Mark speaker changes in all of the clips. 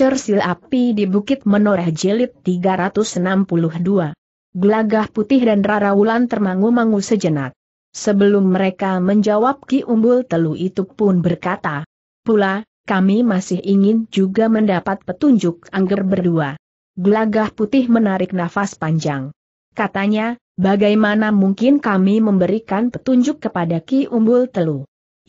Speaker 1: Cersil api di Bukit Menoreh Jelit 362. Glagah putih dan Rara Wulan termangu-mangu sejenak. Sebelum mereka menjawab Ki Umbul Telu itu pun berkata, pula, kami masih ingin juga mendapat petunjuk angger berdua. Glagah putih menarik nafas panjang. Katanya, bagaimana mungkin kami memberikan petunjuk kepada Ki Umbul Telu?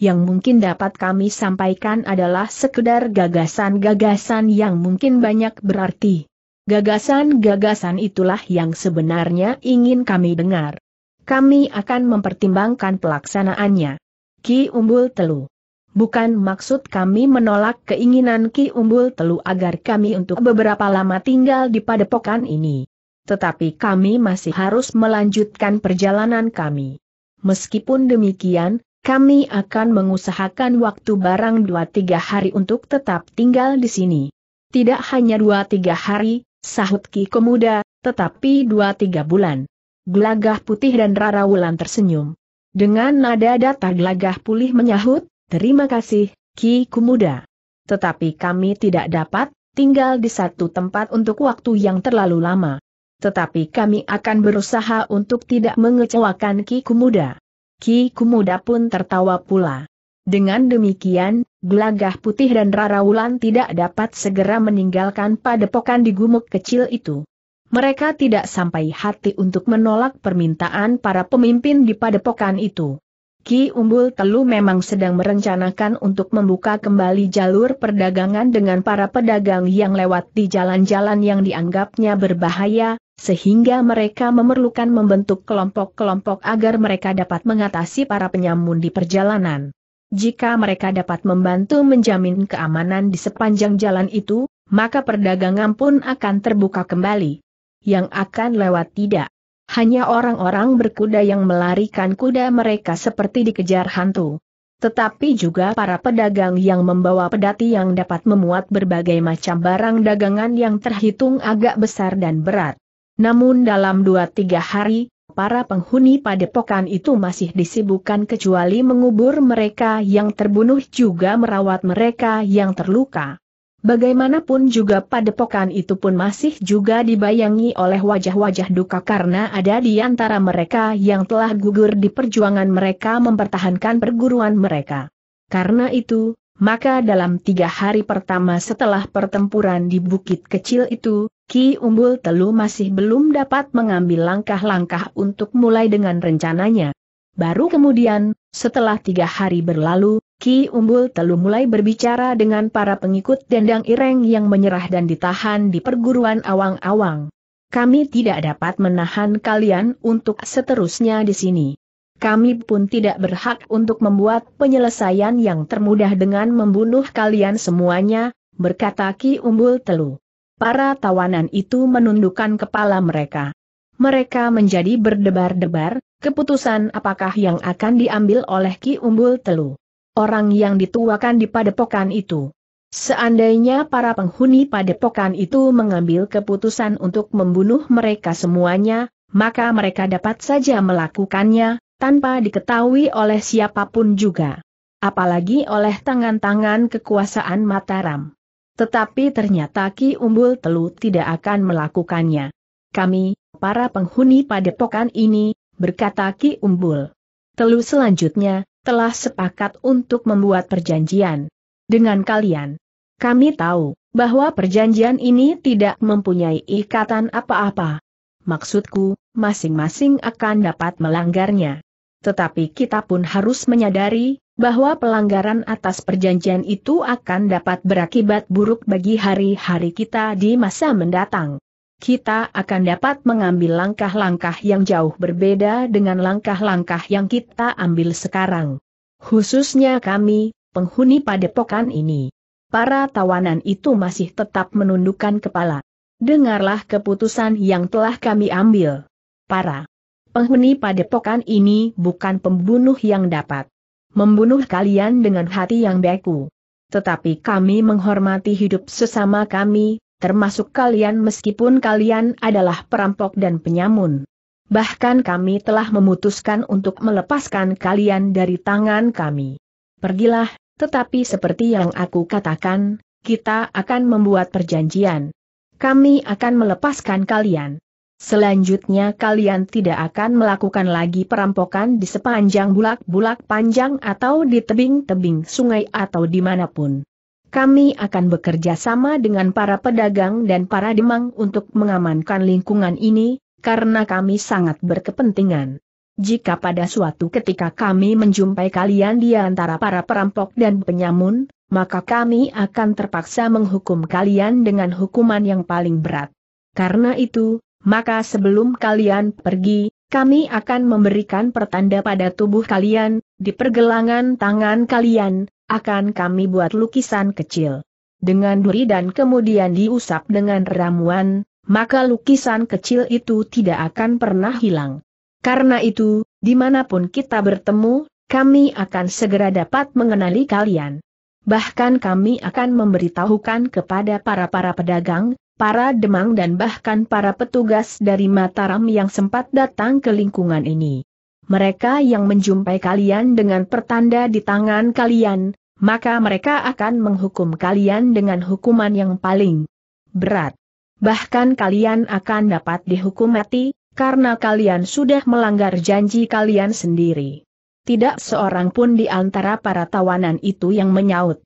Speaker 1: yang mungkin dapat kami sampaikan adalah sekedar gagasan-gagasan yang mungkin banyak berarti. Gagasan-gagasan itulah yang sebenarnya ingin kami dengar. Kami akan mempertimbangkan pelaksanaannya. Ki Umbul Telu Bukan maksud kami menolak keinginan Ki Umbul Telu agar kami untuk beberapa lama tinggal di padepokan ini. Tetapi kami masih harus melanjutkan perjalanan kami. Meskipun demikian, kami akan mengusahakan waktu barang dua tiga hari untuk tetap tinggal di sini. Tidak hanya dua tiga hari, sahut Ki Kemuda, tetapi dua tiga bulan. Gelagah putih dan Rara Wulan tersenyum. Dengan nada datar gelagah pulih menyahut, terima kasih, Ki Kemuda. Tetapi kami tidak dapat, tinggal di satu tempat untuk waktu yang terlalu lama. Tetapi kami akan berusaha untuk tidak mengecewakan Ki Komuda. Ki Kumuda pun tertawa pula. Dengan demikian, Gelagah Putih dan Rara Wulan tidak dapat segera meninggalkan padepokan di gumuk kecil itu. Mereka tidak sampai hati untuk menolak permintaan para pemimpin di padepokan itu. Ki Umbul Telu memang sedang merencanakan untuk membuka kembali jalur perdagangan dengan para pedagang yang lewat di jalan-jalan yang dianggapnya berbahaya, sehingga mereka memerlukan membentuk kelompok-kelompok agar mereka dapat mengatasi para penyamun di perjalanan. Jika mereka dapat membantu menjamin keamanan di sepanjang jalan itu, maka perdagangan pun akan terbuka kembali. Yang akan lewat tidak. Hanya orang-orang berkuda yang melarikan kuda mereka seperti dikejar hantu. Tetapi juga para pedagang yang membawa pedati yang dapat memuat berbagai macam barang dagangan yang terhitung agak besar dan berat. Namun dalam dua tiga hari, para penghuni padepokan itu masih disibukkan kecuali mengubur mereka yang terbunuh juga merawat mereka yang terluka. Bagaimanapun juga padepokan itu pun masih juga dibayangi oleh wajah-wajah duka karena ada di antara mereka yang telah gugur di perjuangan mereka mempertahankan perguruan mereka. Karena itu, maka dalam tiga hari pertama setelah pertempuran di bukit kecil itu, Ki Umbul Telu masih belum dapat mengambil langkah-langkah untuk mulai dengan rencananya. Baru kemudian, setelah tiga hari berlalu, Ki Umbul Telu mulai berbicara dengan para pengikut dendang ireng yang menyerah dan ditahan di perguruan awang-awang. Kami tidak dapat menahan kalian untuk seterusnya di sini kami pun tidak berhak untuk membuat penyelesaian yang termudah dengan membunuh kalian semuanya, berkata Ki Umbul Telu. Para tawanan itu menundukkan kepala mereka. Mereka menjadi berdebar-debar, keputusan apakah yang akan diambil oleh Ki Umbul Telu. Orang yang dituakan di padepokan itu. Seandainya para penghuni padepokan itu mengambil keputusan untuk membunuh mereka semuanya, maka mereka dapat saja melakukannya, tanpa diketahui oleh siapapun juga. Apalagi oleh tangan-tangan kekuasaan Mataram. Tetapi ternyata Ki Umbul Telu tidak akan melakukannya. Kami, para penghuni padepokan ini, berkata Ki Umbul. Telu selanjutnya, telah sepakat untuk membuat perjanjian. Dengan kalian, kami tahu bahwa perjanjian ini tidak mempunyai ikatan apa-apa. Maksudku, masing-masing akan dapat melanggarnya tetapi kita pun harus menyadari bahwa pelanggaran atas perjanjian itu akan dapat berakibat buruk bagi hari-hari kita di masa mendatang. Kita akan dapat mengambil langkah-langkah yang jauh berbeda dengan langkah-langkah yang kita ambil sekarang. Khususnya kami, penghuni padepokan ini. Para tawanan itu masih tetap menundukkan kepala. Dengarlah keputusan yang telah kami ambil. Para penghuni padepokan ini bukan pembunuh yang dapat membunuh kalian dengan hati yang beku. Tetapi kami menghormati hidup sesama kami, termasuk kalian meskipun kalian adalah perampok dan penyamun. Bahkan kami telah memutuskan untuk melepaskan kalian dari tangan kami. Pergilah, tetapi seperti yang aku katakan, kita akan membuat perjanjian. Kami akan melepaskan kalian. Selanjutnya kalian tidak akan melakukan lagi perampokan di sepanjang bulak-bulak panjang atau di tebing-tebing sungai atau dimanapun. Kami akan bekerja sama dengan para pedagang dan para demang untuk mengamankan lingkungan ini, karena kami sangat berkepentingan. Jika pada suatu ketika kami menjumpai kalian di antara para perampok dan penyamun, maka kami akan terpaksa menghukum kalian dengan hukuman yang paling berat. Karena itu, maka sebelum kalian pergi, kami akan memberikan pertanda pada tubuh kalian, di pergelangan tangan kalian, akan kami buat lukisan kecil. Dengan duri dan kemudian diusap dengan ramuan, maka lukisan kecil itu tidak akan pernah hilang. Karena itu, dimanapun kita bertemu, kami akan segera dapat mengenali kalian. Bahkan kami akan memberitahukan kepada para-para pedagang, para demang dan bahkan para petugas dari Mataram yang sempat datang ke lingkungan ini. Mereka yang menjumpai kalian dengan pertanda di tangan kalian, maka mereka akan menghukum kalian dengan hukuman yang paling berat. Bahkan kalian akan dapat dihukum mati, karena kalian sudah melanggar janji kalian sendiri. Tidak seorang pun di antara para tawanan itu yang menyaut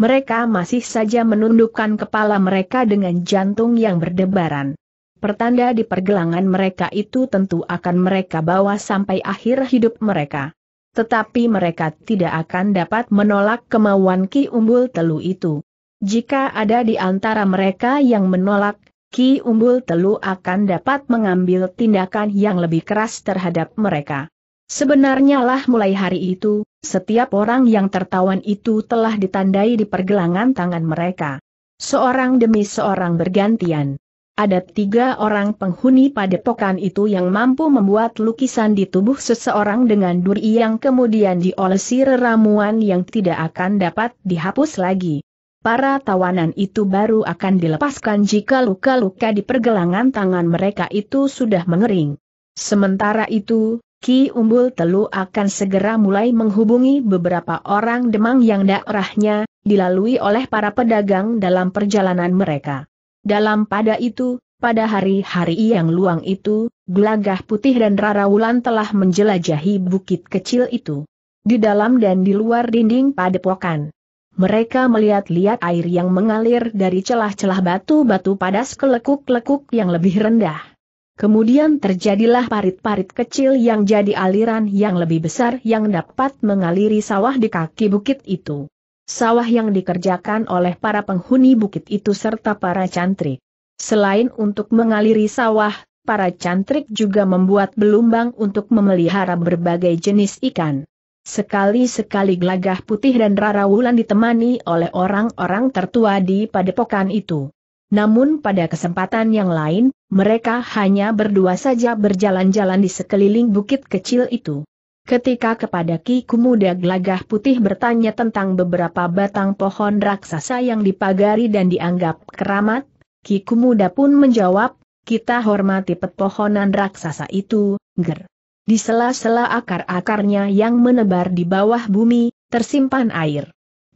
Speaker 1: mereka masih saja menundukkan kepala mereka dengan jantung yang berdebaran. Pertanda di pergelangan mereka itu tentu akan mereka bawa sampai akhir hidup mereka. Tetapi mereka tidak akan dapat menolak kemauan Ki Umbul Telu itu. Jika ada di antara mereka yang menolak, Ki Umbul Telu akan dapat mengambil tindakan yang lebih keras terhadap mereka. Sebenarnya lah mulai hari itu, setiap orang yang tertawan itu telah ditandai di pergelangan tangan mereka. Seorang demi seorang bergantian. Ada tiga orang penghuni padepokan itu yang mampu membuat lukisan di tubuh seseorang dengan duri yang kemudian diolesi ramuan yang tidak akan dapat dihapus lagi. Para tawanan itu baru akan dilepaskan jika luka-luka di pergelangan tangan mereka itu sudah mengering. Sementara itu, Ki Umbul Telu akan segera mulai menghubungi beberapa orang Demang yang daerahnya dilalui oleh para pedagang dalam perjalanan mereka. Dalam pada itu, pada hari-hari yang luang itu, Gelagah Putih dan Rarawulan telah menjelajahi bukit kecil itu. Di dalam dan di luar dinding padepokan. Mereka melihat-lihat air yang mengalir dari celah-celah batu-batu pada sekelekuk-lekuk yang lebih rendah. Kemudian terjadilah parit-parit kecil yang jadi aliran yang lebih besar yang dapat mengaliri sawah di kaki bukit itu. Sawah yang dikerjakan oleh para penghuni bukit itu serta para cantrik. Selain untuk mengaliri sawah, para cantrik juga membuat belumbang untuk memelihara berbagai jenis ikan. Sekali-sekali gelagah putih dan rara wulan ditemani oleh orang-orang tertua di padepokan itu. Namun pada kesempatan yang lain, mereka hanya berdua saja berjalan-jalan di sekeliling bukit kecil itu. Ketika kepada Ki Kumuda Gelagah Putih bertanya tentang beberapa batang pohon raksasa yang dipagari dan dianggap keramat, Ki Kumuda pun menjawab, kita hormati pepohonan raksasa itu, ger. Di sela-sela akar-akarnya yang menebar di bawah bumi, tersimpan air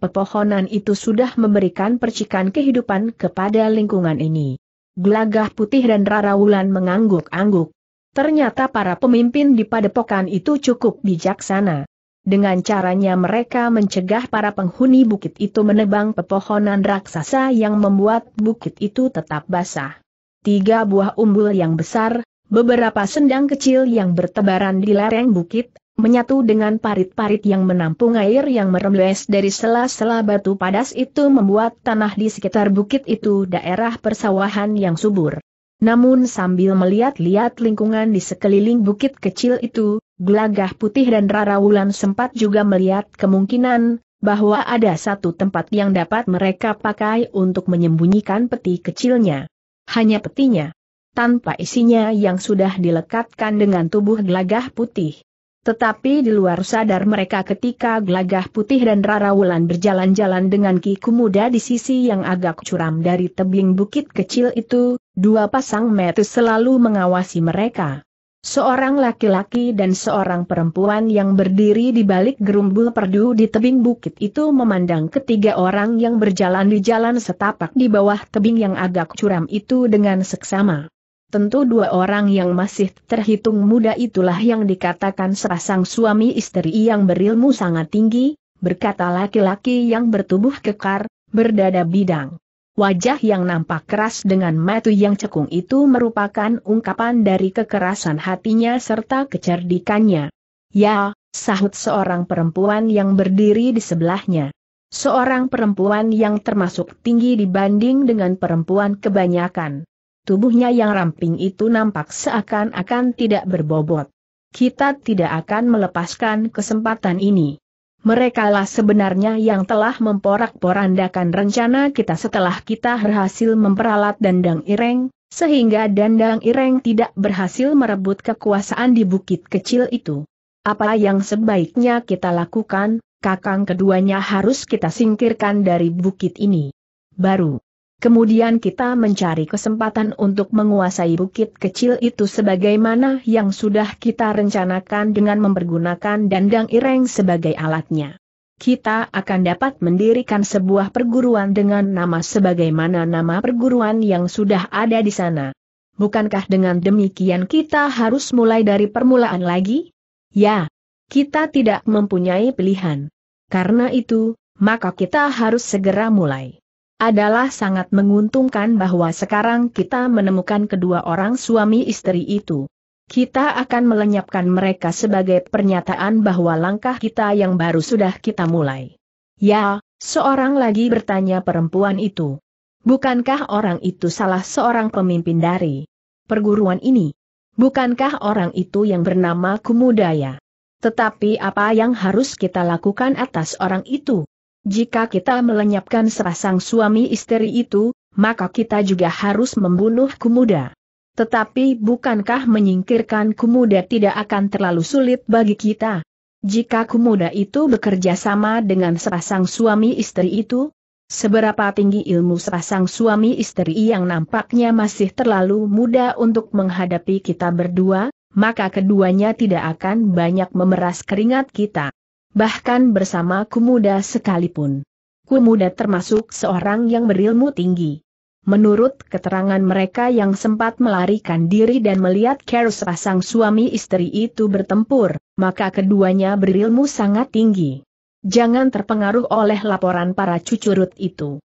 Speaker 1: pepohonan itu sudah memberikan percikan kehidupan kepada lingkungan ini. Gelagah putih dan rarawulan mengangguk-angguk. Ternyata para pemimpin di padepokan itu cukup bijaksana. Dengan caranya mereka mencegah para penghuni bukit itu menebang pepohonan raksasa yang membuat bukit itu tetap basah. Tiga buah umbul yang besar, beberapa sendang kecil yang bertebaran di lereng bukit, menyatu dengan parit-parit yang menampung air yang merembes dari sela-sela batu padas itu membuat tanah di sekitar bukit itu daerah persawahan yang subur. Namun sambil melihat-lihat lingkungan di sekeliling bukit kecil itu, Gelagah Putih dan Rara Wulan sempat juga melihat kemungkinan bahwa ada satu tempat yang dapat mereka pakai untuk menyembunyikan peti kecilnya. Hanya petinya. Tanpa isinya yang sudah dilekatkan dengan tubuh gelagah putih. Tetapi di luar sadar mereka ketika gelagah putih dan Rara Wulan berjalan-jalan dengan kiku muda di sisi yang agak curam dari tebing bukit kecil itu, dua pasang mata selalu mengawasi mereka. Seorang laki-laki dan seorang perempuan yang berdiri di balik gerumbul perdu di tebing bukit itu memandang ketiga orang yang berjalan di jalan setapak di bawah tebing yang agak curam itu dengan seksama. Tentu dua orang yang masih terhitung muda itulah yang dikatakan sepasang suami istri yang berilmu sangat tinggi, berkata laki-laki yang bertubuh kekar, berdada bidang. Wajah yang nampak keras dengan mata yang cekung itu merupakan ungkapan dari kekerasan hatinya serta kecerdikannya. Ya, sahut seorang perempuan yang berdiri di sebelahnya. Seorang perempuan yang termasuk tinggi dibanding dengan perempuan kebanyakan tubuhnya yang ramping itu nampak seakan-akan tidak berbobot. Kita tidak akan melepaskan kesempatan ini. Merekalah sebenarnya yang telah memporak-porandakan rencana kita setelah kita berhasil memperalat Dandang Ireng, sehingga Dandang Ireng tidak berhasil merebut kekuasaan di bukit kecil itu. Apa yang sebaiknya kita lakukan, kakang keduanya harus kita singkirkan dari bukit ini. Baru Kemudian kita mencari kesempatan untuk menguasai bukit kecil itu sebagaimana yang sudah kita rencanakan dengan mempergunakan dandang ireng sebagai alatnya. Kita akan dapat mendirikan sebuah perguruan dengan nama sebagaimana nama perguruan yang sudah ada di sana. Bukankah dengan demikian kita harus mulai dari permulaan lagi? Ya, kita tidak mempunyai pilihan. Karena itu, maka kita harus segera mulai adalah sangat menguntungkan bahwa sekarang kita menemukan kedua orang suami istri itu. Kita akan melenyapkan mereka sebagai pernyataan bahwa langkah kita yang baru sudah kita mulai. Ya, seorang lagi bertanya perempuan itu. Bukankah orang itu salah seorang pemimpin dari perguruan ini? Bukankah orang itu yang bernama Kumudaya? Tetapi apa yang harus kita lakukan atas orang itu? Jika kita melenyapkan sepasang suami istri itu, maka kita juga harus membunuh Kumuda. Tetapi bukankah menyingkirkan Kumuda tidak akan terlalu sulit bagi kita? Jika Kumuda itu bekerja sama dengan sepasang suami istri itu, Seberapa tinggi ilmu sepasang suami istri yang nampaknya masih terlalu muda untuk menghadapi kita berdua, maka keduanya tidak akan banyak memeras keringat kita bahkan bersama Kumuda sekalipun. Kumuda termasuk seorang yang berilmu tinggi. Menurut keterangan mereka yang sempat melarikan diri dan melihat Kero sepasang suami istri itu bertempur, maka keduanya berilmu sangat tinggi. Jangan terpengaruh oleh laporan para cucurut itu.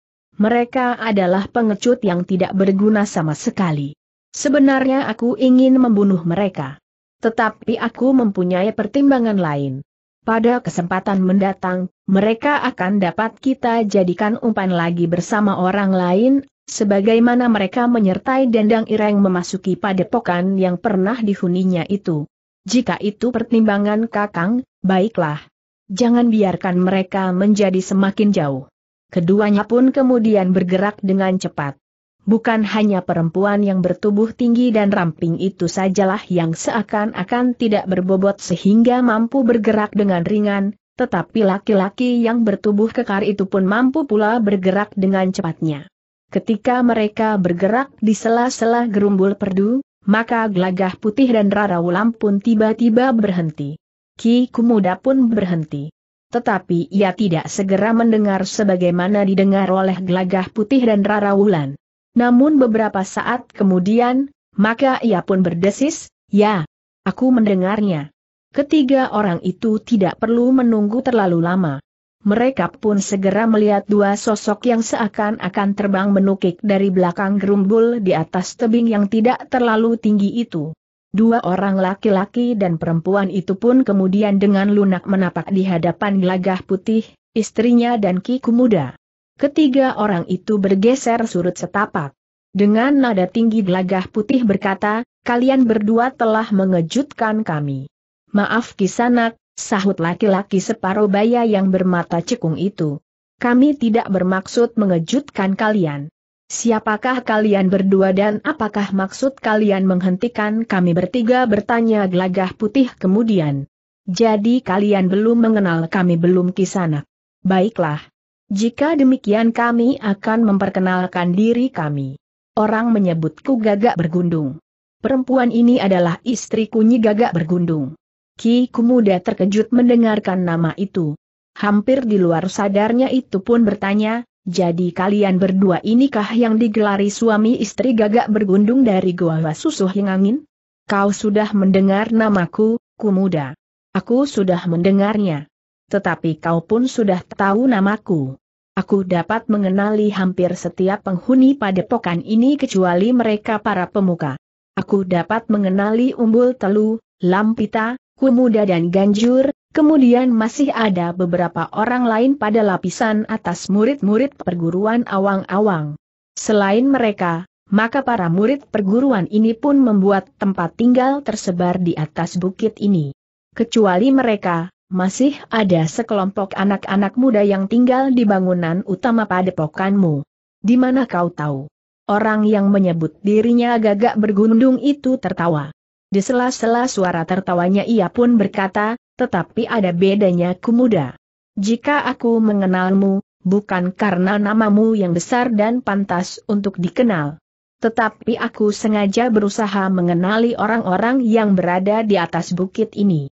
Speaker 1: Mereka adalah pengecut yang tidak berguna sama sekali. Sebenarnya aku ingin membunuh mereka. Tetapi aku mempunyai pertimbangan lain. Pada kesempatan mendatang, mereka akan dapat kita jadikan umpan lagi bersama orang lain, sebagaimana mereka menyertai dendang ireng memasuki padepokan yang pernah dihuninya itu. Jika itu pertimbangan kakang, baiklah. Jangan biarkan mereka menjadi semakin jauh. Keduanya pun kemudian bergerak dengan cepat. Bukan hanya perempuan yang bertubuh tinggi dan ramping itu sajalah yang seakan-akan tidak berbobot sehingga mampu bergerak dengan ringan, tetapi laki-laki yang bertubuh kekar itu pun mampu pula bergerak dengan cepatnya. Ketika mereka bergerak di sela-sela gerumbul perdu, maka gelagah putih dan rara ulam pun tiba-tiba berhenti. Ki Kumuda pun berhenti. Tetapi ia tidak segera mendengar sebagaimana didengar oleh gelagah putih dan rara rarawulan. Namun beberapa saat kemudian, maka ia pun berdesis, ya, aku mendengarnya. Ketiga orang itu tidak perlu menunggu terlalu lama. Mereka pun segera melihat dua sosok yang seakan-akan terbang menukik dari belakang gerumbul di atas tebing yang tidak terlalu tinggi itu. Dua orang laki-laki dan perempuan itu pun kemudian dengan lunak menapak di hadapan gelagah putih, istrinya dan kiku Muda. Ketiga orang itu bergeser surut setapak. Dengan nada tinggi gelagah putih berkata, kalian berdua telah mengejutkan kami. Maaf kisanak, sahut laki-laki separuh baya yang bermata cekung itu. Kami tidak bermaksud mengejutkan kalian. Siapakah kalian berdua dan apakah maksud kalian menghentikan kami bertiga bertanya gelagah putih kemudian. Jadi kalian belum mengenal kami belum kisanak. Baiklah, jika demikian kami akan memperkenalkan diri kami. Orang menyebutku gagak bergundung. Perempuan ini adalah istriku Nyi Gagak Bergundung. Ki Kumuda terkejut mendengarkan nama itu. Hampir di luar sadarnya itu pun bertanya, jadi kalian berdua inikah yang digelari suami istri Gagak Bergundung dari Goa Susuh angin? Kau sudah mendengar namaku, Kumuda. Aku sudah mendengarnya. Tetapi kau pun sudah tahu namaku. Aku dapat mengenali hampir setiap penghuni padepokan ini kecuali mereka para pemuka. Aku dapat mengenali umbul telu, lampita, kumuda dan ganjur, kemudian masih ada beberapa orang lain pada lapisan atas murid-murid perguruan awang-awang. Selain mereka, maka para murid perguruan ini pun membuat tempat tinggal tersebar di atas bukit ini. Kecuali mereka, masih ada sekelompok anak-anak muda yang tinggal di bangunan utama padepokanmu. Di mana kau tahu? Orang yang menyebut dirinya gagak bergundung itu tertawa. Di sela-sela suara tertawanya ia pun berkata, tetapi ada bedanya ku muda. Jika aku mengenalmu, bukan karena namamu yang besar dan pantas untuk dikenal. Tetapi aku sengaja berusaha mengenali orang-orang yang berada di atas bukit ini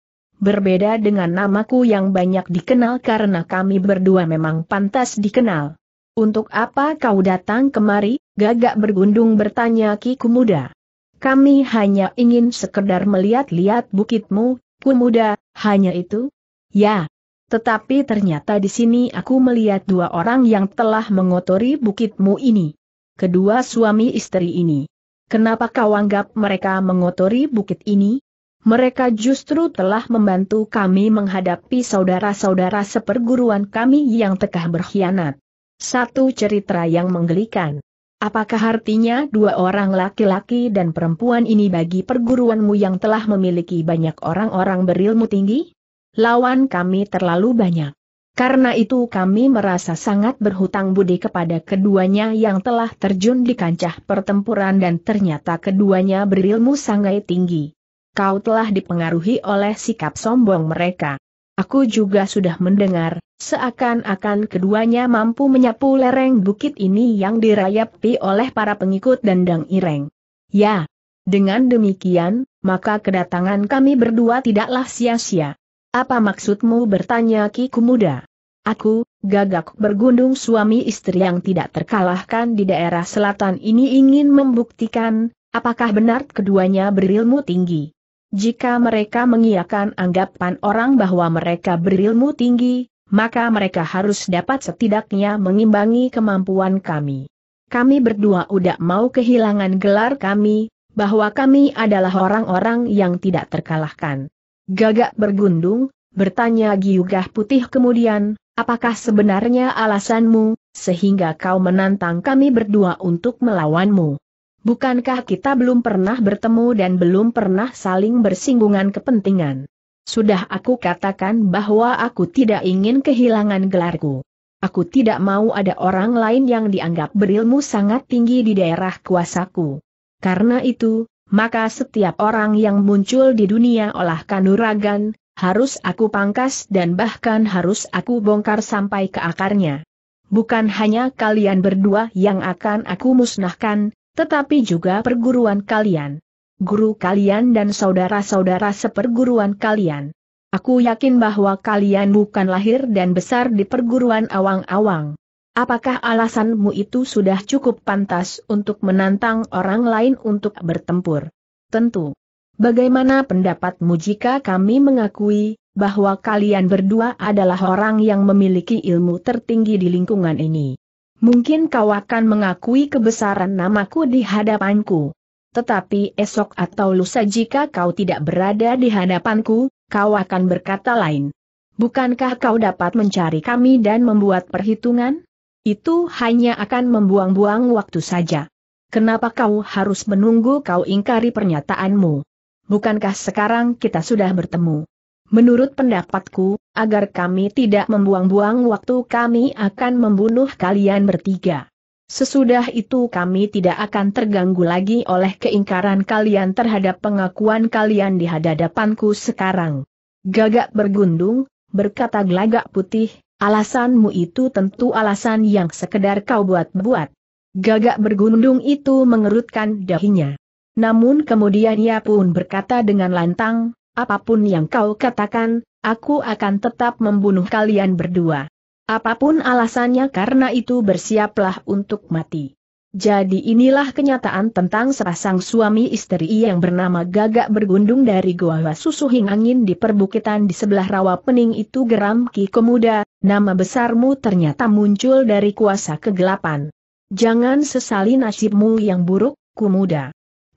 Speaker 1: berbeda dengan namaku yang banyak dikenal karena kami berdua memang pantas dikenal. Untuk apa kau datang kemari, gagak bergundung bertanya Ki Kumuda. Kami hanya ingin sekedar melihat-lihat bukitmu, Kumuda, hanya itu? Ya. Tetapi ternyata di sini aku melihat dua orang yang telah mengotori bukitmu ini. Kedua suami istri ini. Kenapa kau anggap mereka mengotori bukit ini? Mereka justru telah membantu kami menghadapi saudara-saudara seperguruan kami yang tekah berkhianat. Satu cerita yang menggelikan. Apakah artinya dua orang laki-laki dan perempuan ini bagi perguruanmu yang telah memiliki banyak orang-orang berilmu tinggi? Lawan kami terlalu banyak. Karena itu kami merasa sangat berhutang budi kepada keduanya yang telah terjun di kancah pertempuran dan ternyata keduanya berilmu sangat tinggi kau telah dipengaruhi oleh sikap sombong mereka. Aku juga sudah mendengar, seakan-akan keduanya mampu menyapu lereng bukit ini yang dirayapi oleh para pengikut dandang ireng. Ya, dengan demikian, maka kedatangan kami berdua tidaklah sia-sia. Apa maksudmu bertanya Ki Kumuda? Aku, gagak bergundung suami istri yang tidak terkalahkan di daerah selatan ini ingin membuktikan, apakah benar keduanya berilmu tinggi. Jika mereka mengiakan anggapan orang bahwa mereka berilmu tinggi, maka mereka harus dapat setidaknya mengimbangi kemampuan kami. Kami berdua udah mau kehilangan gelar kami, bahwa kami adalah orang-orang yang tidak terkalahkan. Gagak bergundung, bertanya Giugah Putih kemudian, apakah sebenarnya alasanmu, sehingga kau menantang kami berdua untuk melawanmu? Bukankah kita belum pernah bertemu dan belum pernah saling bersinggungan kepentingan? Sudah aku katakan bahwa aku tidak ingin kehilangan gelarku. Aku tidak mau ada orang lain yang dianggap berilmu sangat tinggi di daerah kuasaku. Karena itu, maka setiap orang yang muncul di dunia olah kanuragan, harus aku pangkas dan bahkan harus aku bongkar sampai ke akarnya. Bukan hanya kalian berdua yang akan aku musnahkan, tetapi juga perguruan kalian. Guru kalian dan saudara-saudara seperguruan kalian. Aku yakin bahwa kalian bukan lahir dan besar di perguruan awang-awang. Apakah alasanmu itu sudah cukup pantas untuk menantang orang lain untuk bertempur? Tentu. Bagaimana pendapatmu jika kami mengakui bahwa kalian berdua adalah orang yang memiliki ilmu tertinggi di lingkungan ini? Mungkin kau akan mengakui kebesaran namaku di hadapanku. Tetapi esok atau lusa jika kau tidak berada di hadapanku, kau akan berkata lain. Bukankah kau dapat mencari kami dan membuat perhitungan? Itu hanya akan membuang-buang waktu saja. Kenapa kau harus menunggu kau ingkari pernyataanmu? Bukankah sekarang kita sudah bertemu? Menurut pendapatku, agar kami tidak membuang-buang waktu kami akan membunuh kalian bertiga. Sesudah itu kami tidak akan terganggu lagi oleh keingkaran kalian terhadap pengakuan kalian di hadapanku sekarang. Gagak bergundung, berkata gelagak putih, alasanmu itu tentu alasan yang sekedar kau buat-buat. Gagak bergundung itu mengerutkan dahinya. Namun kemudian ia pun berkata dengan lantang, apapun yang kau katakan, aku akan tetap membunuh kalian berdua. Apapun alasannya karena itu bersiaplah untuk mati. Jadi inilah kenyataan tentang sepasang suami istri yang bernama Gagak bergundung dari Goa Susu Hing Angin di perbukitan di sebelah rawa pening itu geram Ki Kemuda, nama besarmu ternyata muncul dari kuasa kegelapan. Jangan sesali nasibmu yang buruk, Kumuda.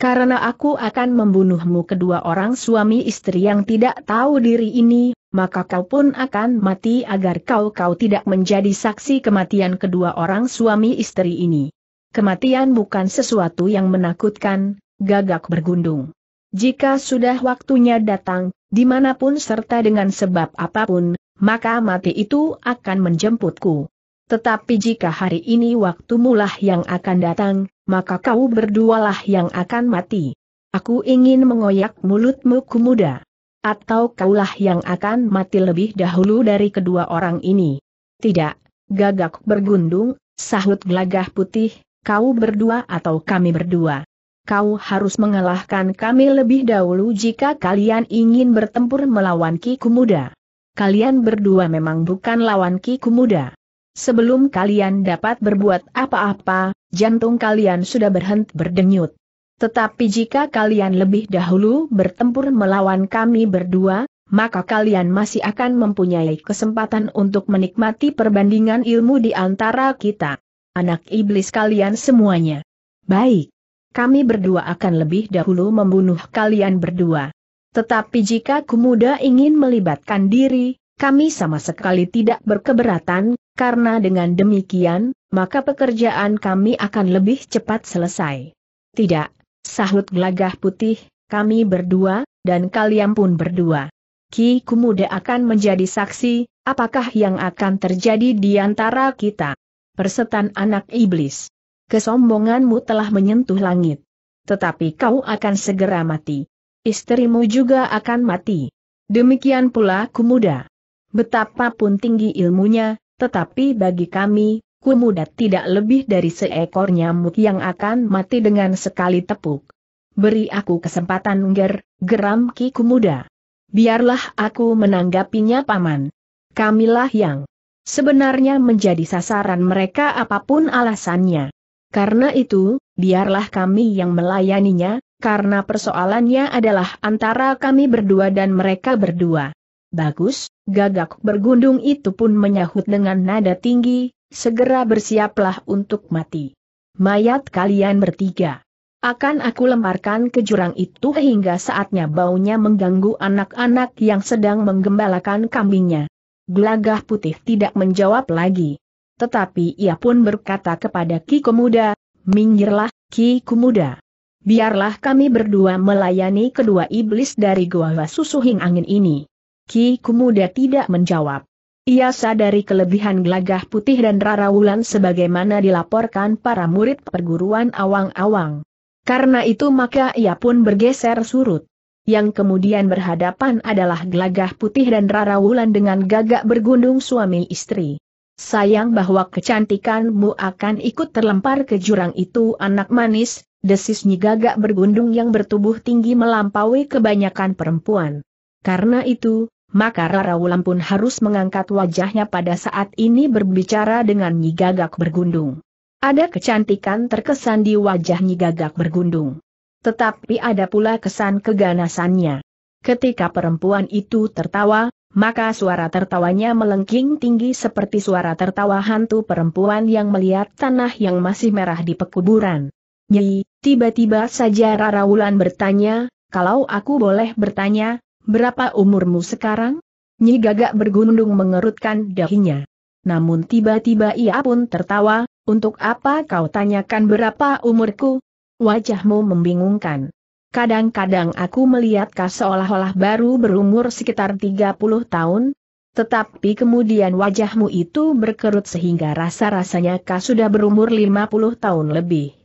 Speaker 1: Karena aku akan membunuhmu kedua orang suami istri yang tidak tahu diri ini, maka kau pun akan mati agar kau-kau tidak menjadi saksi kematian kedua orang suami istri ini. Kematian bukan sesuatu yang menakutkan, gagak bergundung. Jika sudah waktunya datang, dimanapun serta dengan sebab apapun, maka mati itu akan menjemputku. Tetapi jika hari ini waktu mulah yang akan datang, maka kau berdualah yang akan mati. Aku ingin mengoyak mulutmu kumuda. Atau kaulah yang akan mati lebih dahulu dari kedua orang ini. Tidak, gagak bergundung, sahut gelagah putih, kau berdua atau kami berdua. Kau harus mengalahkan kami lebih dahulu jika kalian ingin bertempur melawan Ki Kumuda. Kalian berdua memang bukan lawan Ki Kumuda. Sebelum kalian dapat berbuat apa-apa, jantung kalian sudah berhenti berdenyut. Tetapi jika kalian lebih dahulu bertempur melawan kami berdua, maka kalian masih akan mempunyai kesempatan untuk menikmati perbandingan ilmu di antara kita. Anak iblis kalian semuanya. Baik. Kami berdua akan lebih dahulu membunuh kalian berdua. Tetapi jika Kumuda ingin melibatkan diri, kami sama sekali tidak berkeberatan, karena dengan demikian, maka pekerjaan kami akan lebih cepat selesai. Tidak, sahut gelagah putih, kami berdua, dan kalian pun berdua. Ki Kumuda akan menjadi saksi, apakah yang akan terjadi di antara kita? Persetan anak iblis. Kesombonganmu telah menyentuh langit. Tetapi kau akan segera mati. Istrimu juga akan mati. Demikian pula Kumuda. Betapapun tinggi ilmunya, tetapi bagi kami, Ku muda tidak lebih dari seekor nyamuk yang akan mati dengan sekali tepuk. Beri aku kesempatan ger, geram Ki muda. Biarlah aku menanggapinya paman. Kamilah yang sebenarnya menjadi sasaran mereka apapun alasannya. Karena itu, biarlah kami yang melayaninya, karena persoalannya adalah antara kami berdua dan mereka berdua. Bagus, gagak bergundung itu pun menyahut dengan nada tinggi, segera bersiaplah untuk mati. Mayat kalian bertiga. Akan aku lemparkan ke jurang itu hingga saatnya baunya mengganggu anak-anak yang sedang menggembalakan kambingnya. Gelagah putih tidak menjawab lagi. Tetapi ia pun berkata kepada Ki Kumuda, minggirlah, Ki Kumuda. Biarlah kami berdua melayani kedua iblis dari gua susu angin ini. Ki Kumuda tidak menjawab. Ia sadari kelebihan gelagah putih dan Rara Wulan sebagaimana dilaporkan para murid perguruan awang-awang. Karena itu maka ia pun bergeser surut. Yang kemudian berhadapan adalah gelagah putih dan Rara Wulan dengan gagak bergundung suami istri. Sayang bahwa kecantikanmu akan ikut terlempar ke jurang itu anak manis, desis Nyi Gagak bergundung yang bertubuh tinggi melampaui kebanyakan perempuan. Karena itu, maka Rara Rarawulan pun harus mengangkat wajahnya pada saat ini berbicara dengan Nyi Gagak Bergundung. Ada kecantikan terkesan di wajah Nyi Gagak Bergundung. Tetapi ada pula kesan keganasannya. Ketika perempuan itu tertawa, maka suara tertawanya melengking tinggi seperti suara tertawa hantu perempuan yang melihat tanah yang masih merah di pekuburan. Nyi, tiba-tiba saja Rara Wulan bertanya, kalau aku boleh bertanya, berapa umurmu sekarang? Nyi gagak bergundung mengerutkan dahinya. Namun tiba-tiba ia pun tertawa, untuk apa kau tanyakan berapa umurku? Wajahmu membingungkan. Kadang-kadang aku melihat kau seolah-olah baru berumur sekitar 30 tahun, tetapi kemudian wajahmu itu berkerut sehingga rasa-rasanya kau sudah berumur 50 tahun lebih.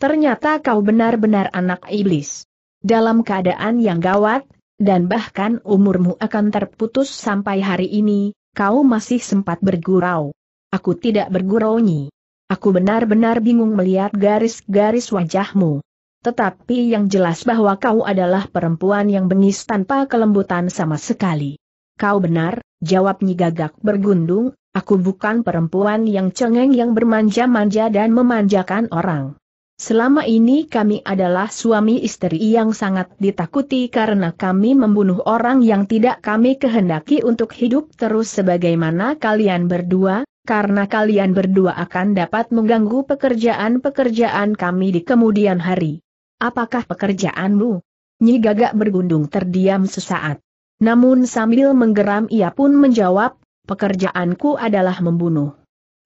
Speaker 1: Ternyata kau benar-benar anak iblis. Dalam keadaan yang gawat, dan bahkan umurmu akan terputus sampai hari ini, kau masih sempat bergurau. Aku tidak bergurau Nyi. Aku benar-benar bingung melihat garis-garis wajahmu. Tetapi yang jelas bahwa kau adalah perempuan yang bengis tanpa kelembutan sama sekali. Kau benar, jawab Nyi Gagak bergundung, aku bukan perempuan yang cengeng yang bermanja-manja dan memanjakan orang. Selama ini kami adalah suami istri yang sangat ditakuti karena kami membunuh orang yang tidak kami kehendaki untuk hidup terus sebagaimana kalian berdua, karena kalian berdua akan dapat mengganggu pekerjaan-pekerjaan kami di kemudian hari. Apakah pekerjaanmu? Nyi Gagak bergundung terdiam sesaat. Namun sambil menggeram ia pun menjawab, pekerjaanku adalah membunuh.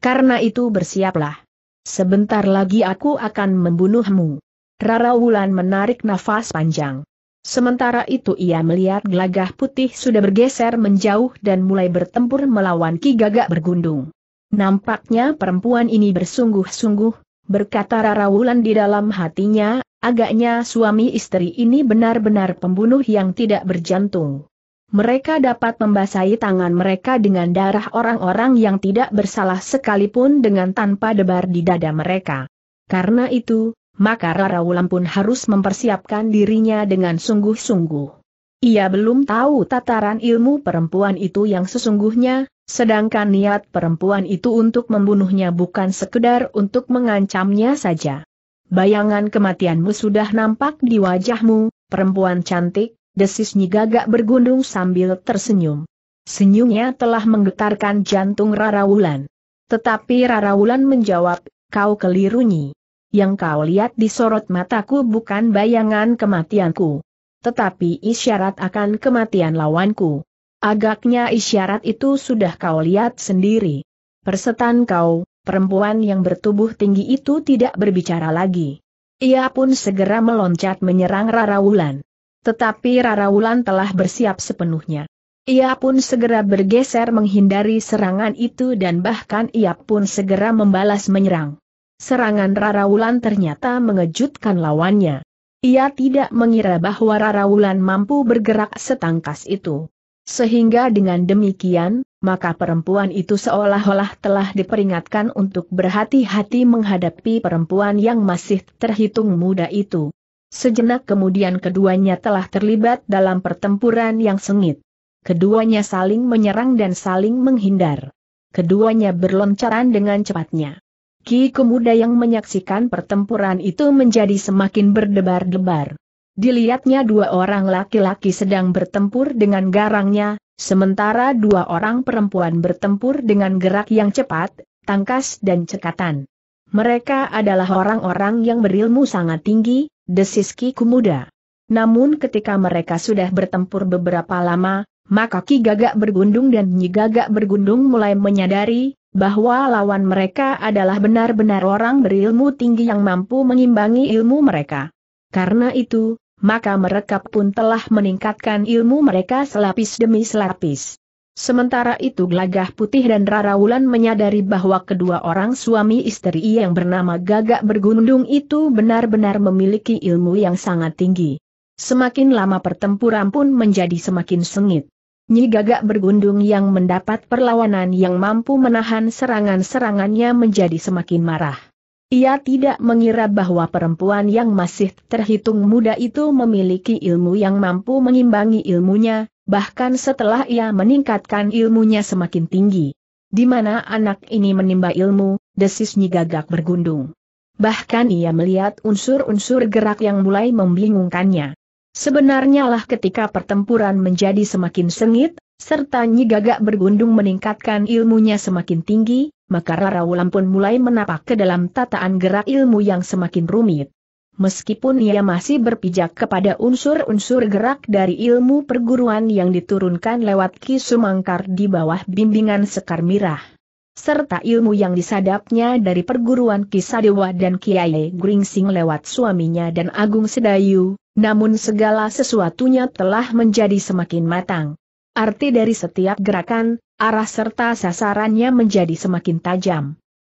Speaker 1: Karena itu bersiaplah. Sebentar lagi aku akan membunuhmu. Rara Wulan menarik nafas panjang. Sementara itu ia melihat gelagah putih sudah bergeser menjauh dan mulai bertempur melawan Ki Gagak bergundung. Nampaknya perempuan ini bersungguh-sungguh, berkata Rara Wulan di dalam hatinya, agaknya suami istri ini benar-benar pembunuh yang tidak berjantung mereka dapat membasahi tangan mereka dengan darah orang-orang yang tidak bersalah sekalipun dengan tanpa debar di dada mereka. Karena itu, maka Rarawulan pun harus mempersiapkan dirinya dengan sungguh-sungguh. Ia belum tahu tataran ilmu perempuan itu yang sesungguhnya, sedangkan niat perempuan itu untuk membunuhnya bukan sekedar untuk mengancamnya saja. Bayangan kematianmu sudah nampak di wajahmu, perempuan cantik, desis Nyi Gagak bergundung sambil tersenyum. Senyumnya telah menggetarkan jantung Rara Wulan. Tetapi Rara Wulan menjawab, kau keliru Nyi. Yang kau lihat di sorot mataku bukan bayangan kematianku. Tetapi isyarat akan kematian lawanku. Agaknya isyarat itu sudah kau lihat sendiri. Persetan kau, perempuan yang bertubuh tinggi itu tidak berbicara lagi. Ia pun segera meloncat menyerang Rara Wulan. Tetapi Rara Wulan telah bersiap sepenuhnya. Ia pun segera bergeser menghindari serangan itu dan bahkan ia pun segera membalas menyerang. Serangan Rara Wulan ternyata mengejutkan lawannya. Ia tidak mengira bahwa Rara Wulan mampu bergerak setangkas itu. Sehingga dengan demikian, maka perempuan itu seolah-olah telah diperingatkan untuk berhati-hati menghadapi perempuan yang masih terhitung muda itu. Sejenak kemudian keduanya telah terlibat dalam pertempuran yang sengit. Keduanya saling menyerang dan saling menghindar. Keduanya berloncaran dengan cepatnya. Ki Kemuda yang menyaksikan pertempuran itu menjadi semakin berdebar-debar. Dilihatnya dua orang laki-laki sedang bertempur dengan garangnya, sementara dua orang perempuan bertempur dengan gerak yang cepat, tangkas dan cekatan. Mereka adalah orang-orang yang berilmu sangat tinggi, desis Ki Kumuda. Namun ketika mereka sudah bertempur beberapa lama, maka Ki Gagak bergundung dan Nyi Gagak bergundung mulai menyadari bahwa lawan mereka adalah benar-benar orang berilmu tinggi yang mampu mengimbangi ilmu mereka. Karena itu, maka mereka pun telah meningkatkan ilmu mereka selapis demi selapis. Sementara itu Gelagah Putih dan Raraulan menyadari bahwa kedua orang suami istri yang bernama Gagak Bergundung itu benar-benar memiliki ilmu yang sangat tinggi. Semakin lama pertempuran pun menjadi semakin sengit. Nyi Gagak Bergundung yang mendapat perlawanan yang mampu menahan serangan-serangannya menjadi semakin marah. Ia tidak mengira bahwa perempuan yang masih terhitung muda itu memiliki ilmu yang mampu mengimbangi ilmunya, bahkan setelah ia meningkatkan ilmunya semakin tinggi. Di mana anak ini menimba ilmu, desis Nyi Gagak bergundung. Bahkan ia melihat unsur-unsur gerak yang mulai membingungkannya. Sebenarnya lah ketika pertempuran menjadi semakin sengit, serta Nyi Gagak bergundung meningkatkan ilmunya semakin tinggi, maka Rara Wulan pun mulai menapak ke dalam tataan gerak ilmu yang semakin rumit meskipun ia masih berpijak kepada unsur-unsur gerak dari ilmu perguruan yang diturunkan lewat Ki Sumangkar di bawah bimbingan Sekar Mirah. Serta ilmu yang disadapnya dari perguruan Ki Sadewa dan Kiai Gringsing lewat suaminya dan Agung Sedayu, namun segala sesuatunya telah menjadi semakin matang. Arti dari setiap gerakan, arah serta sasarannya menjadi semakin tajam.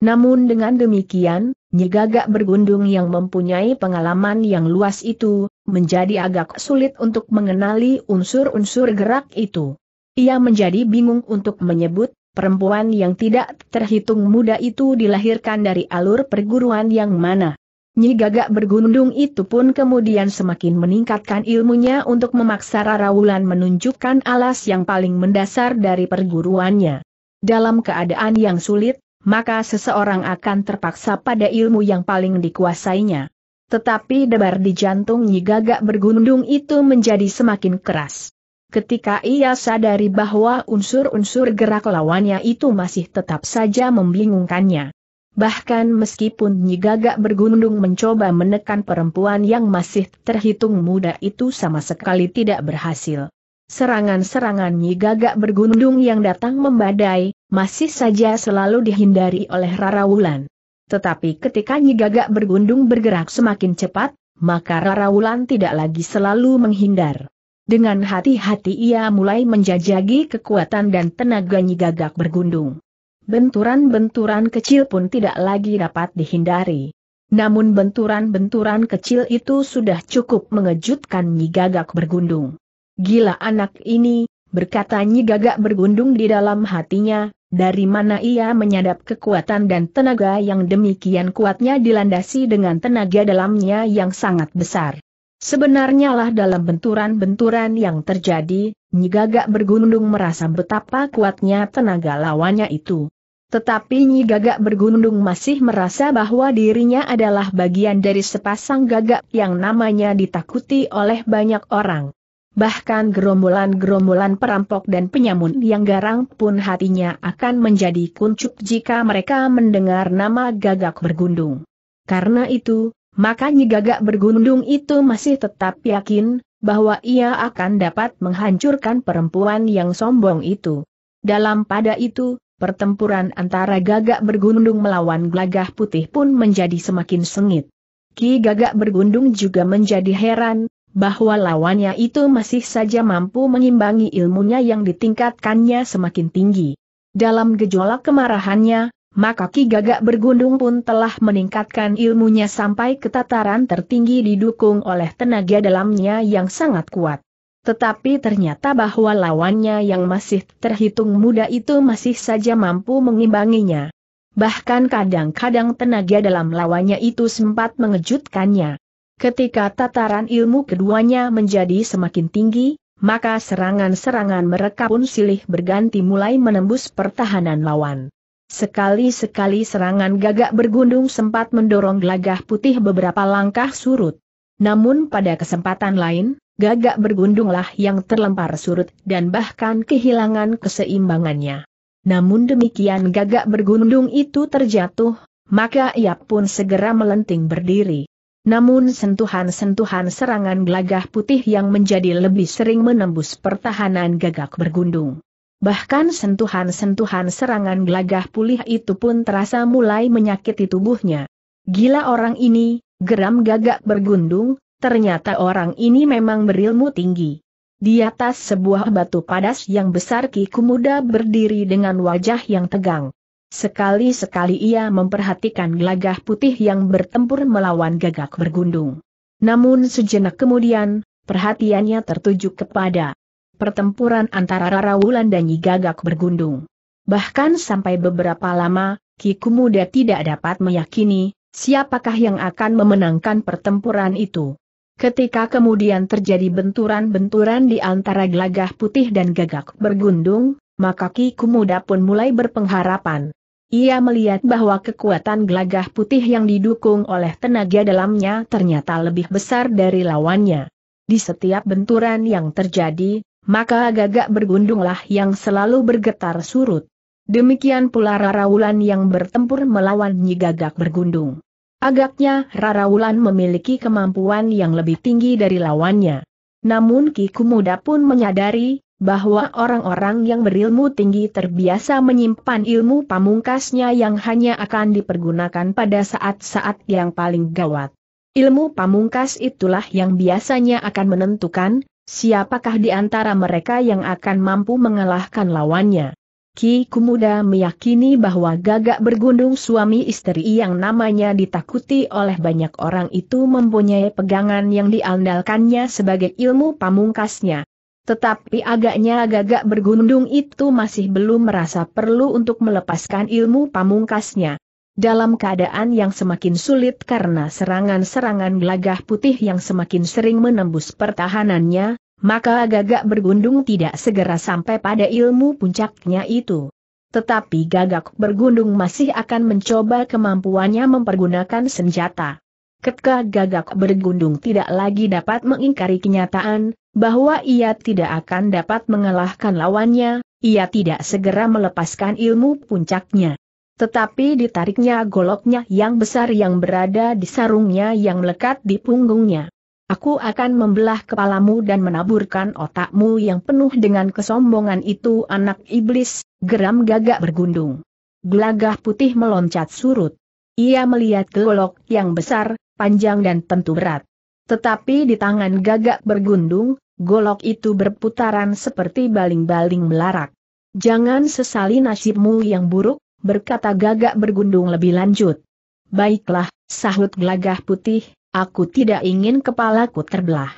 Speaker 1: Namun dengan demikian, Nyegagak bergundung yang mempunyai pengalaman yang luas itu, menjadi agak sulit untuk mengenali unsur-unsur gerak itu. Ia menjadi bingung untuk menyebut, perempuan yang tidak terhitung muda itu dilahirkan dari alur perguruan yang mana. Nyegagak bergundung itu pun kemudian semakin meningkatkan ilmunya untuk memaksa Rarawulan menunjukkan alas yang paling mendasar dari perguruannya. Dalam keadaan yang sulit, maka seseorang akan terpaksa pada ilmu yang paling dikuasainya. Tetapi debar di jantung Nyi Gagak bergundung itu menjadi semakin keras. Ketika ia sadari bahwa unsur-unsur gerak lawannya itu masih tetap saja membingungkannya. Bahkan meskipun Nyi Gagak bergundung mencoba menekan perempuan yang masih terhitung muda itu sama sekali tidak berhasil. Serangan-serangan Nyi Gagak bergundung yang datang membadai, masih saja selalu dihindari oleh Rara Wulan. Tetapi ketika Nyi Gagak bergundung bergerak semakin cepat, maka Rara Wulan tidak lagi selalu menghindar. Dengan hati-hati ia mulai menjajagi kekuatan dan tenaga Nyi Gagak bergundung. Benturan-benturan kecil pun tidak lagi dapat dihindari. Namun benturan-benturan kecil itu sudah cukup mengejutkan Nyi Gagak bergundung. Gila anak ini, berkata Nyi Gagak bergundung di dalam hatinya, dari mana ia menyadap kekuatan dan tenaga yang demikian kuatnya dilandasi dengan tenaga dalamnya yang sangat besar. Sebenarnya lah dalam benturan-benturan yang terjadi, Nyi Gagak bergundung merasa betapa kuatnya tenaga lawannya itu. Tetapi Nyi Gagak bergundung masih merasa bahwa dirinya adalah bagian dari sepasang gagak yang namanya ditakuti oleh banyak orang. Bahkan gerombolan-gerombolan perampok dan penyamun yang garang pun hatinya akan menjadi kuncup jika mereka mendengar nama gagak bergundung. Karena itu, makanya gagak bergundung itu masih tetap yakin bahwa ia akan dapat menghancurkan perempuan yang sombong itu. Dalam pada itu, pertempuran antara gagak bergundung melawan gelagah putih pun menjadi semakin sengit. Ki Gagak Bergundung juga menjadi heran, bahwa lawannya itu masih saja mampu mengimbangi ilmunya yang ditingkatkannya semakin tinggi. Dalam gejolak kemarahannya, maka Ki Gagak Bergundung pun telah meningkatkan ilmunya sampai ke tataran tertinggi didukung oleh tenaga dalamnya yang sangat kuat. Tetapi ternyata bahwa lawannya yang masih terhitung muda itu masih saja mampu mengimbanginya. Bahkan kadang-kadang tenaga dalam lawannya itu sempat mengejutkannya. Ketika tataran ilmu keduanya menjadi semakin tinggi, maka serangan-serangan mereka pun silih berganti mulai menembus pertahanan lawan. Sekali-sekali serangan gagak bergundung sempat mendorong gelagah putih beberapa langkah surut. Namun pada kesempatan lain, gagak bergundunglah yang terlempar surut dan bahkan kehilangan keseimbangannya. Namun demikian gagak bergundung itu terjatuh, maka ia pun segera melenting berdiri. Namun sentuhan-sentuhan serangan gelagah putih yang menjadi lebih sering menembus pertahanan gagak bergundung. Bahkan sentuhan-sentuhan serangan gelagah pulih itu pun terasa mulai menyakiti tubuhnya. Gila orang ini, geram gagak bergundung, ternyata orang ini memang berilmu tinggi. Di atas sebuah batu padas yang besar Kiku muda berdiri dengan wajah yang tegang. Sekali-sekali ia memperhatikan gelagah putih yang bertempur melawan gagak bergundung. Namun sejenak kemudian, perhatiannya tertuju kepada pertempuran antara Rara Wulan dan Nyi Gagak bergundung. Bahkan sampai beberapa lama, Ki muda tidak dapat meyakini siapakah yang akan memenangkan pertempuran itu. Ketika kemudian terjadi benturan-benturan di antara gelagah putih dan gagak bergundung, maka Ki muda pun mulai berpengharapan. Ia melihat bahwa kekuatan gelagah putih yang didukung oleh tenaga dalamnya ternyata lebih besar dari lawannya. Di setiap benturan yang terjadi, maka agak bergundunglah yang selalu bergetar surut. Demikian pula Raraulan yang bertempur melawan Nyi Gagak bergundung. Agaknya Raraulan memiliki kemampuan yang lebih tinggi dari lawannya. Namun Ki Kumuda pun menyadari bahwa orang-orang yang berilmu tinggi terbiasa menyimpan ilmu pamungkasnya yang hanya akan dipergunakan pada saat-saat yang paling gawat. Ilmu pamungkas itulah yang biasanya akan menentukan siapakah di antara mereka yang akan mampu mengalahkan lawannya. Ki Kumuda meyakini bahwa gagak bergundung suami istri yang namanya ditakuti oleh banyak orang itu mempunyai pegangan yang diandalkannya sebagai ilmu pamungkasnya. Tetapi agaknya gagak bergundung itu masih belum merasa perlu untuk melepaskan ilmu pamungkasnya. Dalam keadaan yang semakin sulit karena serangan-serangan gelagah putih yang semakin sering menembus pertahanannya, maka gagak bergundung tidak segera sampai pada ilmu puncaknya itu. Tetapi gagak bergundung masih akan mencoba kemampuannya mempergunakan senjata ketika gagak bergundung tidak lagi dapat mengingkari kenyataan, bahwa ia tidak akan dapat mengalahkan lawannya, ia tidak segera melepaskan ilmu puncaknya. Tetapi ditariknya goloknya yang besar yang berada di sarungnya yang melekat di punggungnya. Aku akan membelah kepalamu dan menaburkan otakmu yang penuh dengan kesombongan itu anak iblis, geram gagak bergundung. Gelagah putih meloncat surut. Ia melihat golok yang besar, panjang dan tentu berat. Tetapi di tangan gagak bergundung, golok itu berputaran seperti baling-baling melarak. Jangan sesali nasibmu yang buruk, berkata gagak bergundung lebih lanjut. Baiklah, sahut gelagah putih, aku tidak ingin kepalaku terbelah.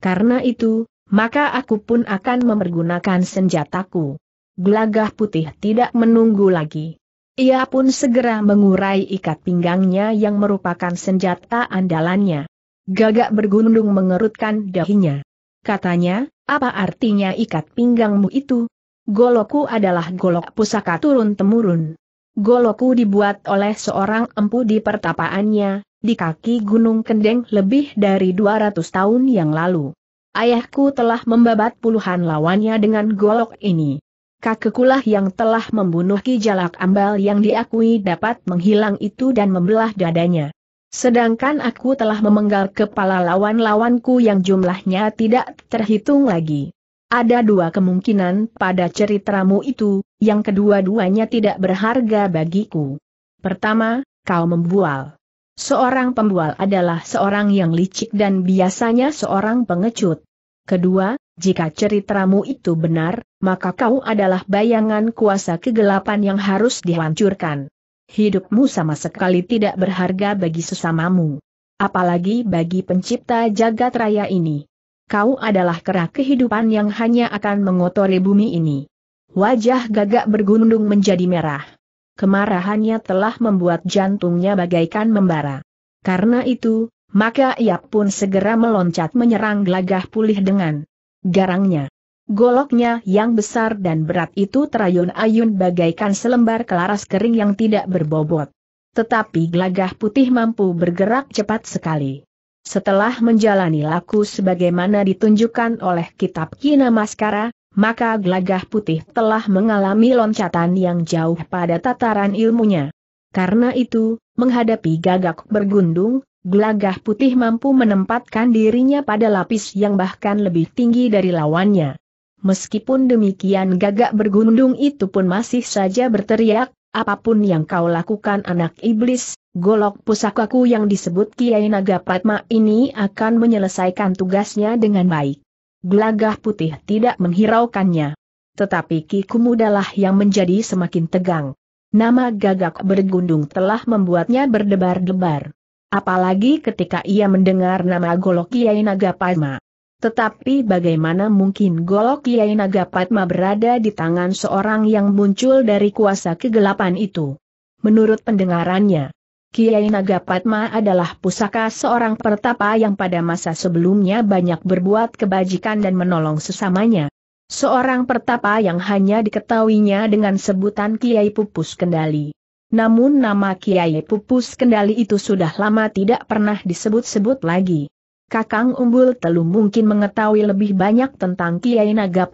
Speaker 1: Karena itu, maka aku pun akan mempergunakan senjataku. Gelagah putih tidak menunggu lagi. Ia pun segera mengurai ikat pinggangnya yang merupakan senjata andalannya. Gagak bergundung mengerutkan dahinya. Katanya, apa artinya ikat pinggangmu itu? Goloku adalah golok pusaka turun-temurun. Goloku dibuat oleh seorang empu di pertapaannya, di kaki Gunung Kendeng lebih dari 200 tahun yang lalu. Ayahku telah membabat puluhan lawannya dengan golok ini kakekulah yang telah membunuh Ki Jalak Ambal yang diakui dapat menghilang itu dan membelah dadanya. Sedangkan aku telah memenggal kepala lawan-lawanku yang jumlahnya tidak terhitung lagi. Ada dua kemungkinan pada ceritamu itu, yang kedua-duanya tidak berharga bagiku. Pertama, kau membual. Seorang pembual adalah seorang yang licik dan biasanya seorang pengecut. Kedua, jika ceritamu itu benar, maka kau adalah bayangan kuasa kegelapan yang harus dihancurkan. Hidupmu sama sekali tidak berharga bagi sesamamu. Apalagi bagi pencipta jagat raya ini. Kau adalah kera kehidupan yang hanya akan mengotori bumi ini. Wajah gagak bergundung menjadi merah. Kemarahannya telah membuat jantungnya bagaikan membara. Karena itu, maka ia pun segera meloncat menyerang gelagah pulih dengan garangnya. Goloknya yang besar dan berat itu terayun-ayun bagaikan selembar kelaras kering yang tidak berbobot. Tetapi gelagah putih mampu bergerak cepat sekali. Setelah menjalani laku sebagaimana ditunjukkan oleh kitab Kina Maskara, maka gelagah putih telah mengalami loncatan yang jauh pada tataran ilmunya. Karena itu, menghadapi gagak bergundung, gelagah putih mampu menempatkan dirinya pada lapis yang bahkan lebih tinggi dari lawannya. Meskipun demikian gagak bergundung itu pun masih saja berteriak, apapun yang kau lakukan anak iblis, golok pusakaku yang disebut Kiai Naga Padma ini akan menyelesaikan tugasnya dengan baik. Gelagah putih tidak menghiraukannya. Tetapi Ki mudalah yang menjadi semakin tegang. Nama gagak bergundung telah membuatnya berdebar-debar apalagi ketika ia mendengar nama Golok Kiai Naga Padma. Tetapi bagaimana mungkin golok Kiai Naga Padma berada di tangan seorang yang muncul dari kuasa kegelapan itu? Menurut pendengarannya, Kiai Naga Padma adalah pusaka seorang pertapa yang pada masa sebelumnya banyak berbuat kebajikan dan menolong sesamanya. Seorang pertapa yang hanya diketahuinya dengan sebutan Kiai Pupus Kendali. Namun nama Kiai Pupus Kendali itu sudah lama tidak pernah disebut-sebut lagi. Kakang Umbul Telu mungkin mengetahui lebih banyak tentang Kiai Naga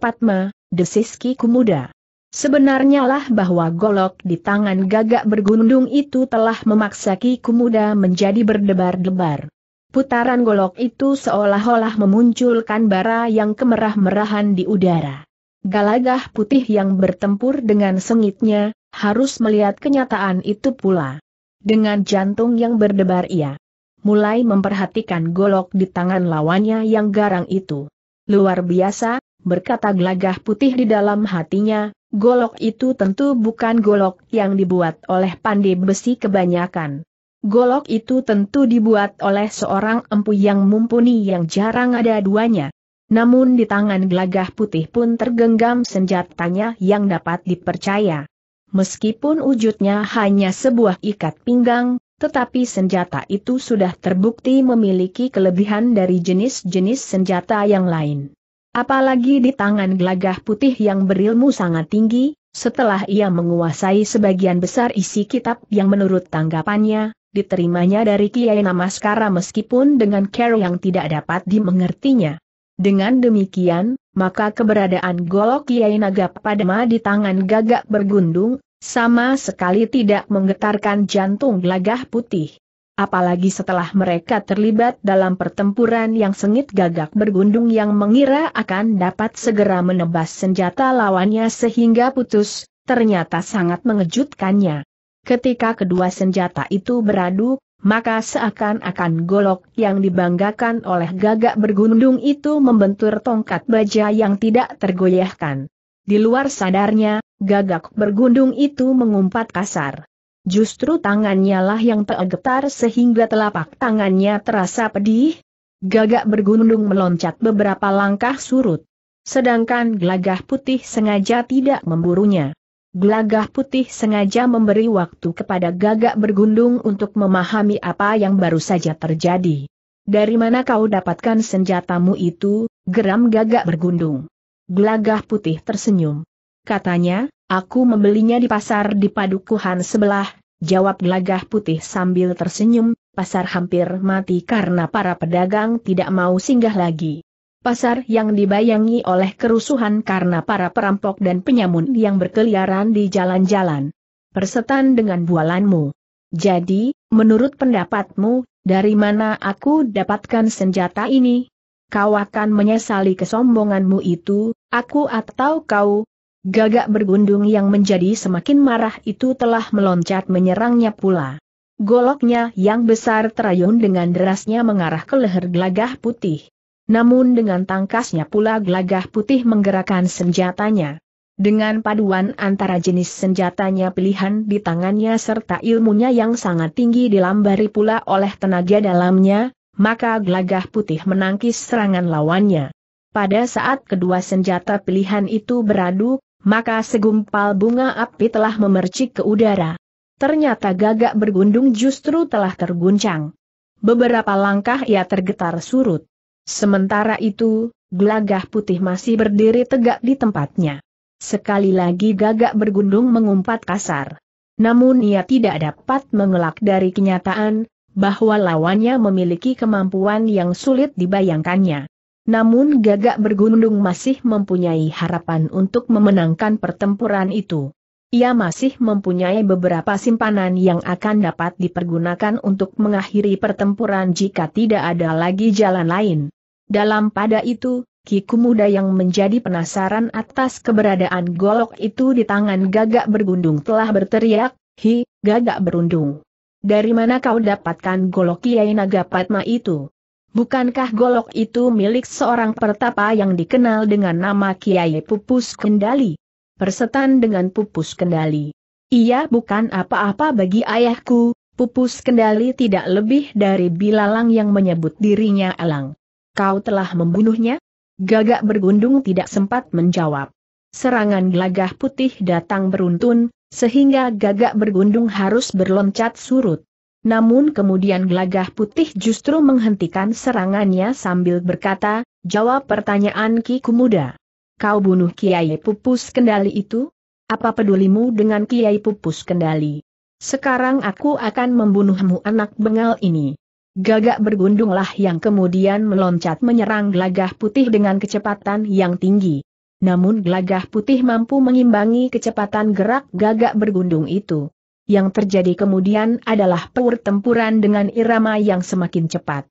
Speaker 1: desis Ki Kumuda. Sebenarnya lah bahwa golok di tangan gagak bergundung itu telah memaksa Ki Kumuda menjadi berdebar-debar. Putaran golok itu seolah-olah memunculkan bara yang kemerah-merahan di udara. Galagah putih yang bertempur dengan sengitnya, harus melihat kenyataan itu pula. Dengan jantung yang berdebar ia mulai memperhatikan golok di tangan lawannya yang garang itu. Luar biasa, berkata gelagah putih di dalam hatinya, golok itu tentu bukan golok yang dibuat oleh pandai besi kebanyakan. Golok itu tentu dibuat oleh seorang empu yang mumpuni yang jarang ada duanya. Namun di tangan gelagah putih pun tergenggam senjatanya yang dapat dipercaya. Meskipun wujudnya hanya sebuah ikat pinggang, tetapi senjata itu sudah terbukti memiliki kelebihan dari jenis-jenis senjata yang lain. Apalagi di tangan gelagah putih yang berilmu sangat tinggi, setelah ia menguasai sebagian besar isi kitab yang menurut tanggapannya, diterimanya dari Kiai Namaskara meskipun dengan care yang tidak dapat dimengertinya. Dengan demikian, maka keberadaan golok Kiai Naga Padma di tangan gagak bergundung, sama sekali tidak menggetarkan jantung gelagah putih. Apalagi setelah mereka terlibat dalam pertempuran yang sengit gagak bergundung yang mengira akan dapat segera menebas senjata lawannya sehingga putus, ternyata sangat mengejutkannya. Ketika kedua senjata itu beradu, maka seakan-akan golok yang dibanggakan oleh gagak bergundung itu membentur tongkat baja yang tidak tergoyahkan. Di luar sadarnya, gagak bergundung itu mengumpat kasar. Justru tangannya lah yang tergetar sehingga telapak tangannya terasa pedih. Gagak bergundung meloncat beberapa langkah surut. Sedangkan gelagah putih sengaja tidak memburunya. Gelagah putih sengaja memberi waktu kepada gagak bergundung untuk memahami apa yang baru saja terjadi. Dari mana kau dapatkan senjatamu itu, geram gagak bergundung. Gelagah putih tersenyum. Katanya, aku membelinya di pasar di padukuhan sebelah, jawab gelagah putih sambil tersenyum, pasar hampir mati karena para pedagang tidak mau singgah lagi. Pasar yang dibayangi oleh kerusuhan karena para perampok dan penyamun yang berkeliaran di jalan-jalan. Persetan dengan bualanmu. Jadi, menurut pendapatmu, dari mana aku dapatkan senjata ini? Kau akan menyesali kesombonganmu itu, aku atau kau? Gagak bergundung yang menjadi semakin marah itu telah meloncat menyerangnya pula. Goloknya yang besar terayun dengan derasnya mengarah ke leher gelagah putih. Namun dengan tangkasnya pula Glagah putih menggerakkan senjatanya. Dengan paduan antara jenis senjatanya pilihan di tangannya serta ilmunya yang sangat tinggi dilambari pula oleh tenaga dalamnya, maka Glagah putih menangkis serangan lawannya. Pada saat kedua senjata pilihan itu beradu, maka segumpal bunga api telah memercik ke udara. Ternyata gagak bergundung justru telah terguncang. Beberapa langkah ia tergetar surut. Sementara itu, gelagah putih masih berdiri tegak di tempatnya. Sekali lagi gagak bergundung mengumpat kasar. Namun ia tidak dapat mengelak dari kenyataan, bahwa lawannya memiliki kemampuan yang sulit dibayangkannya. Namun gagak bergundung masih mempunyai harapan untuk memenangkan pertempuran itu. Ia masih mempunyai beberapa simpanan yang akan dapat dipergunakan untuk mengakhiri pertempuran jika tidak ada lagi jalan lain. Dalam pada itu, Kiku muda yang menjadi penasaran atas keberadaan golok itu di tangan gagak bergundung telah berteriak, Hi, gagak berundung. Dari mana kau dapatkan golok Kiai Naga Padma itu? Bukankah golok itu milik seorang pertapa yang dikenal dengan nama Kiai Pupus Kendali? bersetan dengan pupus kendali. Ia bukan apa-apa bagi ayahku, pupus kendali tidak lebih dari bilalang yang menyebut dirinya elang. Kau telah membunuhnya? Gagak bergundung tidak sempat menjawab. Serangan gelagah putih datang beruntun, sehingga gagak bergundung harus berloncat surut. Namun kemudian gelagah putih justru menghentikan serangannya sambil berkata, jawab pertanyaan Ki Kumuda kau bunuh Kiai Pupus Kendali itu? Apa pedulimu dengan Kiai Pupus Kendali? Sekarang aku akan membunuhmu anak bengal ini. Gagak bergundunglah yang kemudian meloncat menyerang gelagah putih dengan kecepatan yang tinggi. Namun gelagah putih mampu mengimbangi kecepatan gerak gagak bergundung itu. Yang terjadi kemudian adalah pertempuran dengan irama yang semakin cepat.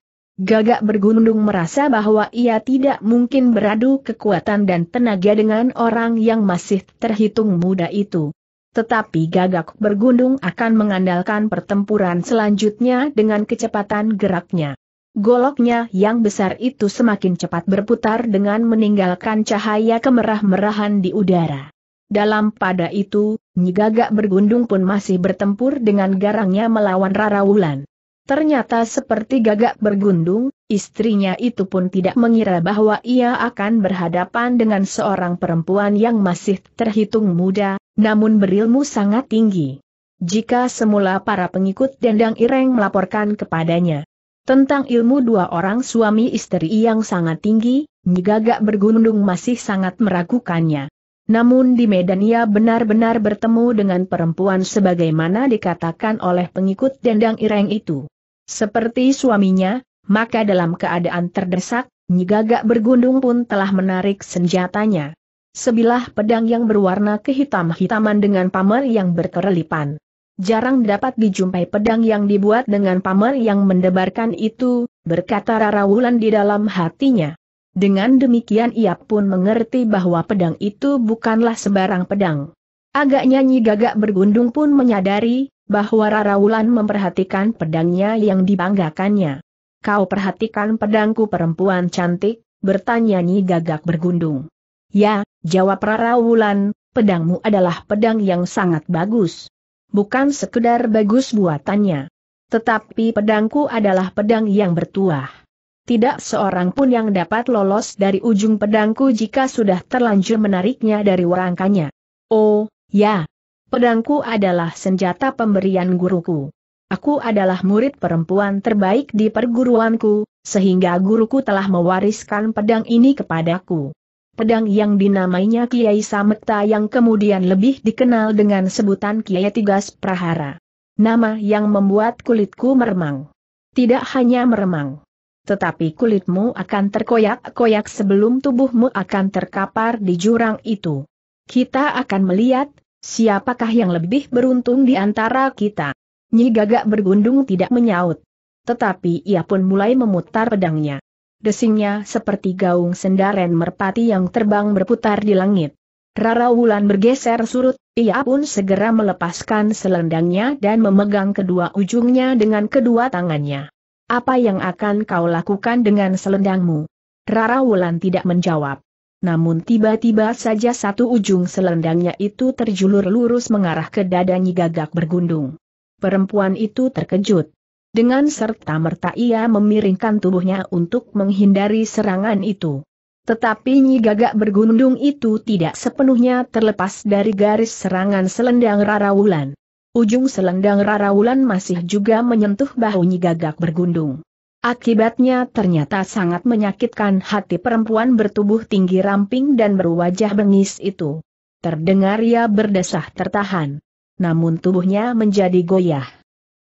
Speaker 1: Gagak bergundung merasa bahwa ia tidak mungkin beradu kekuatan dan tenaga dengan orang yang masih terhitung muda itu. Tetapi Gagak bergundung akan mengandalkan pertempuran selanjutnya dengan kecepatan geraknya. Goloknya yang besar itu semakin cepat berputar dengan meninggalkan cahaya kemerah-merahan di udara. Dalam pada itu, Nyi Gagak bergundung pun masih bertempur dengan garangnya melawan Rara Wulan. Ternyata seperti gagak bergundung, istrinya itu pun tidak mengira bahwa ia akan berhadapan dengan seorang perempuan yang masih terhitung muda, namun berilmu sangat tinggi. Jika semula para pengikut Dendang Ireng melaporkan kepadanya tentang ilmu dua orang suami istri yang sangat tinggi, Nyi Gagak bergundung masih sangat meragukannya. Namun di Medan ia benar-benar bertemu dengan perempuan sebagaimana dikatakan oleh pengikut dendang ireng itu. Seperti suaminya, maka dalam keadaan terdesak, Nyigagak bergundung pun telah menarik senjatanya. Sebilah pedang yang berwarna kehitam-hitaman dengan pamer yang berkerelipan. Jarang dapat dijumpai pedang yang dibuat dengan pamer yang mendebarkan itu, berkata Rara Wulan di dalam hatinya. Dengan demikian ia pun mengerti bahwa pedang itu bukanlah sebarang pedang. Agaknya Nyi Gagak bergundung pun menyadari, bahwa Raraulan memperhatikan pedangnya yang dibanggakannya. Kau perhatikan pedangku perempuan cantik, bertanya Nyi Gagak bergundung. Ya, jawab Raraulan, pedangmu adalah pedang yang sangat bagus. Bukan sekedar bagus buatannya. Tetapi pedangku adalah pedang yang bertuah tidak seorang pun yang dapat lolos dari ujung pedangku jika sudah terlanjur menariknya dari warangkanya. Oh, ya. Pedangku adalah senjata pemberian guruku. Aku adalah murid perempuan terbaik di perguruanku, sehingga guruku telah mewariskan pedang ini kepadaku. Pedang yang dinamainya Kiai Samekta yang kemudian lebih dikenal dengan sebutan Kiai Tigas Prahara. Nama yang membuat kulitku meremang. Tidak hanya meremang tetapi kulitmu akan terkoyak-koyak sebelum tubuhmu akan terkapar di jurang itu. Kita akan melihat, siapakah yang lebih beruntung di antara kita. Nyi Gagak bergundung tidak menyaut. Tetapi ia pun mulai memutar pedangnya. Desingnya seperti gaung sendaren merpati yang terbang berputar di langit. Rara Wulan bergeser surut, ia pun segera melepaskan selendangnya dan memegang kedua ujungnya dengan kedua tangannya. Apa yang akan kau lakukan dengan selendangmu? Rara Wulan tidak menjawab. Namun tiba-tiba saja satu ujung selendangnya itu terjulur lurus mengarah ke dadanya Gagak bergundung. Perempuan itu terkejut. Dengan serta-merta ia memiringkan tubuhnya untuk menghindari serangan itu. Tetapi Nyi Gagak bergundung itu tidak sepenuhnya terlepas dari garis serangan selendang Rara Wulan. Ujung selendang Raraulan masih juga menyentuh bahu Nyi Gagak bergundung. Akibatnya ternyata sangat menyakitkan hati perempuan bertubuh tinggi ramping dan berwajah bengis itu. Terdengar ia berdesah tertahan. Namun tubuhnya menjadi goyah.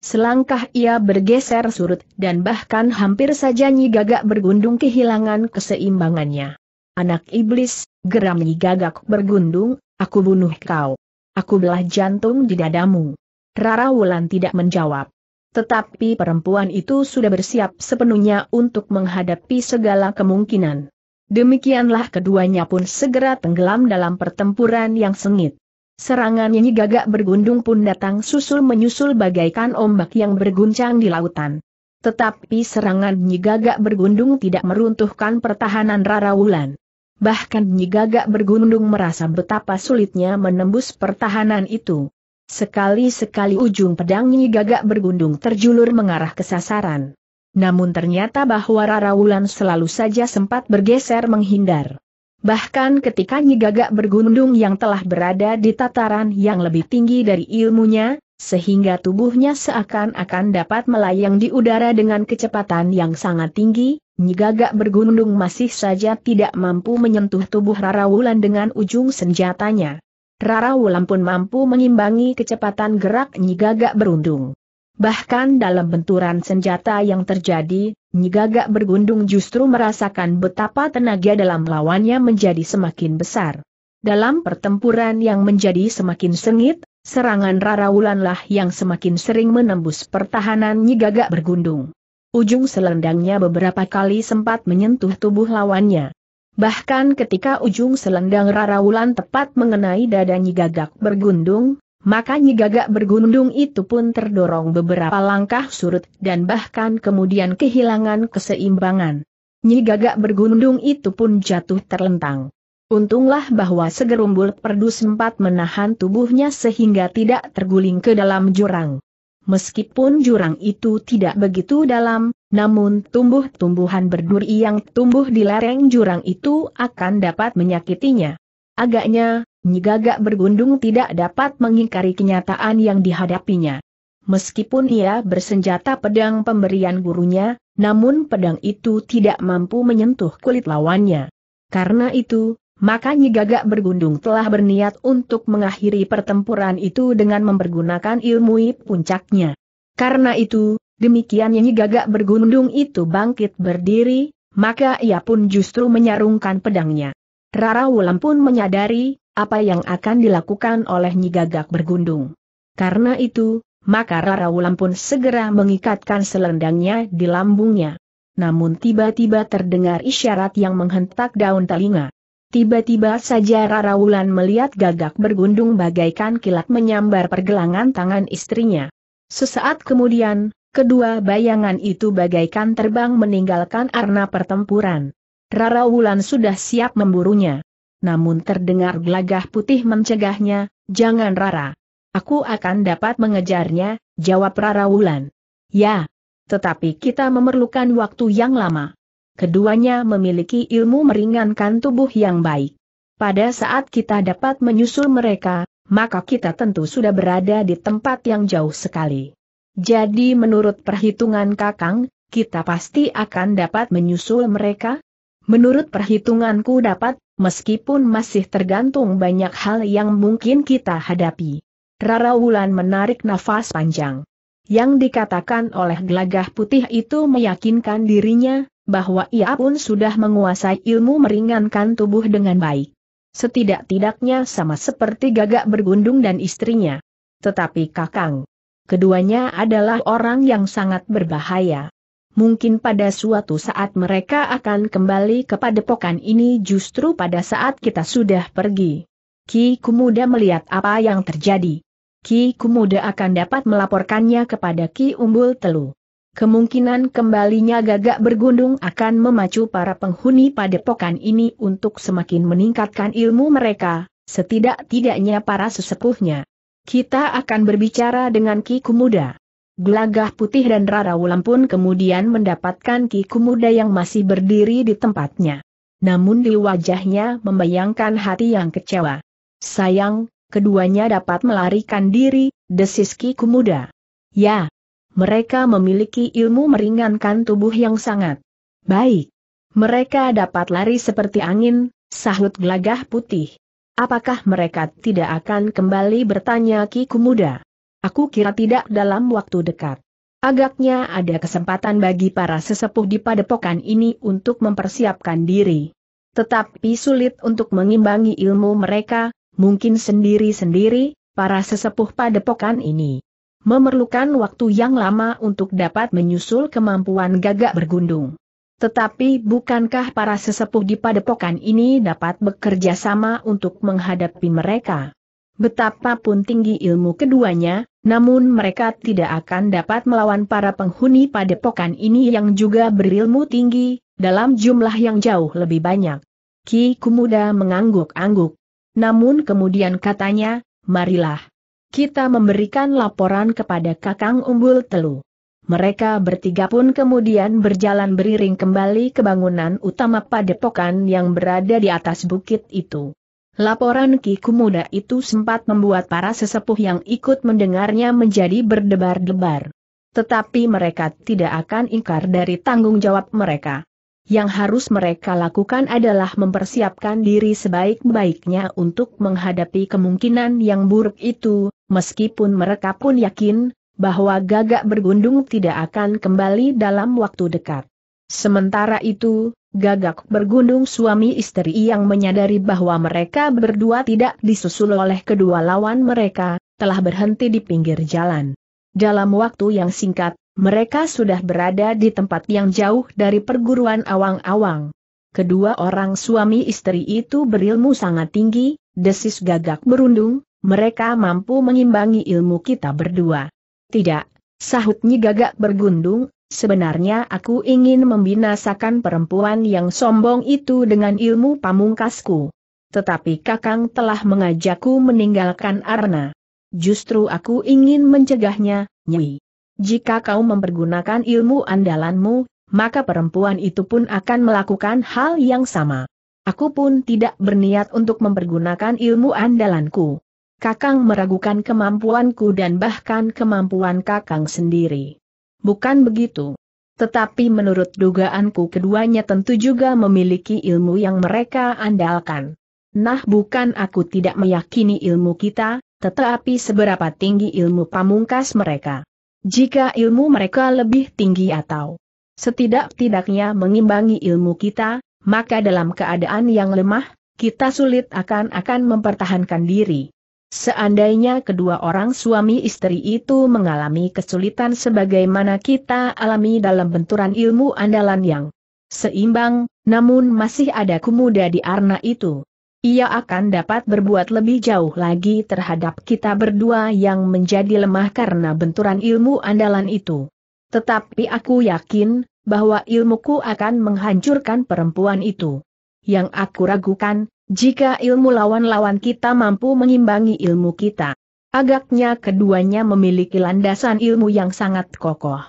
Speaker 1: Selangkah ia bergeser surut dan bahkan hampir saja Nyi Gagak bergundung kehilangan keseimbangannya. Anak iblis, geram Nyi Gagak bergundung, aku bunuh kau. Aku belah jantung di dadamu. Rara Wulan tidak menjawab. Tetapi perempuan itu sudah bersiap sepenuhnya untuk menghadapi segala kemungkinan. Demikianlah keduanya pun segera tenggelam dalam pertempuran yang sengit. Serangan Nyi Gagak bergundung pun datang susul menyusul bagaikan ombak yang berguncang di lautan. Tetapi serangan Nyi Gagak bergundung tidak meruntuhkan pertahanan Rara Wulan. Bahkan Nyi Gagak bergundung merasa betapa sulitnya menembus pertahanan itu. Sekali-sekali ujung pedangnya gagak bergundung terjulur mengarah ke sasaran. Namun ternyata bahwa Rara Wulan selalu saja sempat bergeser menghindar. Bahkan ketika Nyi Gagak bergundung yang telah berada di tataran yang lebih tinggi dari ilmunya, sehingga tubuhnya seakan-akan dapat melayang di udara dengan kecepatan yang sangat tinggi, Nyi Gagak bergundung masih saja tidak mampu menyentuh tubuh Rara Wulan dengan ujung senjatanya. Rara Wulan pun mampu mengimbangi kecepatan gerak Nyi Gagak berundung. Bahkan dalam benturan senjata yang terjadi, Nyi Gagak bergundung justru merasakan betapa tenaga dalam lawannya menjadi semakin besar. Dalam pertempuran yang menjadi semakin sengit, serangan Rara Wulanlah yang semakin sering menembus pertahanan Nyi Gagak bergundung. Ujung selendangnya beberapa kali sempat menyentuh tubuh lawannya. Bahkan ketika ujung selendang Wulan tepat mengenai dada gagak bergundung, maka nyi gagak bergundung itu pun terdorong beberapa langkah surut dan bahkan kemudian kehilangan keseimbangan. Nyi gagak bergundung itu pun jatuh terlentang. Untunglah bahwa segerumbul perdu sempat menahan tubuhnya sehingga tidak terguling ke dalam jurang. Meskipun jurang itu tidak begitu dalam, namun tumbuh-tumbuhan berduri yang tumbuh di lereng jurang itu akan dapat menyakitinya. Agaknya, Nyigagak bergundung tidak dapat mengingkari kenyataan yang dihadapinya. Meskipun ia bersenjata pedang pemberian gurunya, namun pedang itu tidak mampu menyentuh kulit lawannya. Karena itu, maka Nyigagak Bergundung telah berniat untuk mengakhiri pertempuran itu dengan mempergunakan ilmu puncaknya. Karena itu, Demikian Nyi Gagak bergundung itu bangkit berdiri, maka ia pun justru menyarungkan pedangnya. Rara Wulan pun menyadari, apa yang akan dilakukan oleh Nyi Gagak bergundung. Karena itu, maka Rara Wulan pun segera mengikatkan selendangnya di lambungnya. Namun tiba-tiba terdengar isyarat yang menghentak daun telinga. Tiba-tiba saja Rara Wulan melihat gagak bergundung bagaikan kilat menyambar pergelangan tangan istrinya. Sesaat kemudian, Kedua bayangan itu bagaikan terbang meninggalkan arena pertempuran. Rara Wulan sudah siap memburunya. Namun terdengar gelagah putih mencegahnya, jangan Rara. Aku akan dapat mengejarnya, jawab Rara Wulan. Ya, tetapi kita memerlukan waktu yang lama. Keduanya memiliki ilmu meringankan tubuh yang baik. Pada saat kita dapat menyusul mereka, maka kita tentu sudah berada di tempat yang jauh sekali. Jadi menurut perhitungan Kakang, kita pasti akan dapat menyusul mereka? Menurut perhitunganku dapat, meskipun masih tergantung banyak hal yang mungkin kita hadapi. Rara Wulan menarik nafas panjang. Yang dikatakan oleh gelagah putih itu meyakinkan dirinya, bahwa ia pun sudah menguasai ilmu meringankan tubuh dengan baik. Setidak-tidaknya sama seperti gagak bergundung dan istrinya. Tetapi Kakang, Keduanya adalah orang yang sangat berbahaya. Mungkin pada suatu saat mereka akan kembali ke padepokan ini justru pada saat kita sudah pergi. Ki Kumuda melihat apa yang terjadi. Ki Kumuda akan dapat melaporkannya kepada Ki Umbul Telu. Kemungkinan kembalinya gagak bergundung akan memacu para penghuni padepokan ini untuk semakin meningkatkan ilmu mereka, setidak-tidaknya para sesepuhnya. Kita akan berbicara dengan Ki Kumuda. Gelagah putih dan Rara Wulan pun kemudian mendapatkan Ki Kumuda yang masih berdiri di tempatnya. Namun di wajahnya membayangkan hati yang kecewa. Sayang, keduanya dapat melarikan diri, desis Kiku Muda. Ya, mereka memiliki ilmu meringankan tubuh yang sangat baik. Mereka dapat lari seperti angin, sahut gelagah putih. Apakah mereka tidak akan kembali bertanya Ki Kumuda? Aku kira tidak dalam waktu dekat. Agaknya ada kesempatan bagi para sesepuh di padepokan ini untuk mempersiapkan diri. Tetapi sulit untuk mengimbangi ilmu mereka, mungkin sendiri-sendiri, para sesepuh padepokan ini memerlukan waktu yang lama untuk dapat menyusul kemampuan gagak bergundung. Tetapi bukankah para sesepuh di padepokan ini dapat bekerja sama untuk menghadapi mereka? Betapapun tinggi ilmu keduanya, namun mereka tidak akan dapat melawan para penghuni padepokan ini yang juga berilmu tinggi, dalam jumlah yang jauh lebih banyak. Ki Kumuda mengangguk-angguk. Namun kemudian katanya, marilah. Kita memberikan laporan kepada Kakang Umbul Teluh. Mereka bertiga pun kemudian berjalan beriring kembali ke bangunan utama padepokan yang berada di atas bukit itu. Laporan Ki Kumuda itu sempat membuat para sesepuh yang ikut mendengarnya menjadi berdebar-debar. Tetapi mereka tidak akan ingkar dari tanggung jawab mereka. Yang harus mereka lakukan adalah mempersiapkan diri sebaik-baiknya untuk menghadapi kemungkinan yang buruk itu, meskipun mereka pun yakin bahwa gagak bergundung tidak akan kembali dalam waktu dekat. Sementara itu, gagak bergundung suami istri yang menyadari bahwa mereka berdua tidak disusul oleh kedua lawan mereka, telah berhenti di pinggir jalan. Dalam waktu yang singkat, mereka sudah berada di tempat yang jauh dari perguruan awang-awang. Kedua orang suami istri itu berilmu sangat tinggi, desis gagak berundung, mereka mampu mengimbangi ilmu kita berdua. Tidak, sahut Nyi Gagak bergundung, sebenarnya aku ingin membinasakan perempuan yang sombong itu dengan ilmu pamungkasku. Tetapi Kakang telah mengajakku meninggalkan Arna. Justru aku ingin mencegahnya, Nyi. Jika kau mempergunakan ilmu andalanmu, maka perempuan itu pun akan melakukan hal yang sama. Aku pun tidak berniat untuk mempergunakan ilmu andalanku. Kakang meragukan kemampuanku dan bahkan kemampuan Kakang sendiri. Bukan begitu. Tetapi menurut dugaanku keduanya tentu juga memiliki ilmu yang mereka andalkan. Nah bukan aku tidak meyakini ilmu kita, tetapi seberapa tinggi ilmu pamungkas mereka. Jika ilmu mereka lebih tinggi atau setidak-tidaknya mengimbangi ilmu kita, maka dalam keadaan yang lemah, kita sulit akan-akan mempertahankan diri. Seandainya kedua orang suami istri itu mengalami kesulitan sebagaimana kita alami dalam benturan ilmu andalan yang seimbang, namun masih ada kumuda di arna itu. Ia akan dapat berbuat lebih jauh lagi terhadap kita berdua yang menjadi lemah karena benturan ilmu andalan itu. Tetapi aku yakin, bahwa ilmuku akan menghancurkan perempuan itu. Yang aku ragukan, jika ilmu lawan-lawan kita mampu mengimbangi ilmu kita, agaknya keduanya memiliki landasan ilmu yang sangat kokoh.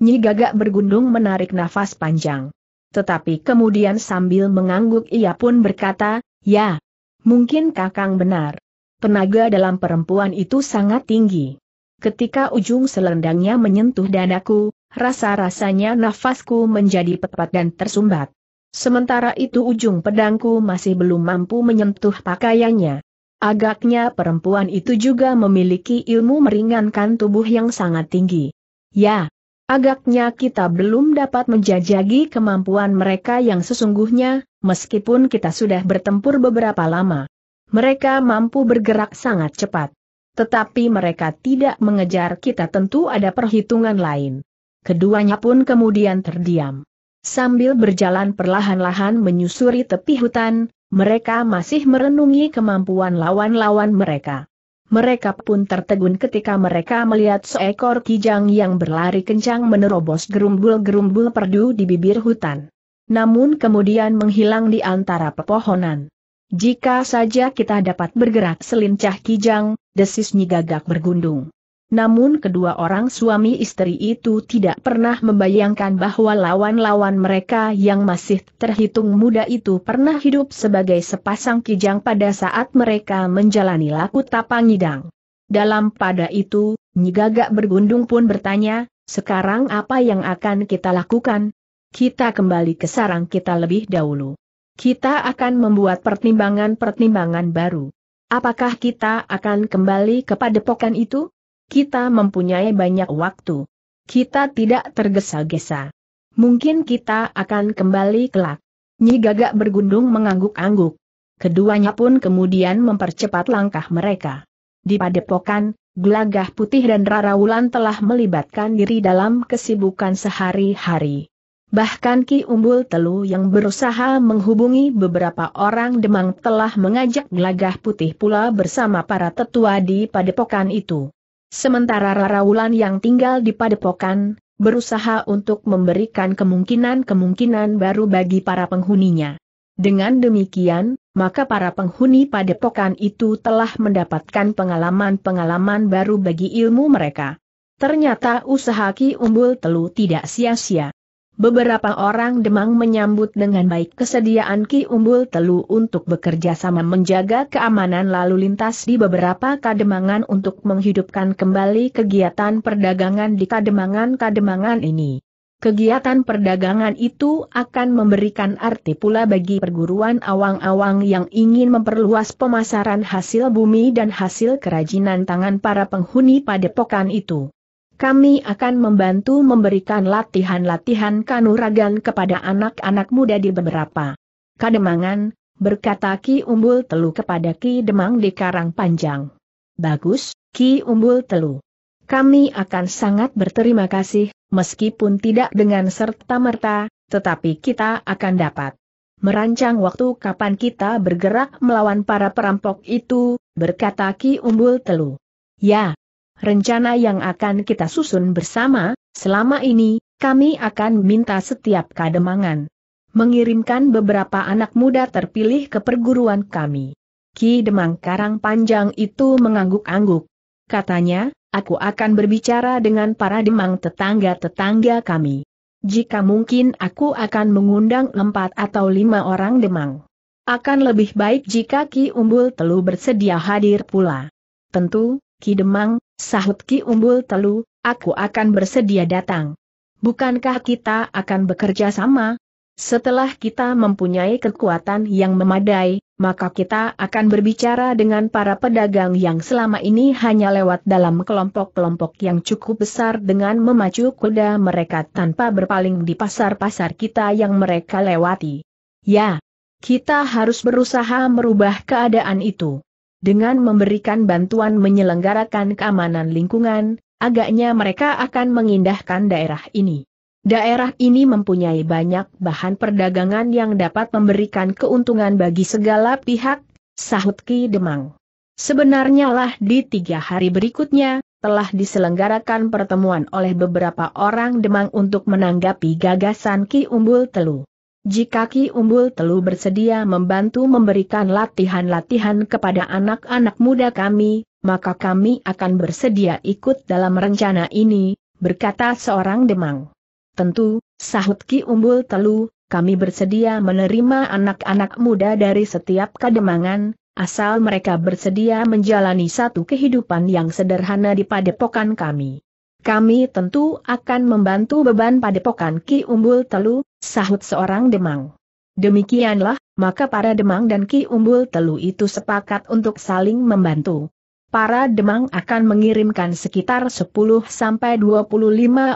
Speaker 1: Nyi Gagak bergundung menarik nafas panjang. Tetapi kemudian sambil mengangguk ia pun berkata, ya, mungkin kakang benar. Tenaga dalam perempuan itu sangat tinggi. Ketika ujung selendangnya menyentuh dadaku, rasa-rasanya nafasku menjadi pepat dan tersumbat. Sementara itu ujung pedangku masih belum mampu menyentuh pakaiannya. Agaknya perempuan itu juga memiliki ilmu meringankan tubuh yang sangat tinggi. Ya, agaknya kita belum dapat menjajagi kemampuan mereka yang sesungguhnya, meskipun kita sudah bertempur beberapa lama. Mereka mampu bergerak sangat cepat. Tetapi mereka tidak mengejar kita tentu ada perhitungan lain. Keduanya pun kemudian terdiam. Sambil berjalan perlahan-lahan menyusuri tepi hutan, mereka masih merenungi kemampuan lawan-lawan mereka. Mereka pun tertegun ketika mereka melihat seekor kijang yang berlari kencang menerobos gerumbul-gerumbul perdu di bibir hutan. Namun kemudian menghilang di antara pepohonan. Jika saja kita dapat bergerak selincah kijang, desis nyigagak Gagak bergundung. Namun kedua orang suami istri itu tidak pernah membayangkan bahwa lawan-lawan mereka yang masih terhitung muda itu pernah hidup sebagai sepasang kijang pada saat mereka menjalani laku tapangidang. Dalam pada itu, Nyigagak bergundung pun bertanya, sekarang apa yang akan kita lakukan? Kita kembali ke sarang kita lebih dahulu. Kita akan membuat pertimbangan-pertimbangan baru. Apakah kita akan kembali kepada padepokan itu? kita mempunyai banyak waktu. Kita tidak tergesa-gesa. Mungkin kita akan kembali kelak. Nyi Gagak bergundung mengangguk-angguk. Keduanya pun kemudian mempercepat langkah mereka. Di padepokan, Gelagah Putih dan Rara Wulan telah melibatkan diri dalam kesibukan sehari-hari. Bahkan Ki Umbul Telu yang berusaha menghubungi beberapa orang Demang telah mengajak Gelagah Putih pula bersama para tetua di padepokan itu. Sementara Wulan yang tinggal di padepokan, berusaha untuk memberikan kemungkinan-kemungkinan baru bagi para penghuninya. Dengan demikian, maka para penghuni padepokan itu telah mendapatkan pengalaman-pengalaman baru bagi ilmu mereka. Ternyata usaha Ki Umbul Telu tidak sia-sia. Beberapa orang Demang menyambut dengan baik kesediaan Ki Umbul Telu untuk bekerja sama menjaga keamanan lalu lintas di beberapa kademangan untuk menghidupkan kembali kegiatan perdagangan di kademangan-kademangan ini. Kegiatan perdagangan itu akan memberikan arti pula bagi perguruan awang-awang yang ingin memperluas pemasaran hasil bumi dan hasil kerajinan tangan para penghuni padepokan itu kami akan membantu memberikan latihan-latihan kanuragan kepada anak-anak muda di beberapa kademangan, berkata Ki Umbul Telu kepada Ki Demang di Karang Panjang. Bagus, Ki Umbul Telu. Kami akan sangat berterima kasih, meskipun tidak dengan serta-merta, tetapi kita akan dapat merancang waktu kapan kita bergerak melawan para perampok itu, berkata Ki Umbul Telu. Ya, rencana yang akan kita susun bersama, selama ini, kami akan minta setiap kademangan mengirimkan beberapa anak muda terpilih ke perguruan kami. Ki Demang Karang Panjang itu mengangguk-angguk. Katanya, aku akan berbicara dengan para demang tetangga-tetangga kami. Jika mungkin aku akan mengundang empat atau lima orang demang. Akan lebih baik jika Ki Umbul Telu bersedia hadir pula. Tentu, Ki Demang, sahut Ki Umbul Telu, aku akan bersedia datang. Bukankah kita akan bekerja sama? Setelah kita mempunyai kekuatan yang memadai, maka kita akan berbicara dengan para pedagang yang selama ini hanya lewat dalam kelompok-kelompok yang cukup besar dengan memacu kuda mereka tanpa berpaling di pasar-pasar kita yang mereka lewati. Ya, kita harus berusaha merubah keadaan itu. Dengan memberikan bantuan menyelenggarakan keamanan lingkungan, agaknya mereka akan mengindahkan daerah ini. Daerah ini mempunyai banyak bahan perdagangan yang dapat memberikan keuntungan bagi segala pihak, sahut Ki Demang. Sebenarnya lah di tiga hari berikutnya, telah diselenggarakan pertemuan oleh beberapa orang Demang untuk menanggapi gagasan Ki Umbul Telu. Jika Ki Umbul Telu bersedia membantu memberikan latihan-latihan kepada anak-anak muda kami, maka kami akan bersedia ikut dalam rencana ini, berkata seorang Demang. Tentu, sahut Ki Umbul Telu, kami bersedia menerima anak-anak muda dari setiap kademangan, asal mereka bersedia menjalani satu kehidupan yang sederhana di padepokan kami. Kami tentu akan membantu beban padepokan Ki Umbul Telu, sahut seorang demang. Demikianlah, maka para demang dan Ki Umbul Telu itu sepakat untuk saling membantu. Para demang akan mengirimkan sekitar 10-25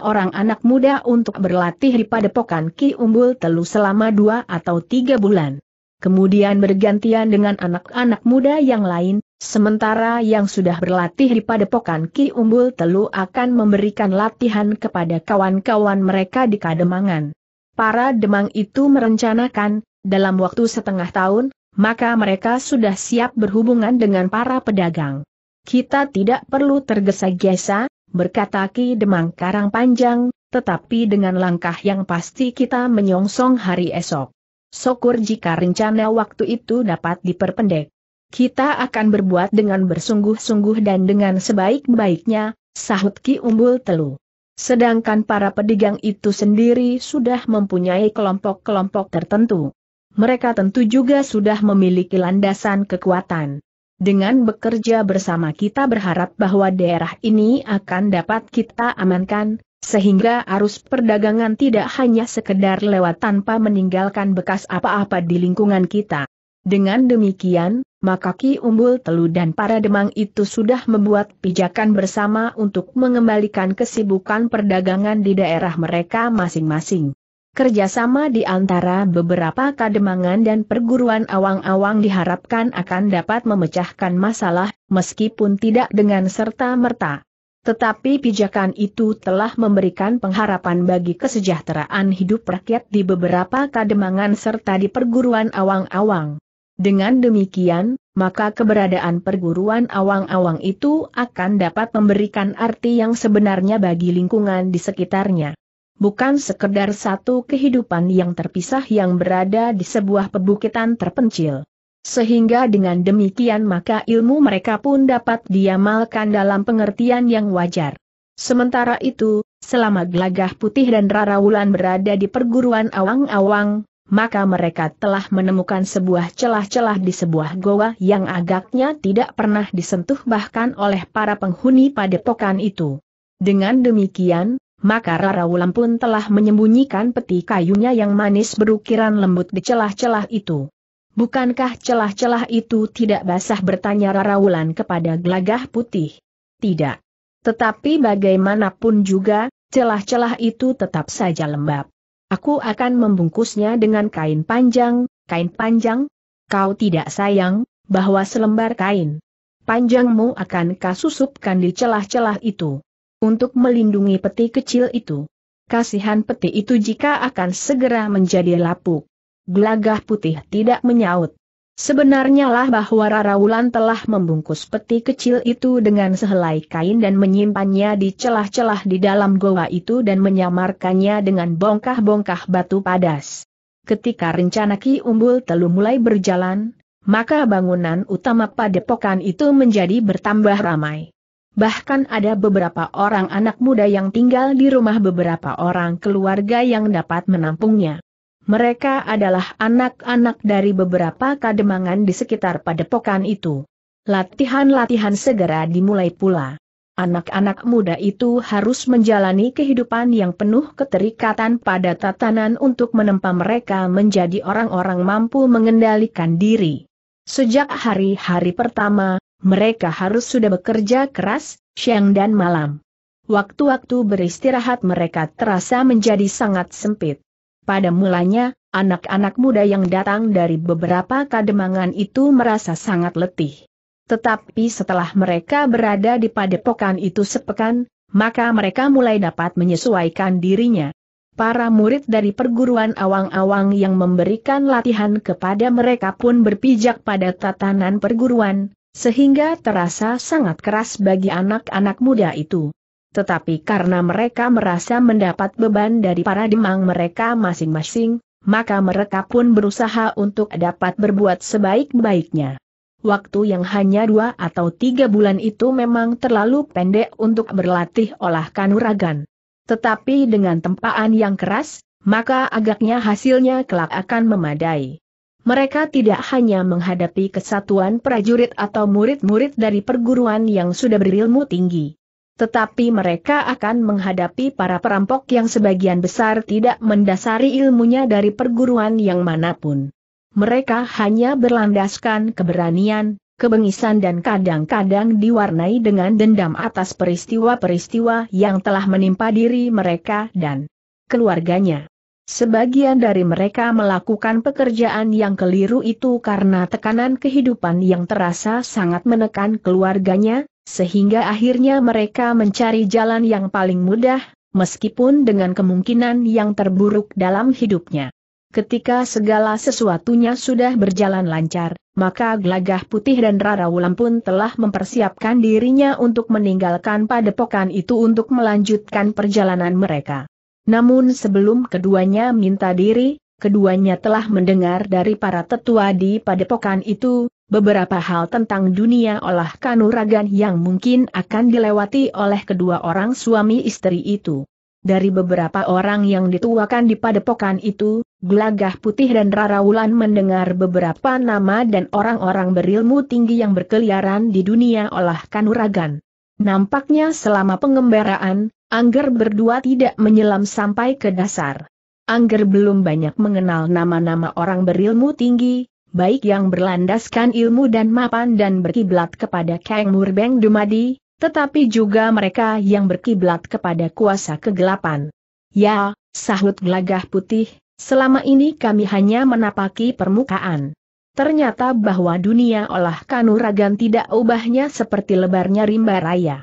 Speaker 1: orang anak muda untuk berlatih di padepokan Ki Umbul Telu selama 2 atau 3 bulan. Kemudian bergantian dengan anak-anak muda yang lain, Sementara yang sudah berlatih di padepokan Ki Umbul Telu akan memberikan latihan kepada kawan-kawan mereka di Kademangan. Para demang itu merencanakan, dalam waktu setengah tahun, maka mereka sudah siap berhubungan dengan para pedagang. Kita tidak perlu tergesa-gesa, berkata Ki Demang Karang Panjang, tetapi dengan langkah yang pasti kita menyongsong hari esok. Syukur jika rencana waktu itu dapat diperpendek. Kita akan berbuat dengan bersungguh-sungguh dan dengan sebaik-baiknya, sahut Ki Umbul Telu. Sedangkan para pedigang itu sendiri sudah mempunyai kelompok-kelompok tertentu. Mereka tentu juga sudah memiliki landasan kekuatan. Dengan bekerja bersama kita berharap bahwa daerah ini akan dapat kita amankan, sehingga arus perdagangan tidak hanya sekedar lewat tanpa meninggalkan bekas apa-apa di lingkungan kita. Dengan demikian, maka Ki Umbul Telu dan para demang itu sudah membuat pijakan bersama untuk mengembalikan kesibukan perdagangan di daerah mereka masing-masing. Kerjasama di antara beberapa kademangan dan perguruan awang-awang diharapkan akan dapat memecahkan masalah, meskipun tidak dengan serta-merta. Tetapi pijakan itu telah memberikan pengharapan bagi kesejahteraan hidup rakyat di beberapa kademangan serta di perguruan awang-awang. Dengan demikian, maka keberadaan perguruan awang-awang itu akan dapat memberikan arti yang sebenarnya bagi lingkungan di sekitarnya. Bukan sekedar satu kehidupan yang terpisah yang berada di sebuah pebukitan terpencil. Sehingga dengan demikian maka ilmu mereka pun dapat diamalkan dalam pengertian yang wajar. Sementara itu, selama Gelagah Putih dan Rara Wulan berada di perguruan awang-awang, maka mereka telah menemukan sebuah celah-celah di sebuah goa yang agaknya tidak pernah disentuh bahkan oleh para penghuni padepokan itu. Dengan demikian, maka Rara Rarawulan pun telah menyembunyikan peti kayunya yang manis berukiran lembut di celah-celah itu. Bukankah celah-celah itu tidak basah bertanya Rara Wulan kepada Glagah putih? Tidak. Tetapi bagaimanapun juga, celah-celah itu tetap saja lembab. Aku akan membungkusnya dengan kain panjang, kain panjang? Kau tidak sayang, bahwa selembar kain panjangmu akan kasusupkan di celah-celah itu. Untuk melindungi peti kecil itu. Kasihan peti itu jika akan segera menjadi lapuk. Gelagah putih tidak menyaut. Sebenarnya lah bahwa Rara Wulan telah membungkus peti kecil itu dengan sehelai kain dan menyimpannya di celah-celah di dalam goa itu dan menyamarkannya dengan bongkah-bongkah batu padas. Ketika rencana Ki Umbul Telu mulai berjalan, maka bangunan utama padepokan itu menjadi bertambah ramai. Bahkan ada beberapa orang anak muda yang tinggal di rumah beberapa orang keluarga yang dapat menampungnya. Mereka adalah anak-anak dari beberapa kademangan di sekitar padepokan itu. Latihan-latihan segera dimulai pula. Anak-anak muda itu harus menjalani kehidupan yang penuh keterikatan pada tatanan untuk menempa mereka menjadi orang-orang mampu mengendalikan diri. Sejak hari-hari pertama, mereka harus sudah bekerja keras, siang dan malam. Waktu-waktu beristirahat mereka terasa menjadi sangat sempit. Pada mulanya, anak-anak muda yang datang dari beberapa kademangan itu merasa sangat letih. Tetapi setelah mereka berada di padepokan itu sepekan, maka mereka mulai dapat menyesuaikan dirinya. Para murid dari perguruan awang-awang yang memberikan latihan kepada mereka pun berpijak pada tatanan perguruan, sehingga terasa sangat keras bagi anak-anak muda itu. Tetapi karena mereka merasa mendapat beban dari para demang mereka masing-masing, maka mereka pun berusaha untuk dapat berbuat sebaik-baiknya. Waktu yang hanya dua atau tiga bulan itu memang terlalu pendek untuk berlatih olah kanuragan. Tetapi dengan tempaan yang keras, maka agaknya hasilnya kelak akan memadai. Mereka tidak hanya menghadapi kesatuan prajurit atau murid-murid dari perguruan yang sudah berilmu tinggi, tetapi mereka akan menghadapi para perampok yang sebagian besar tidak mendasari ilmunya dari perguruan yang manapun. Mereka hanya berlandaskan keberanian, kebengisan dan kadang-kadang diwarnai dengan dendam atas peristiwa-peristiwa yang telah menimpa diri mereka dan keluarganya. Sebagian dari mereka melakukan pekerjaan yang keliru itu karena tekanan kehidupan yang terasa sangat menekan keluarganya, sehingga akhirnya mereka mencari jalan yang paling mudah, meskipun dengan kemungkinan yang terburuk dalam hidupnya. Ketika segala sesuatunya sudah berjalan lancar, maka Gelagah Putih dan Rara Wulan pun telah mempersiapkan dirinya untuk meninggalkan padepokan itu untuk melanjutkan perjalanan mereka. Namun sebelum keduanya minta diri, keduanya telah mendengar dari para tetua di padepokan itu, beberapa hal tentang dunia olah kanuragan yang mungkin akan dilewati oleh kedua orang suami istri itu. Dari beberapa orang yang dituakan di padepokan itu, Gelagah Putih dan Raraulan mendengar beberapa nama dan orang-orang berilmu tinggi yang berkeliaran di dunia olah kanuragan. Nampaknya selama pengembaraan, Angger berdua tidak menyelam sampai ke dasar. Angger belum banyak mengenal nama-nama orang berilmu tinggi, baik yang berlandaskan ilmu dan mapan dan berkiblat kepada Kang Murbeng Dumadi, tetapi juga mereka yang berkiblat kepada kuasa kegelapan. Ya, sahut gelagah putih, selama ini kami hanya menapaki permukaan. Ternyata bahwa dunia olah kanuragan tidak ubahnya seperti lebarnya rimba raya.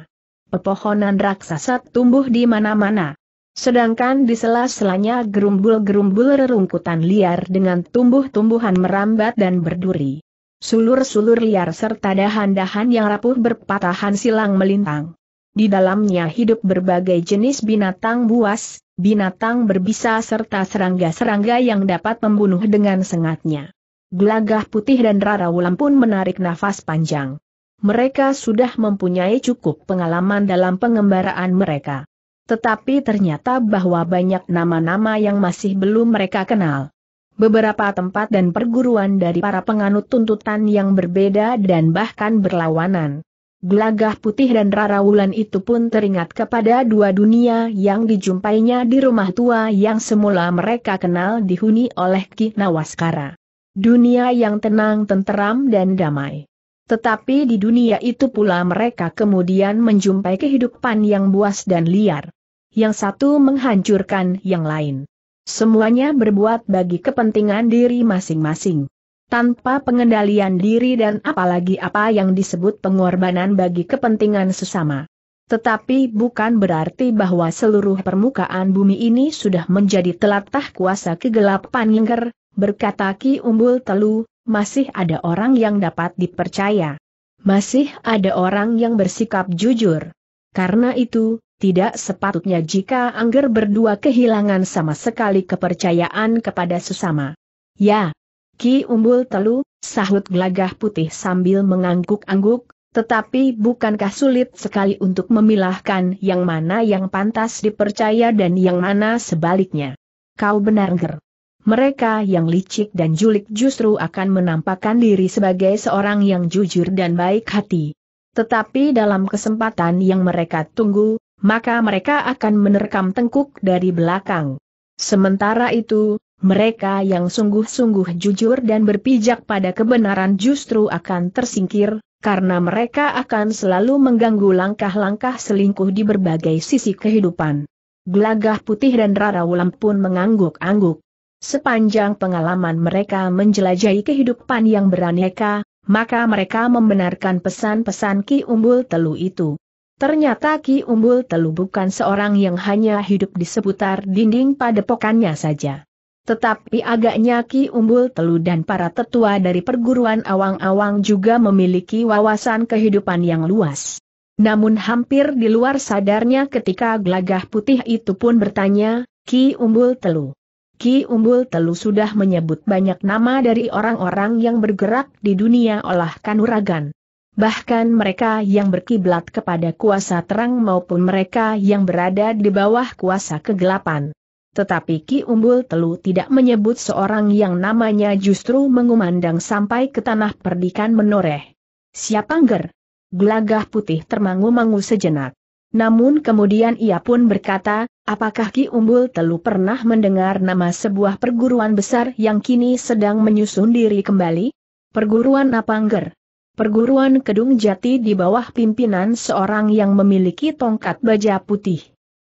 Speaker 1: Pepohonan raksasa tumbuh di mana-mana. Sedangkan di sela-selanya gerumbul-gerumbul rerungkutan liar dengan tumbuh-tumbuhan merambat dan berduri. Sulur-sulur liar serta dahan-dahan yang rapuh berpatahan silang melintang. Di dalamnya hidup berbagai jenis binatang buas, binatang berbisa serta serangga-serangga yang dapat membunuh dengan sengatnya. Gelagah putih dan rara ulam pun menarik nafas panjang. Mereka sudah mempunyai cukup pengalaman dalam pengembaraan mereka. Tetapi ternyata bahwa banyak nama-nama yang masih belum mereka kenal. Beberapa tempat dan perguruan dari para penganut tuntutan yang berbeda dan bahkan berlawanan. Gelagah putih dan rarawulan itu pun teringat kepada dua dunia yang dijumpainya di rumah tua yang semula mereka kenal dihuni oleh Ki Nawaskara. Dunia yang tenang tenteram dan damai. Tetapi di dunia itu pula mereka kemudian menjumpai kehidupan yang buas dan liar yang satu menghancurkan yang lain. Semuanya berbuat bagi kepentingan diri masing-masing. Tanpa pengendalian diri dan apalagi apa yang disebut pengorbanan bagi kepentingan sesama. Tetapi bukan berarti bahwa seluruh permukaan bumi ini sudah menjadi telatah kuasa kegelapan Yingger, berkata Ki Umbul Telu, masih ada orang yang dapat dipercaya. Masih ada orang yang bersikap jujur. Karena itu, tidak sepatutnya jika Angger berdua kehilangan sama sekali kepercayaan kepada sesama. Ya, Ki Umbul Telu, sahut gelagah putih sambil mengangguk-angguk, tetapi bukankah sulit sekali untuk memilahkan yang mana yang pantas dipercaya dan yang mana sebaliknya? Kau benar Angger. Mereka yang licik dan julik justru akan menampakkan diri sebagai seorang yang jujur dan baik hati. Tetapi dalam kesempatan yang mereka tunggu, maka mereka akan menerkam tengkuk dari belakang. Sementara itu, mereka yang sungguh-sungguh jujur dan berpijak pada kebenaran justru akan tersingkir, karena mereka akan selalu mengganggu langkah-langkah selingkuh di berbagai sisi kehidupan. Gelagah putih dan Rara Wulam pun mengangguk-angguk. Sepanjang pengalaman mereka menjelajahi kehidupan yang beraneka, maka mereka membenarkan pesan-pesan Ki Umbul Telu itu. Ternyata Ki Umbul Telu bukan seorang yang hanya hidup di seputar dinding padepokannya saja. Tetapi agaknya Ki Umbul Telu dan para tetua dari perguruan awang-awang juga memiliki wawasan kehidupan yang luas. Namun hampir di luar sadarnya ketika gelagah putih itu pun bertanya, Ki Umbul Telu. Ki Umbul Telu sudah menyebut banyak nama dari orang-orang yang bergerak di dunia olah kanuragan bahkan mereka yang berkiblat kepada kuasa terang maupun mereka yang berada di bawah kuasa kegelapan. Tetapi Ki Umbul Telu tidak menyebut seorang yang namanya justru mengumandang sampai ke tanah perdikan menoreh. Siapa ngger? Gelagah putih termangu-mangu sejenak. Namun kemudian ia pun berkata, apakah Ki Umbul Telu pernah mendengar nama sebuah perguruan besar yang kini sedang menyusun diri kembali? Perguruan apa ngger? Perguruan Kedung Jati di bawah pimpinan seorang yang memiliki tongkat baja putih.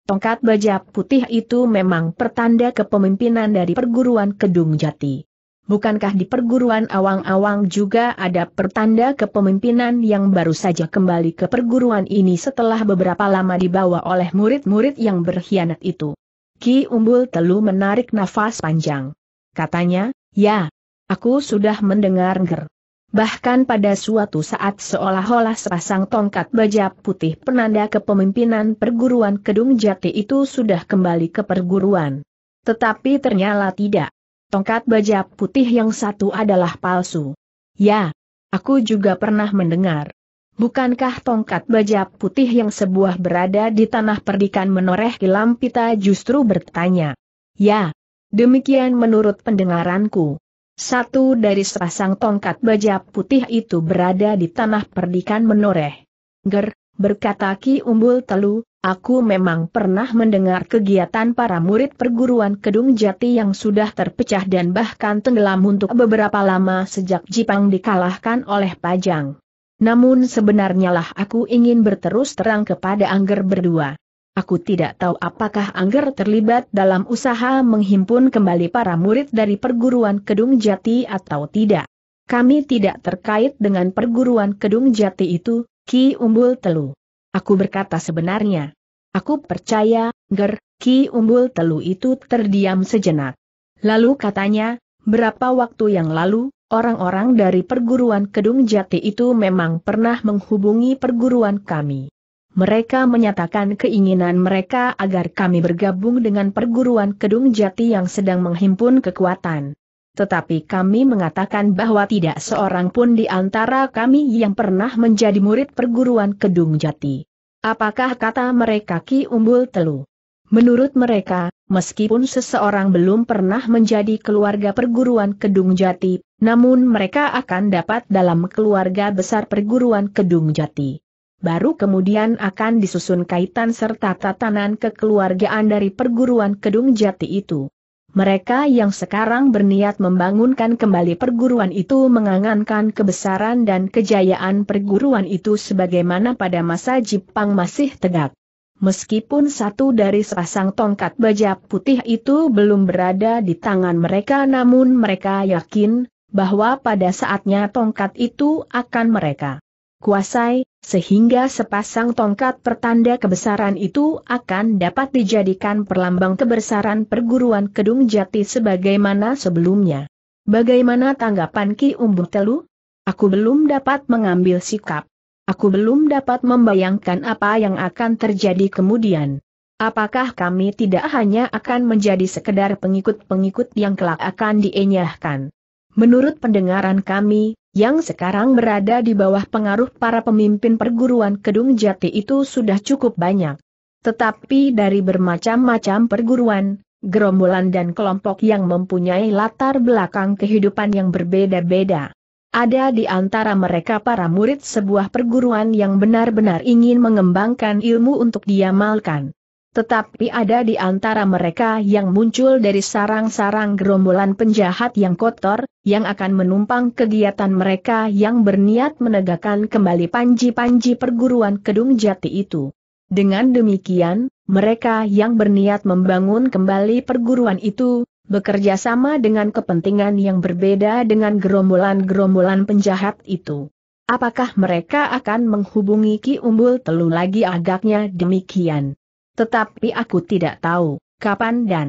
Speaker 1: Tongkat baja putih itu memang pertanda kepemimpinan dari perguruan Kedung Jati. Bukankah di perguruan awang-awang juga ada pertanda kepemimpinan yang baru saja kembali ke perguruan ini setelah beberapa lama dibawa oleh murid-murid yang berkhianat itu? Ki Umbul Telu menarik nafas panjang. Katanya, ya, aku sudah mendengar ger. Bahkan pada suatu saat seolah-olah sepasang tongkat baja putih penanda kepemimpinan perguruan Kedung Jati itu sudah kembali ke perguruan. Tetapi ternyata tidak. Tongkat baja putih yang satu adalah palsu. Ya, aku juga pernah mendengar. Bukankah tongkat baja putih yang sebuah berada di tanah perdikan menoreh kilam pita justru bertanya. Ya, demikian menurut pendengaranku satu dari sepasang tongkat baja putih itu berada di tanah perdikan menoreh. Ger, berkata Ki Umbul Telu, aku memang pernah mendengar kegiatan para murid perguruan Kedung Jati yang sudah terpecah dan bahkan tenggelam untuk beberapa lama sejak Jipang dikalahkan oleh Pajang. Namun sebenarnya lah aku ingin berterus terang kepada Angger berdua. Aku tidak tahu apakah Angger terlibat dalam usaha menghimpun kembali para murid dari perguruan Kedung Jati atau tidak. Kami tidak terkait dengan perguruan Kedung Jati itu, Ki Umbul Telu. Aku berkata sebenarnya. Aku percaya, Ger, Ki Umbul Telu itu terdiam sejenak. Lalu katanya, berapa waktu yang lalu, orang-orang dari perguruan Kedung Jati itu memang pernah menghubungi perguruan kami. Mereka menyatakan keinginan mereka agar kami bergabung dengan perguruan Kedung Jati yang sedang menghimpun kekuatan. Tetapi kami mengatakan bahwa tidak seorang pun di antara kami yang pernah menjadi murid perguruan Kedung Jati. Apakah kata mereka Ki Umbul Telu? Menurut mereka, meskipun seseorang belum pernah menjadi keluarga perguruan Kedung Jati, namun mereka akan dapat dalam keluarga besar perguruan Kedung Jati baru kemudian akan disusun kaitan serta tatanan kekeluargaan dari perguruan Kedung Jati itu. Mereka yang sekarang berniat membangunkan kembali perguruan itu mengangankan kebesaran dan kejayaan perguruan itu sebagaimana pada masa Jepang masih tegak. Meskipun satu dari sepasang tongkat baja putih itu belum berada di tangan mereka namun mereka yakin, bahwa pada saatnya tongkat itu akan mereka kuasai, sehingga sepasang tongkat pertanda kebesaran itu akan dapat dijadikan perlambang kebesaran perguruan Kedung Jati sebagaimana sebelumnya. Bagaimana tanggapan Ki Umbu Telu? Aku belum dapat mengambil sikap. Aku belum dapat membayangkan apa yang akan terjadi kemudian. Apakah kami tidak hanya akan menjadi sekedar pengikut-pengikut yang kelak akan dienyahkan? Menurut pendengaran kami, yang sekarang berada di bawah pengaruh para pemimpin perguruan Kedung Jati itu sudah cukup banyak. Tetapi dari bermacam-macam perguruan, gerombolan dan kelompok yang mempunyai latar belakang kehidupan yang berbeda-beda. Ada di antara mereka para murid sebuah perguruan yang benar-benar ingin mengembangkan ilmu untuk diamalkan. Tetapi ada di antara mereka yang muncul dari sarang-sarang gerombolan penjahat yang kotor, yang akan menumpang kegiatan mereka yang berniat menegakkan kembali panji-panji perguruan Kedung Jati itu. Dengan demikian, mereka yang berniat membangun kembali perguruan itu, bekerja sama dengan kepentingan yang berbeda dengan gerombolan-gerombolan penjahat itu. Apakah mereka akan menghubungi Ki Umbul Telu lagi agaknya demikian? Tetapi aku tidak tahu, kapan dan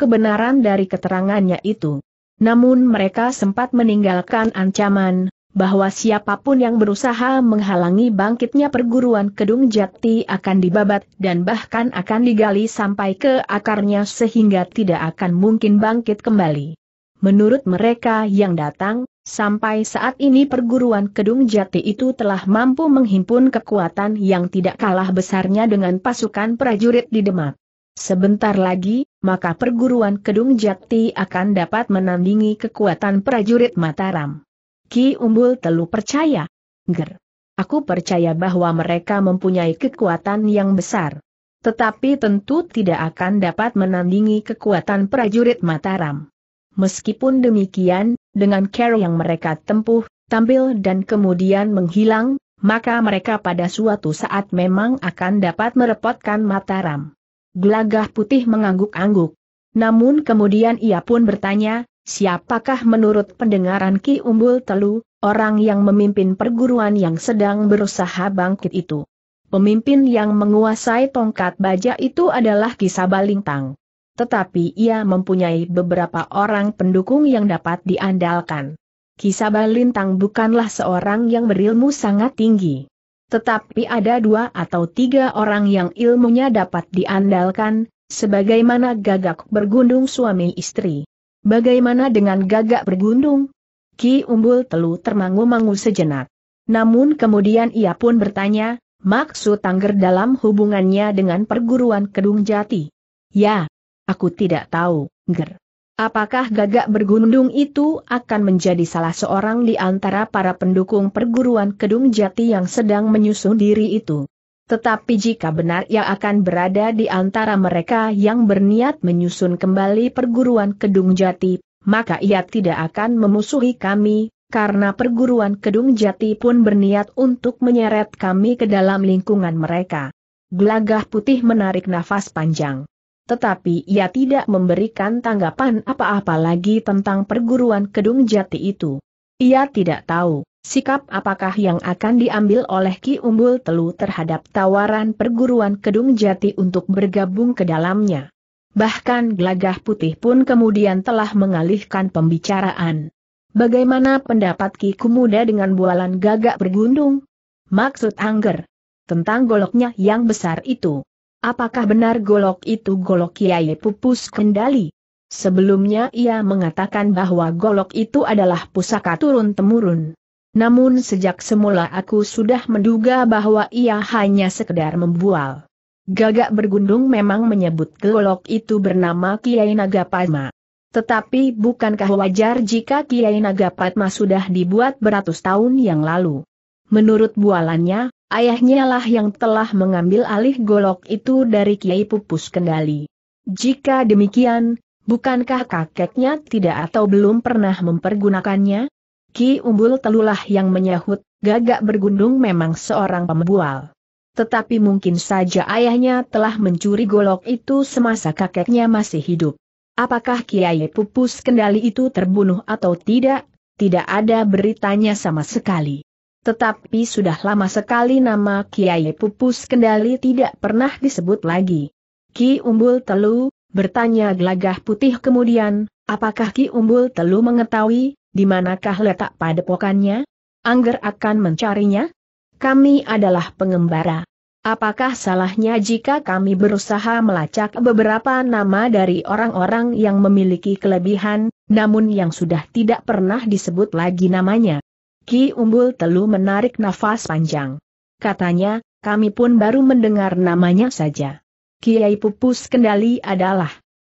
Speaker 1: kebenaran dari keterangannya itu. Namun mereka sempat meninggalkan ancaman, bahwa siapapun yang berusaha menghalangi bangkitnya perguruan Kedung Jati akan dibabat dan bahkan akan digali sampai ke akarnya sehingga tidak akan mungkin bangkit kembali. Menurut mereka yang datang, Sampai saat ini perguruan Kedung Jati itu telah mampu menghimpun kekuatan yang tidak kalah besarnya dengan pasukan prajurit di Demak. Sebentar lagi, maka perguruan Kedung Jati akan dapat menandingi kekuatan prajurit Mataram. Ki Umbul Telu percaya. Ger. Aku percaya bahwa mereka mempunyai kekuatan yang besar. Tetapi tentu tidak akan dapat menandingi kekuatan prajurit Mataram. Meskipun demikian, dengan cara yang mereka tempuh, tampil dan kemudian menghilang, maka mereka pada suatu saat memang akan dapat merepotkan Mataram. Gelagah putih mengangguk-angguk. Namun kemudian ia pun bertanya, siapakah menurut pendengaran Ki Umbul Telu, orang yang memimpin perguruan yang sedang berusaha bangkit itu? Pemimpin yang menguasai tongkat baja itu adalah Kisabalintang tetapi ia mempunyai beberapa orang pendukung yang dapat diandalkan. Kisaba Lintang bukanlah seorang yang berilmu sangat tinggi. Tetapi ada dua atau tiga orang yang ilmunya dapat diandalkan, sebagaimana gagak bergundung suami istri. Bagaimana dengan gagak bergundung? Ki Umbul Telu termangu-mangu sejenak. Namun kemudian ia pun bertanya, maksud Tangger dalam hubungannya dengan perguruan Kedung Jati. Ya, Aku tidak tahu, Ger. Apakah gagak bergundung itu akan menjadi salah seorang di antara para pendukung perguruan Kedung Jati yang sedang menyusun diri itu? Tetapi jika benar ia akan berada di antara mereka yang berniat menyusun kembali perguruan Kedung Jati, maka ia tidak akan memusuhi kami, karena perguruan Kedung Jati pun berniat untuk menyeret kami ke dalam lingkungan mereka. Gelagah putih menarik nafas panjang tetapi ia tidak memberikan tanggapan apa-apa lagi tentang perguruan Kedung Jati itu. Ia tidak tahu, sikap apakah yang akan diambil oleh Ki Umbul Telu terhadap tawaran perguruan Kedung Jati untuk bergabung ke dalamnya. Bahkan Glagah Putih pun kemudian telah mengalihkan pembicaraan. Bagaimana pendapat Ki Kumuda dengan bualan gagak bergundung? Maksud Angger. Tentang goloknya yang besar itu. Apakah benar golok itu golok Kiai Pupus Kendali? Sebelumnya ia mengatakan bahwa golok itu adalah pusaka turun-temurun. Namun sejak semula aku sudah menduga bahwa ia hanya sekedar membual. Gagak bergundung memang menyebut golok itu bernama Kiai Naga Padma. Tetapi bukankah wajar jika Kiai Naga Padma sudah dibuat beratus tahun yang lalu? Menurut bualannya, ayahnya lah yang telah mengambil alih golok itu dari Kiai Pupus Kendali. Jika demikian, bukankah kakeknya tidak atau belum pernah mempergunakannya? Ki Umbul Telulah yang menyahut, gagak bergundung memang seorang pembual. Tetapi mungkin saja ayahnya telah mencuri golok itu semasa kakeknya masih hidup. Apakah Kiai Pupus Kendali itu terbunuh atau tidak? Tidak ada beritanya sama sekali. Tetapi sudah lama sekali nama Kiai Pupus Kendali tidak pernah disebut lagi. Ki Umbul Telu, bertanya gelagah putih kemudian, apakah Ki Umbul Telu mengetahui, di manakah letak padepokannya? Angger akan mencarinya? Kami adalah pengembara. Apakah salahnya jika kami berusaha melacak beberapa nama dari orang-orang yang memiliki kelebihan, namun yang sudah tidak pernah disebut lagi namanya? Ki Umbul Telu menarik nafas panjang. Katanya, kami pun baru mendengar namanya saja. Kiai Pupus Kendali adalah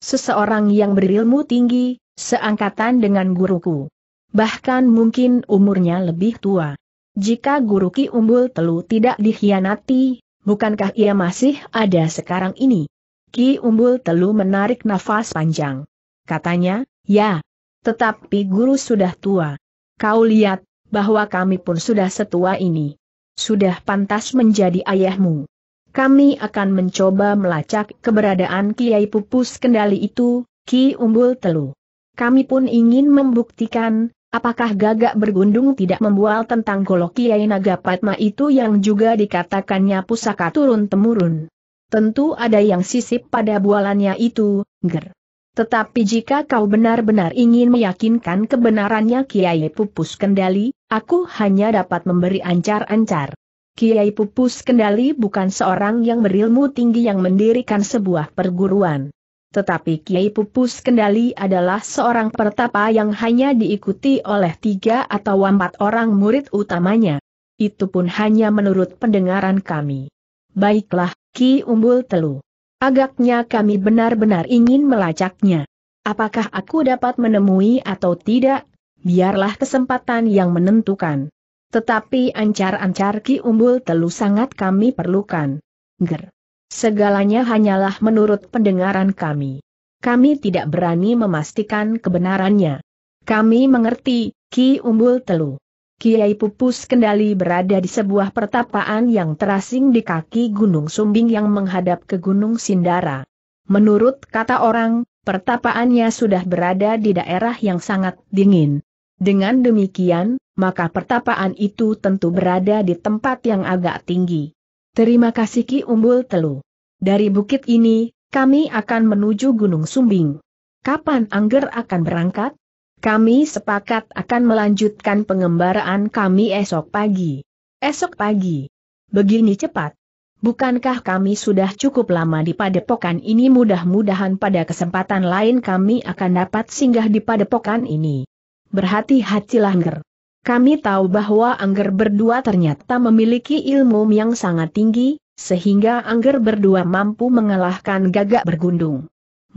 Speaker 1: seseorang yang berilmu tinggi, seangkatan dengan guruku. Bahkan mungkin umurnya lebih tua. Jika guru Ki Umbul Telu tidak dikhianati, bukankah ia masih ada sekarang ini? Ki Umbul Telu menarik nafas panjang. Katanya, ya. Tetapi guru sudah tua. Kau lihat, bahwa kami pun sudah setua ini. Sudah pantas menjadi ayahmu. Kami akan mencoba melacak keberadaan Kiai Pupus kendali itu, Ki Umbul Telu. Kami pun ingin membuktikan, apakah gagak bergundung tidak membual tentang golok Kiai Naga Nagapatma itu yang juga dikatakannya pusaka turun-temurun. Tentu ada yang sisip pada bualannya itu, ger. Tetapi jika kau benar-benar ingin meyakinkan kebenarannya Kiai Pupus Kendali, aku hanya dapat memberi ancar-ancar. Kiai Pupus Kendali bukan seorang yang berilmu tinggi yang mendirikan sebuah perguruan. Tetapi Kiai Pupus Kendali adalah seorang pertapa yang hanya diikuti oleh tiga atau empat orang murid utamanya. Itu pun hanya menurut pendengaran kami. Baiklah, Ki Umbul Teluh. Agaknya kami benar-benar ingin melacaknya. Apakah aku dapat menemui atau tidak? Biarlah kesempatan yang menentukan. Tetapi ancar-ancar Ki Umbul Telu sangat kami perlukan. Ger. Segalanya hanyalah menurut pendengaran kami. Kami tidak berani memastikan kebenarannya. Kami mengerti, Ki Umbul Telu. Kiai Pupus Kendali berada di sebuah pertapaan yang terasing di kaki Gunung Sumbing yang menghadap ke Gunung Sindara. Menurut kata orang, pertapaannya sudah berada di daerah yang sangat dingin. Dengan demikian, maka pertapaan itu tentu berada di tempat yang agak tinggi. Terima kasih Ki Umbul Telu. Dari bukit ini, kami akan menuju Gunung Sumbing. Kapan Angger akan berangkat? Kami sepakat akan melanjutkan pengembaraan kami esok pagi. Esok pagi. Begini cepat. Bukankah kami sudah cukup lama di padepokan ini mudah-mudahan pada kesempatan lain kami akan dapat singgah di padepokan ini. Berhati-hatilah Angger. Kami tahu bahwa Angger berdua ternyata memiliki ilmu yang sangat tinggi, sehingga Angger berdua mampu mengalahkan gagak bergundung.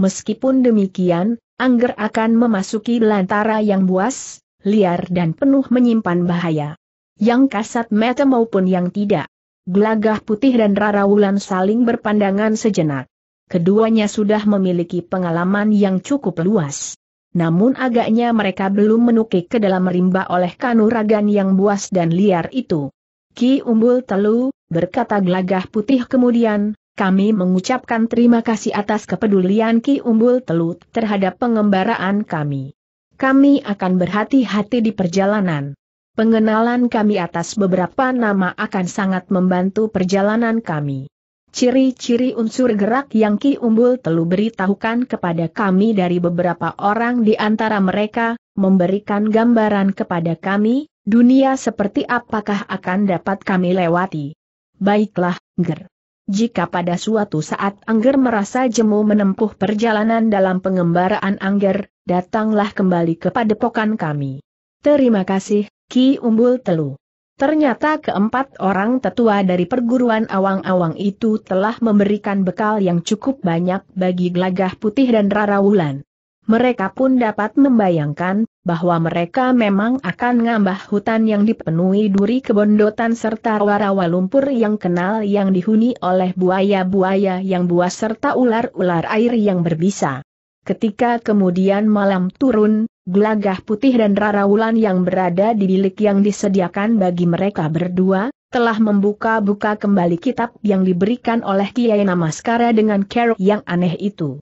Speaker 1: Meskipun demikian, angger akan memasuki lantara yang buas, liar dan penuh menyimpan bahaya. Yang kasat mata maupun yang tidak. Gelagah putih dan Rara Wulan saling berpandangan sejenak. Keduanya sudah memiliki pengalaman yang cukup luas. Namun agaknya mereka belum menukik ke dalam rimba oleh kanuragan yang buas dan liar itu. Ki Umbul Telu, berkata gelagah putih kemudian, kami mengucapkan terima kasih atas kepedulian Ki Umbul Telut terhadap pengembaraan kami. Kami akan berhati-hati di perjalanan. Pengenalan kami atas beberapa nama akan sangat membantu perjalanan kami. Ciri-ciri unsur gerak yang Ki Umbul Telu beritahukan kepada kami dari beberapa orang di antara mereka, memberikan gambaran kepada kami, dunia seperti apakah akan dapat kami lewati. Baiklah, Ger. Jika pada suatu saat Angger merasa jemu menempuh perjalanan dalam pengembaraan Angger, datanglah kembali kepada pokan kami. Terima kasih, Ki Umbul Telu. Ternyata keempat orang tetua dari perguruan awang-awang itu telah memberikan bekal yang cukup banyak bagi Glagah putih dan rara wulan mereka pun dapat membayangkan bahwa mereka memang akan ngambah hutan yang dipenuhi duri kebondotan serta rawa-rawa lumpur yang kenal yang dihuni oleh buaya-buaya yang buas serta ular-ular air yang berbisa. Ketika kemudian malam turun, gelagah putih dan Rara Wulan yang berada di bilik yang disediakan bagi mereka berdua, telah membuka-buka kembali kitab yang diberikan oleh Kiai Namaskara dengan keruk yang aneh itu.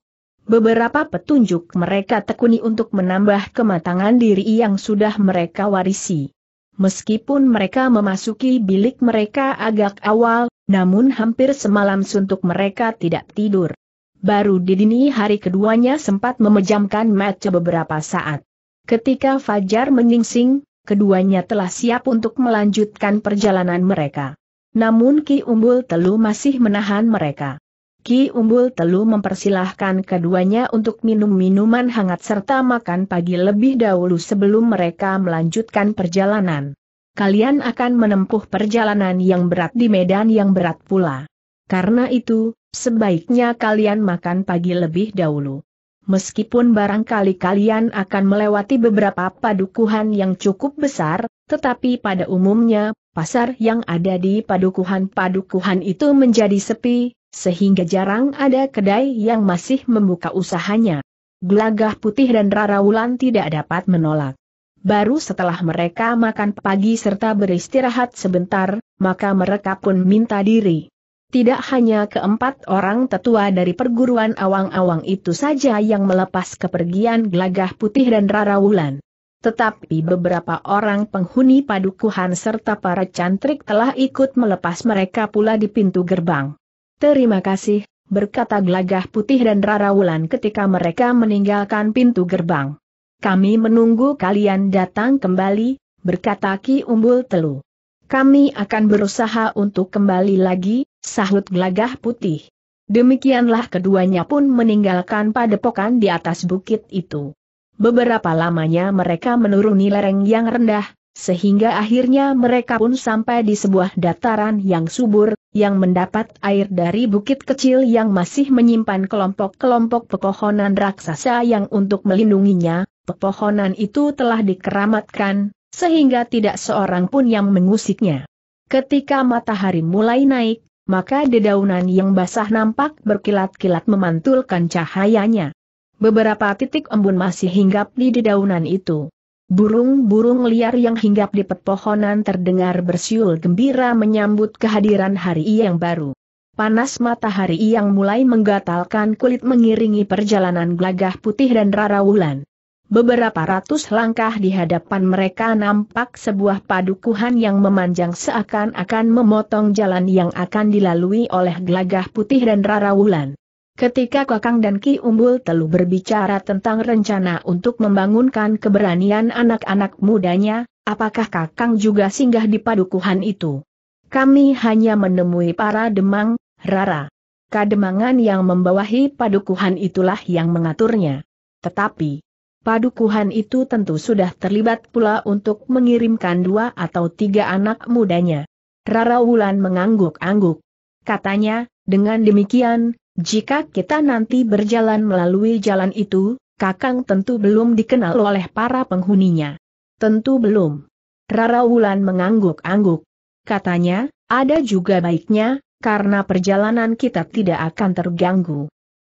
Speaker 1: Beberapa petunjuk mereka tekuni untuk menambah kematangan diri yang sudah mereka warisi. Meskipun mereka memasuki bilik mereka agak awal, namun hampir semalam suntuk mereka tidak tidur. Baru di dini hari keduanya sempat memejamkan mata beberapa saat. Ketika Fajar menyingsing, keduanya telah siap untuk melanjutkan perjalanan mereka. Namun Ki Umbul Telu masih menahan mereka. Ki Umbul Telu mempersilahkan keduanya untuk minum minuman hangat serta makan pagi lebih dahulu sebelum mereka melanjutkan perjalanan. Kalian akan menempuh perjalanan yang berat di medan yang berat pula. Karena itu, sebaiknya kalian makan pagi lebih dahulu. Meskipun barangkali kalian akan melewati beberapa padukuhan yang cukup besar, tetapi pada umumnya, pasar yang ada di padukuhan-padukuhan itu menjadi sepi, sehingga jarang ada kedai yang masih membuka usahanya. Gelagah putih dan Rara Wulan tidak dapat menolak. Baru setelah mereka makan pagi serta beristirahat sebentar, maka mereka pun minta diri. Tidak hanya keempat orang tetua dari perguruan awang-awang itu saja yang melepas kepergian gelagah putih dan rara wulan. Tetapi beberapa orang penghuni padukuhan serta para cantrik telah ikut melepas mereka pula di pintu gerbang. Terima kasih, berkata Gelagah Putih dan Rara Wulan ketika mereka meninggalkan pintu gerbang. Kami menunggu kalian datang kembali, berkata Ki Umbul Telu. Kami akan berusaha untuk kembali lagi, sahut Gelagah Putih. Demikianlah keduanya pun meninggalkan padepokan di atas bukit itu. Beberapa lamanya mereka menuruni lereng yang rendah, sehingga akhirnya mereka pun sampai di sebuah dataran yang subur, yang mendapat air dari bukit kecil yang masih menyimpan kelompok-kelompok pepohonan raksasa yang untuk melindunginya, pepohonan itu telah dikeramatkan, sehingga tidak seorang pun yang mengusiknya. Ketika matahari mulai naik, maka dedaunan yang basah nampak berkilat-kilat memantulkan cahayanya. Beberapa titik embun masih hinggap di dedaunan itu. Burung-burung liar yang hinggap di pepohonan terdengar bersiul gembira menyambut kehadiran hari yang baru. Panas matahari yang mulai menggatalkan kulit mengiringi perjalanan gelagah putih dan rara wulan. Beberapa ratus langkah di hadapan mereka nampak sebuah padukuhan yang memanjang seakan-akan memotong jalan yang akan dilalui oleh gelagah putih dan rara wulan. Ketika Kakang dan Ki Umbul Telu berbicara tentang rencana untuk membangunkan keberanian anak-anak mudanya, apakah Kakang juga singgah di padukuhan itu? Kami hanya menemui para demang, rara. Kademangan yang membawahi padukuhan itulah yang mengaturnya. Tetapi, padukuhan itu tentu sudah terlibat pula untuk mengirimkan dua atau tiga anak mudanya. Rara Wulan mengangguk-angguk. Katanya, dengan demikian, jika kita nanti berjalan melalui jalan itu, Kakang tentu belum dikenal oleh para penghuninya. Tentu belum. Rara Wulan mengangguk-angguk. Katanya, ada juga baiknya, karena perjalanan kita tidak akan terganggu.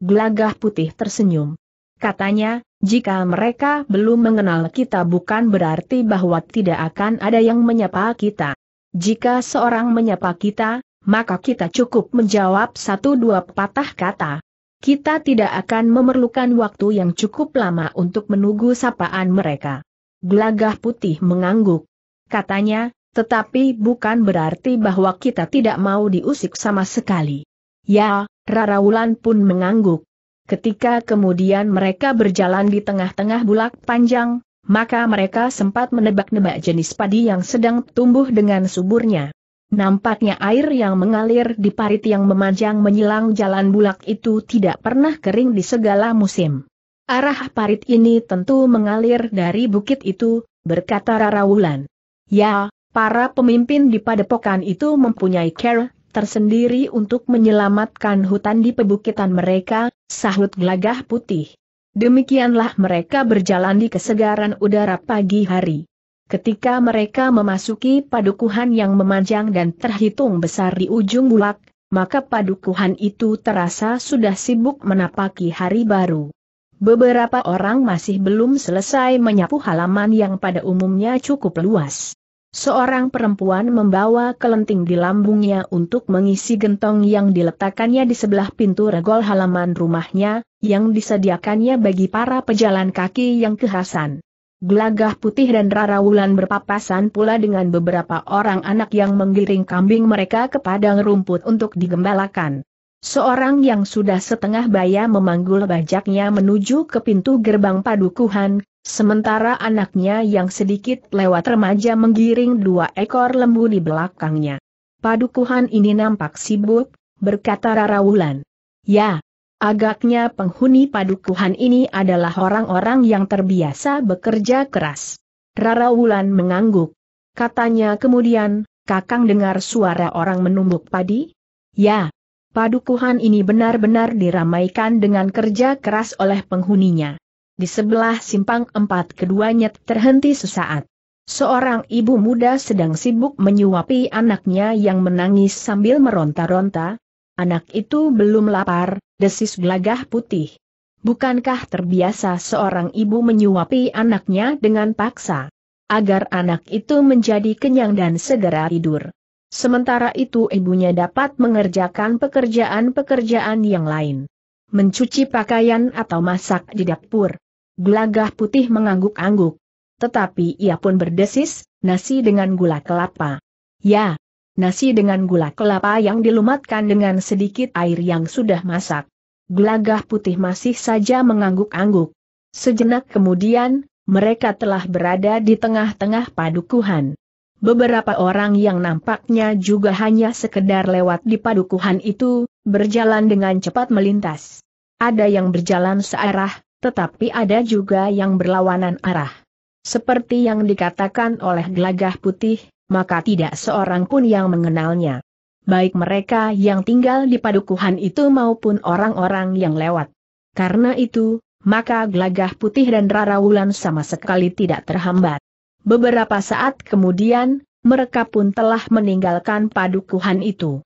Speaker 1: Gelagah putih tersenyum. Katanya, jika mereka belum mengenal kita bukan berarti bahwa tidak akan ada yang menyapa kita. Jika seorang menyapa kita, maka kita cukup menjawab satu dua patah kata. Kita tidak akan memerlukan waktu yang cukup lama untuk menunggu sapaan mereka. Gelagah putih mengangguk. Katanya, tetapi bukan berarti bahwa kita tidak mau diusik sama sekali. Ya, Rara Wulan pun mengangguk. Ketika kemudian mereka berjalan di tengah-tengah bulak panjang, maka mereka sempat menebak-nebak jenis padi yang sedang tumbuh dengan suburnya. Nampaknya air yang mengalir di parit yang memanjang menyilang jalan bulak itu tidak pernah kering di segala musim. Arah parit ini tentu mengalir dari bukit itu, berkata Rarawulan. Ya, para pemimpin di padepokan itu mempunyai care tersendiri untuk menyelamatkan hutan di pebukitan mereka, sahut gelagah putih. Demikianlah mereka berjalan di kesegaran udara pagi hari. Ketika mereka memasuki padukuhan yang memanjang dan terhitung besar di ujung bulak, maka padukuhan itu terasa sudah sibuk menapaki hari baru. Beberapa orang masih belum selesai menyapu halaman yang pada umumnya cukup luas. Seorang perempuan membawa kelenting di lambungnya untuk mengisi gentong yang diletakkannya di sebelah pintu regol halaman rumahnya, yang disediakannya bagi para pejalan kaki yang kehasan. Gelagah putih dan Rara Wulan berpapasan pula dengan beberapa orang anak yang menggiring kambing mereka ke padang rumput untuk digembalakan. Seorang yang sudah setengah baya memanggul bajaknya menuju ke pintu gerbang padukuhan, sementara anaknya yang sedikit lewat remaja menggiring dua ekor lembu di belakangnya. Padukuhan ini nampak sibuk, berkata Rara Wulan. Ya, Agaknya penghuni padukuhan ini adalah orang-orang yang terbiasa bekerja keras. Rara Wulan mengangguk. Katanya kemudian, Kakang dengar suara orang menumbuk padi? Ya. Padukuhan ini benar-benar diramaikan dengan kerja keras oleh penghuninya. Di sebelah simpang empat keduanya terhenti sesaat. Seorang ibu muda sedang sibuk menyuapi anaknya yang menangis sambil meronta-ronta. Anak itu belum lapar, desis gelagah putih. Bukankah terbiasa seorang ibu menyuapi anaknya dengan paksa? Agar anak itu menjadi kenyang dan segera tidur. Sementara itu ibunya dapat mengerjakan pekerjaan-pekerjaan yang lain. Mencuci pakaian atau masak di dapur. Gelagah putih mengangguk-angguk. Tetapi ia pun berdesis, nasi dengan gula kelapa. Ya, nasi dengan gula kelapa yang dilumatkan dengan sedikit air yang sudah masak gelagah putih masih saja mengangguk-angguk. Sejenak kemudian, mereka telah berada di tengah-tengah padukuhan. Beberapa orang yang nampaknya juga hanya sekedar lewat di padukuhan itu, berjalan dengan cepat melintas. Ada yang berjalan searah, tetapi ada juga yang berlawanan arah. Seperti yang dikatakan oleh gelagah putih, maka tidak seorang pun yang mengenalnya baik mereka yang tinggal di padukuhan itu maupun orang-orang yang lewat. Karena itu, maka gelagah putih dan rarawulan sama sekali tidak terhambat. Beberapa saat kemudian, mereka pun telah meninggalkan padukuhan itu.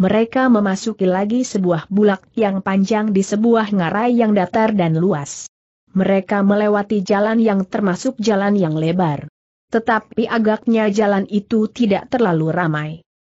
Speaker 1: Mereka memasuki lagi sebuah bulak yang panjang di sebuah ngarai yang datar dan luas. Mereka melewati jalan yang termasuk jalan yang lebar. Tetapi agaknya jalan itu tidak terlalu ramai.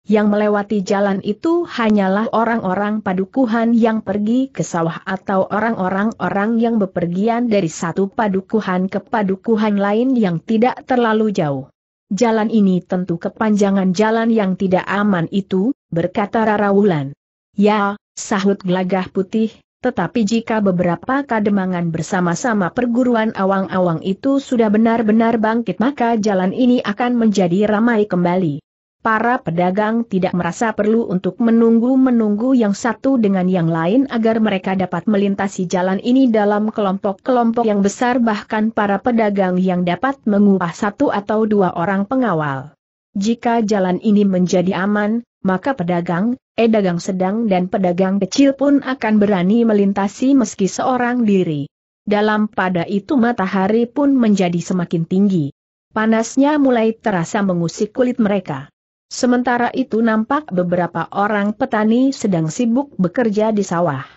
Speaker 1: Yang melewati jalan itu hanyalah orang-orang padukuhan yang pergi ke sawah atau orang-orang orang yang bepergian dari satu padukuhan ke padukuhan lain yang tidak terlalu jauh. Jalan ini tentu kepanjangan jalan yang tidak aman itu, berkata Rarawulan. Ya, sahut gelagah putih, tetapi jika beberapa kademangan bersama-sama perguruan awang-awang itu sudah benar-benar bangkit maka jalan ini akan menjadi ramai kembali para pedagang tidak merasa perlu untuk menunggu-menunggu yang satu dengan yang lain agar mereka dapat melintasi jalan ini dalam kelompok-kelompok yang besar bahkan para pedagang yang dapat mengupah satu atau dua orang pengawal. Jika jalan ini menjadi aman, maka pedagang, pedagang sedang dan pedagang kecil pun akan berani melintasi meski seorang diri. Dalam pada itu matahari pun menjadi semakin tinggi. Panasnya mulai terasa mengusik kulit mereka. Sementara itu nampak beberapa orang petani sedang sibuk bekerja di sawah.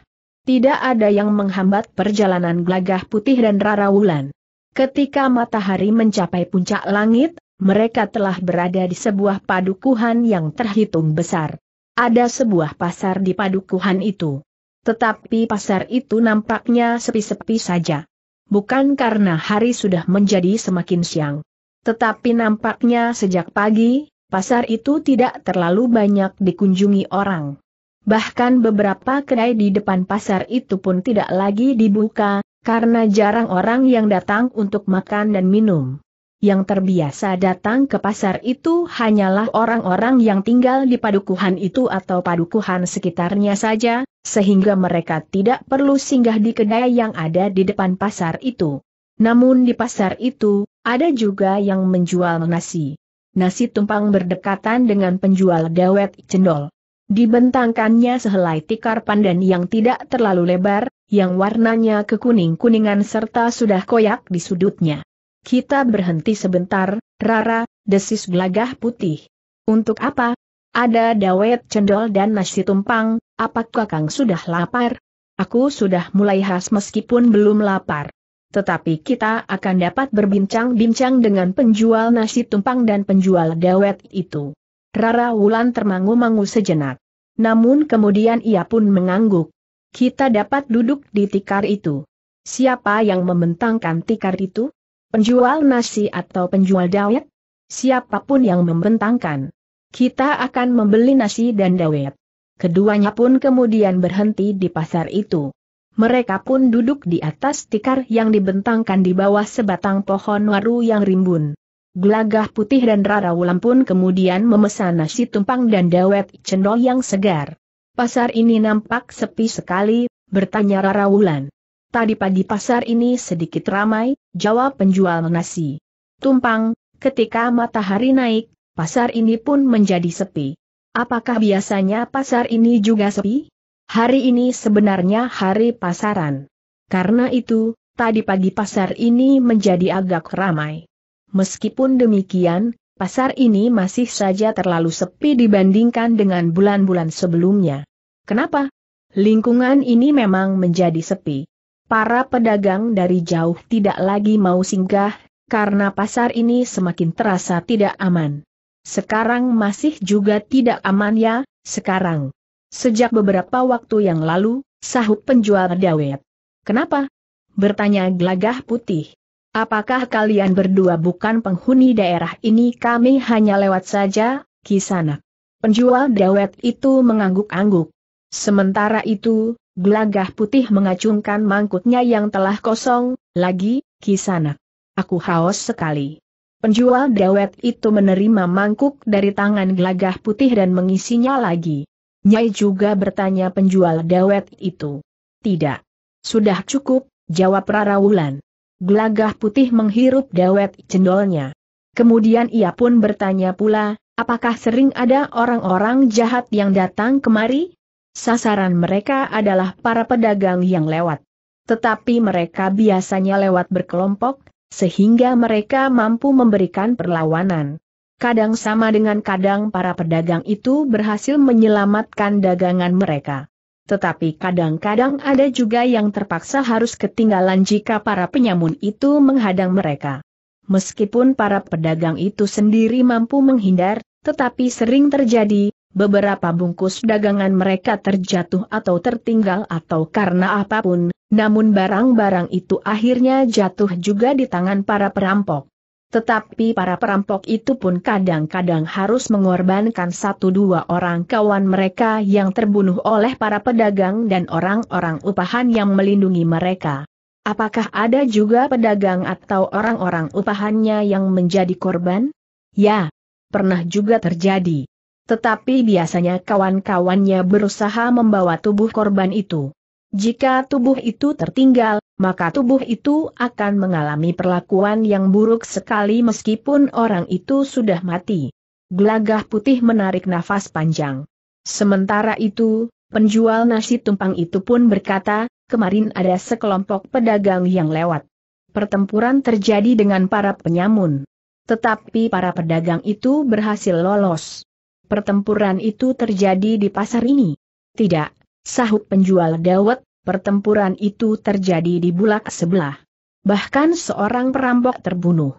Speaker 1: Tidak ada yang menghambat perjalanan gelagah putih dan Rara Wulan. Ketika matahari mencapai puncak langit, mereka telah berada di sebuah padukuhan yang terhitung besar. Ada sebuah pasar di padukuhan itu. Tetapi pasar itu nampaknya sepi-sepi saja. Bukan karena hari sudah menjadi semakin siang. Tetapi nampaknya sejak pagi, pasar itu tidak terlalu banyak dikunjungi orang. Bahkan beberapa kedai di depan pasar itu pun tidak lagi dibuka, karena jarang orang yang datang untuk makan dan minum. Yang terbiasa datang ke pasar itu hanyalah orang-orang yang tinggal di padukuhan itu atau padukuhan sekitarnya saja, sehingga mereka tidak perlu singgah di kedai yang ada di depan pasar itu. Namun di pasar itu, ada juga yang menjual nasi nasi tumpang berdekatan dengan penjual dawet cendol. Dibentangkannya sehelai tikar pandan yang tidak terlalu lebar, yang warnanya kekuning-kuningan serta sudah koyak di sudutnya. Kita berhenti sebentar, Rara, desis gelagah putih. Untuk apa? Ada dawet cendol dan nasi tumpang, apakah Kang sudah lapar? Aku sudah mulai khas meskipun belum lapar. Tetapi kita akan dapat berbincang-bincang dengan penjual nasi tumpang dan penjual dawet itu. Rara Wulan termangu-mangu sejenak. Namun kemudian ia pun mengangguk. Kita dapat duduk di tikar itu. Siapa yang membentangkan tikar itu? Penjual nasi atau penjual dawet? Siapapun yang membentangkan. Kita akan membeli nasi dan dawet. Keduanya pun kemudian berhenti di pasar itu. Mereka pun duduk di atas tikar yang dibentangkan di bawah sebatang pohon waru yang rimbun. Gelagah putih dan Rara Wulan pun kemudian memesan nasi tumpang dan dawet cendol yang segar. Pasar ini nampak sepi sekali, bertanya Rara Wulan. Tadi pagi pasar ini sedikit ramai, jawab penjual nasi. Tumpang, ketika matahari naik, pasar ini pun menjadi sepi. Apakah biasanya pasar ini juga sepi? Hari ini sebenarnya hari pasaran. Karena itu, tadi pagi pasar ini menjadi agak ramai. Meskipun demikian, pasar ini masih saja terlalu sepi dibandingkan dengan bulan-bulan sebelumnya. Kenapa? Lingkungan ini memang menjadi sepi. Para pedagang dari jauh tidak lagi mau singgah, karena pasar ini semakin terasa tidak aman. Sekarang masih juga tidak aman ya, sekarang. Sejak beberapa waktu yang lalu, sahut penjual dawet. Kenapa? Bertanya gelagah putih. Apakah kalian berdua bukan penghuni daerah ini kami hanya lewat saja, kisana. Penjual dawet itu mengangguk-angguk. Sementara itu, gelagah putih mengacungkan mangkuknya yang telah kosong, lagi, kisana. Aku haus sekali. Penjual dawet itu menerima mangkuk dari tangan gelagah putih dan mengisinya lagi. Nyai juga bertanya penjual dawet itu. Tidak. Sudah cukup, jawab Rara Wulan. Gelagah putih menghirup dawet cendolnya. Kemudian ia pun bertanya pula, apakah sering ada orang-orang jahat yang datang kemari? Sasaran mereka adalah para pedagang yang lewat. Tetapi mereka biasanya lewat berkelompok, sehingga mereka mampu memberikan perlawanan kadang sama dengan kadang para pedagang itu berhasil menyelamatkan dagangan mereka. Tetapi kadang-kadang ada juga yang terpaksa harus ketinggalan jika para penyamun itu menghadang mereka. Meskipun para pedagang itu sendiri mampu menghindar, tetapi sering terjadi, beberapa bungkus dagangan mereka terjatuh atau tertinggal atau karena apapun, namun barang-barang itu akhirnya jatuh juga di tangan para perampok. Tetapi para perampok itu pun kadang-kadang harus mengorbankan satu dua orang kawan mereka yang terbunuh oleh para pedagang dan orang-orang upahan yang melindungi mereka. Apakah ada juga pedagang atau orang-orang upahannya yang menjadi korban? Ya, pernah juga terjadi. Tetapi biasanya kawan-kawannya berusaha membawa tubuh korban itu. Jika tubuh itu tertinggal, maka tubuh itu akan mengalami perlakuan yang buruk sekali meskipun orang itu sudah mati. Gelagah putih menarik nafas panjang. Sementara itu, penjual nasi tumpang itu pun berkata, kemarin ada sekelompok pedagang yang lewat. Pertempuran terjadi dengan para penyamun. Tetapi para pedagang itu berhasil lolos. Pertempuran itu terjadi di pasar ini. Tidak, sahut penjual dawet, pertempuran itu terjadi di bulak sebelah. Bahkan seorang perampok terbunuh.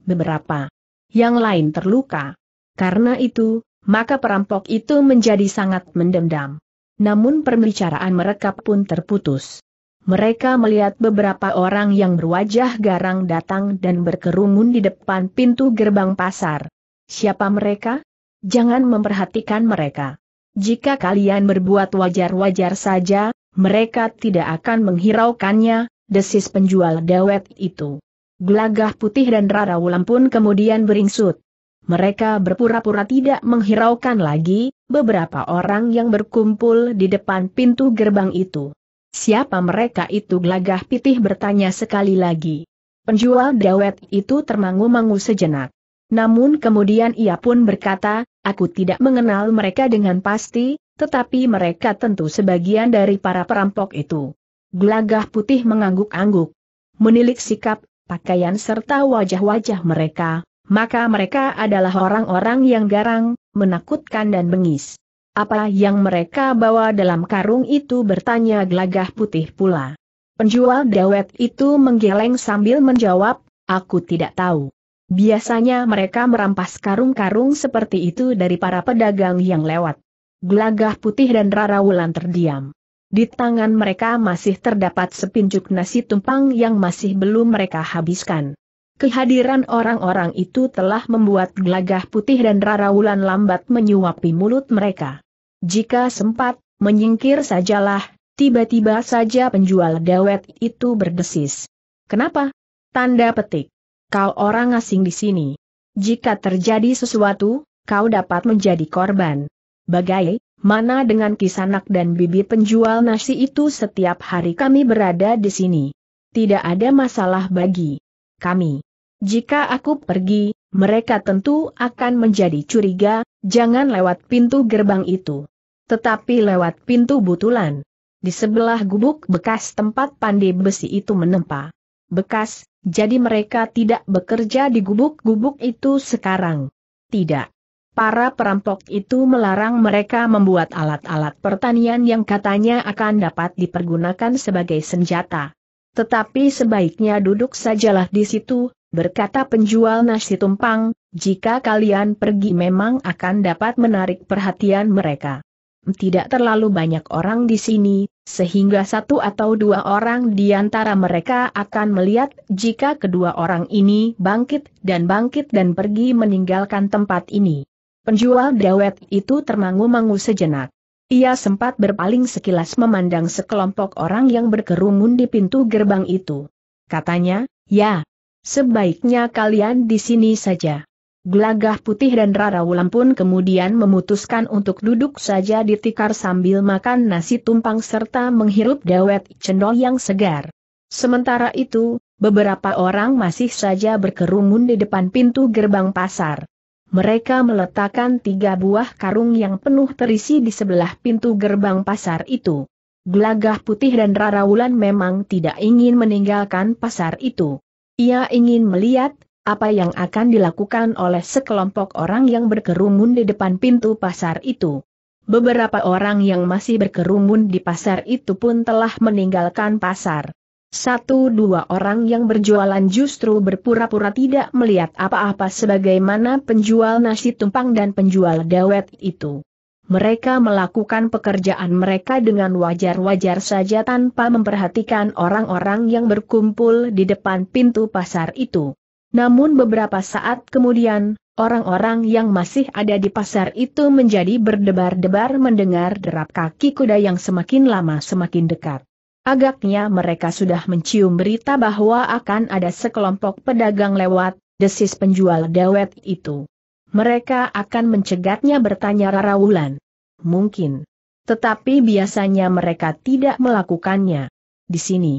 Speaker 1: Beberapa yang lain terluka. Karena itu, maka perampok itu menjadi sangat mendendam. Namun perbicaraan mereka pun terputus. Mereka melihat beberapa orang yang berwajah garang datang dan berkerumun di depan pintu gerbang pasar. Siapa mereka? Jangan memperhatikan mereka. Jika kalian berbuat wajar-wajar saja, mereka tidak akan menghiraukannya, desis penjual dawet itu. Gelagah putih dan Rara Wulan pun kemudian beringsut. Mereka berpura-pura tidak menghiraukan lagi beberapa orang yang berkumpul di depan pintu gerbang itu. Siapa mereka itu gelagah pitih bertanya sekali lagi. Penjual dawet itu termangu-mangu sejenak. Namun kemudian ia pun berkata, aku tidak mengenal mereka dengan pasti, tetapi mereka tentu sebagian dari para perampok itu. Gelagah putih mengangguk-angguk. Menilik sikap, pakaian serta wajah-wajah mereka, maka mereka adalah orang-orang yang garang, menakutkan dan bengis. Apa yang mereka bawa dalam karung itu bertanya gelagah putih pula. Penjual dawet itu menggeleng sambil menjawab, aku tidak tahu. Biasanya mereka merampas karung-karung seperti itu dari para pedagang yang lewat. Gelagah putih dan Rara Wulan terdiam. Di tangan mereka masih terdapat sepincuk nasi tumpang yang masih belum mereka habiskan. Kehadiran orang-orang itu telah membuat gelagah putih dan Rara Wulan lambat menyuapi mulut mereka. Jika sempat, menyingkir sajalah, tiba-tiba saja penjual dawet itu berdesis. Kenapa? Tanda petik. Kau orang asing di sini. Jika terjadi sesuatu, kau dapat menjadi korban. Bagai, mana dengan kisanak dan bibi penjual nasi itu setiap hari kami berada di sini. Tidak ada masalah bagi kami. Jika aku pergi, mereka tentu akan menjadi curiga, jangan lewat pintu gerbang itu. Tetapi lewat pintu butulan. Di sebelah gubuk bekas tempat pandai besi itu menempa. Bekas, jadi mereka tidak bekerja di gubuk-gubuk itu sekarang. Tidak para perampok itu melarang mereka membuat alat-alat pertanian yang katanya akan dapat dipergunakan sebagai senjata. Tetapi sebaiknya duduk sajalah di situ, berkata penjual nasi tumpang, jika kalian pergi memang akan dapat menarik perhatian mereka. Tidak terlalu banyak orang di sini, sehingga satu atau dua orang di antara mereka akan melihat jika kedua orang ini bangkit dan bangkit dan pergi meninggalkan tempat ini. Penjual dawet itu termangu-mangu sejenak. Ia sempat berpaling sekilas memandang sekelompok orang yang berkerumun di pintu gerbang itu. Katanya, ya, sebaiknya kalian di sini saja. Gelagah putih dan Rara Wulan pun kemudian memutuskan untuk duduk saja di tikar sambil makan nasi tumpang serta menghirup dawet cendol yang segar. Sementara itu, beberapa orang masih saja berkerumun di depan pintu gerbang pasar mereka meletakkan tiga buah karung yang penuh terisi di sebelah pintu gerbang pasar itu. Gelagah putih dan Raraulan memang tidak ingin meninggalkan pasar itu. Ia ingin melihat, apa yang akan dilakukan oleh sekelompok orang yang berkerumun di depan pintu pasar itu. Beberapa orang yang masih berkerumun di pasar itu pun telah meninggalkan pasar. Satu dua orang yang berjualan justru berpura-pura tidak melihat apa-apa sebagaimana penjual nasi tumpang dan penjual dawet itu. Mereka melakukan pekerjaan mereka dengan wajar-wajar saja tanpa memperhatikan orang-orang yang berkumpul di depan pintu pasar itu. Namun beberapa saat kemudian, Orang-orang yang masih ada di pasar itu menjadi berdebar-debar mendengar derap kaki kuda yang semakin lama semakin dekat. Agaknya mereka sudah mencium berita bahwa akan ada sekelompok pedagang lewat, desis penjual dawet itu. Mereka akan mencegatnya bertanya Raraulan. Mungkin. Tetapi biasanya mereka tidak melakukannya. Di sini.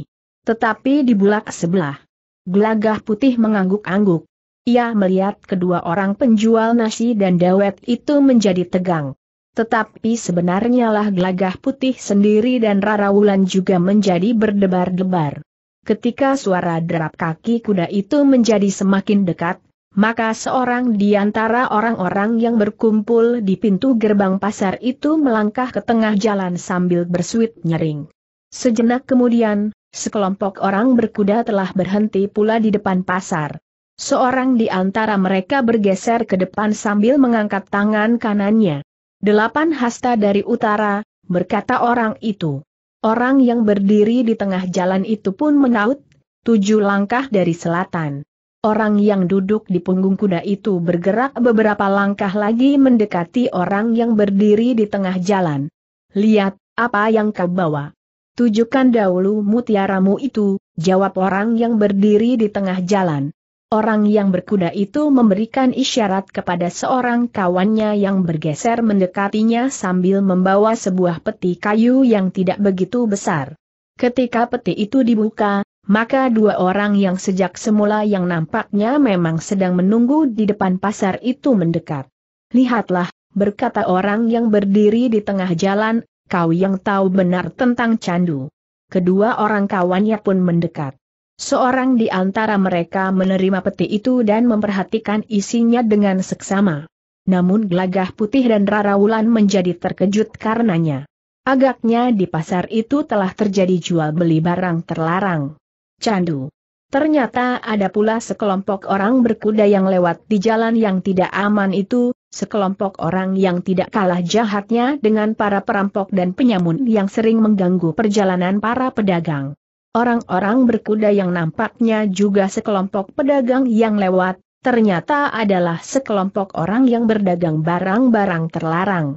Speaker 1: Tetapi di bulak sebelah. Gelagah putih mengangguk-angguk. Ia melihat kedua orang penjual nasi dan dawet itu menjadi tegang. Tetapi sebenarnya lah gelagah putih sendiri dan Rara Wulan juga menjadi berdebar-debar. Ketika suara derap kaki kuda itu menjadi semakin dekat, maka seorang di antara orang-orang yang berkumpul di pintu gerbang pasar itu melangkah ke tengah jalan sambil bersuit nyering. Sejenak kemudian, sekelompok orang berkuda telah berhenti pula di depan pasar. Seorang di antara mereka bergeser ke depan sambil mengangkat tangan kanannya. Delapan hasta dari utara, berkata orang itu. Orang yang berdiri di tengah jalan itu pun menaut, tujuh langkah dari selatan. Orang yang duduk di punggung kuda itu bergerak beberapa langkah lagi mendekati orang yang berdiri di tengah jalan. Lihat, apa yang kau bawa? Tujukan dahulu mutiaramu itu, jawab orang yang berdiri di tengah jalan. Orang yang berkuda itu memberikan isyarat kepada seorang kawannya yang bergeser mendekatinya sambil membawa sebuah peti kayu yang tidak begitu besar. Ketika peti itu dibuka, maka dua orang yang sejak semula yang nampaknya memang sedang menunggu di depan pasar itu mendekat. Lihatlah, berkata orang yang berdiri di tengah jalan, kau yang tahu benar tentang candu. Kedua orang kawannya pun mendekat. Seorang di antara mereka menerima peti itu dan memperhatikan isinya dengan seksama. Namun gelagah putih dan raraulan menjadi terkejut karenanya. Agaknya di pasar itu telah terjadi jual beli barang terlarang. Candu. Ternyata ada pula sekelompok orang berkuda yang lewat di jalan yang tidak aman itu, sekelompok orang yang tidak kalah jahatnya dengan para perampok dan penyamun yang sering mengganggu perjalanan para pedagang. Orang-orang berkuda yang nampaknya juga sekelompok pedagang yang lewat, ternyata adalah sekelompok orang yang berdagang barang-barang terlarang.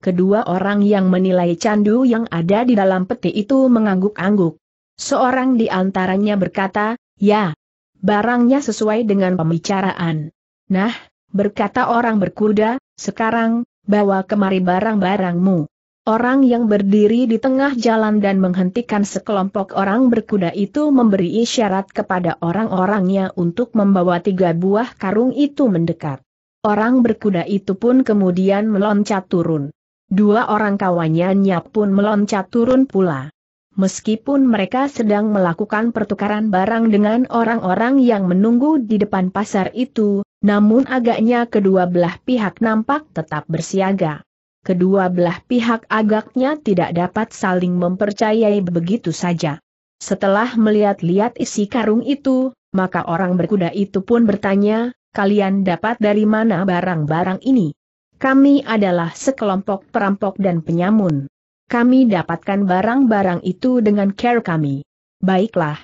Speaker 1: Kedua orang yang menilai candu yang ada di dalam peti itu mengangguk-angguk. Seorang di antaranya berkata, ya, barangnya sesuai dengan pembicaraan. Nah, berkata orang berkuda, sekarang, bawa kemari barang-barangmu. Orang yang berdiri di tengah jalan dan menghentikan sekelompok orang berkuda itu memberi isyarat kepada orang-orangnya untuk membawa tiga buah karung itu mendekat. Orang berkuda itu pun kemudian meloncat turun. Dua orang kawannya pun meloncat turun pula. Meskipun mereka sedang melakukan pertukaran barang dengan orang-orang yang menunggu di depan pasar itu, namun agaknya kedua belah pihak nampak tetap bersiaga kedua belah pihak agaknya tidak dapat saling mempercayai begitu saja. Setelah melihat-lihat isi karung itu, maka orang berkuda itu pun bertanya, kalian dapat dari mana barang-barang ini? Kami adalah sekelompok perampok dan penyamun. Kami dapatkan barang-barang itu dengan care kami. Baiklah.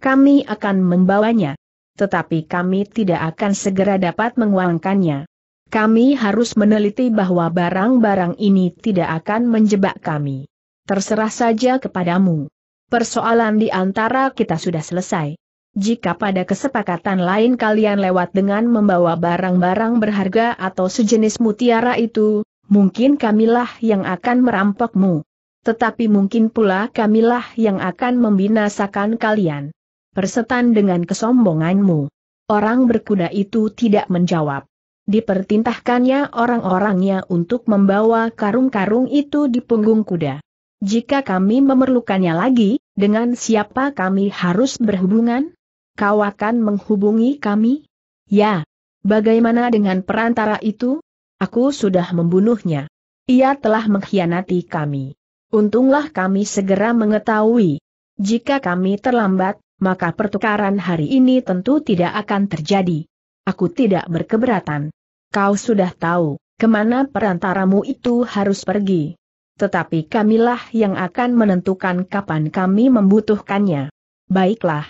Speaker 1: Kami akan membawanya. Tetapi kami tidak akan segera dapat menguangkannya. Kami harus meneliti bahwa barang-barang ini tidak akan menjebak kami. Terserah saja kepadamu. Persoalan di antara kita sudah selesai. Jika pada kesepakatan lain kalian lewat dengan membawa barang-barang berharga atau sejenis mutiara itu, mungkin kamilah yang akan merampokmu. Tetapi mungkin pula kamilah yang akan membinasakan kalian. Persetan dengan kesombonganmu. Orang berkuda itu tidak menjawab. Dipertintahkannya orang-orangnya untuk membawa karung-karung itu di punggung kuda. Jika kami memerlukannya lagi, dengan siapa kami harus berhubungan? Kau akan menghubungi kami? Ya. Bagaimana dengan perantara itu? Aku sudah membunuhnya. Ia telah mengkhianati kami. Untunglah kami segera mengetahui. Jika kami terlambat, maka pertukaran hari ini tentu tidak akan terjadi aku tidak berkeberatan. Kau sudah tahu, kemana perantaramu itu harus pergi. Tetapi kamilah yang akan menentukan kapan kami membutuhkannya. Baiklah.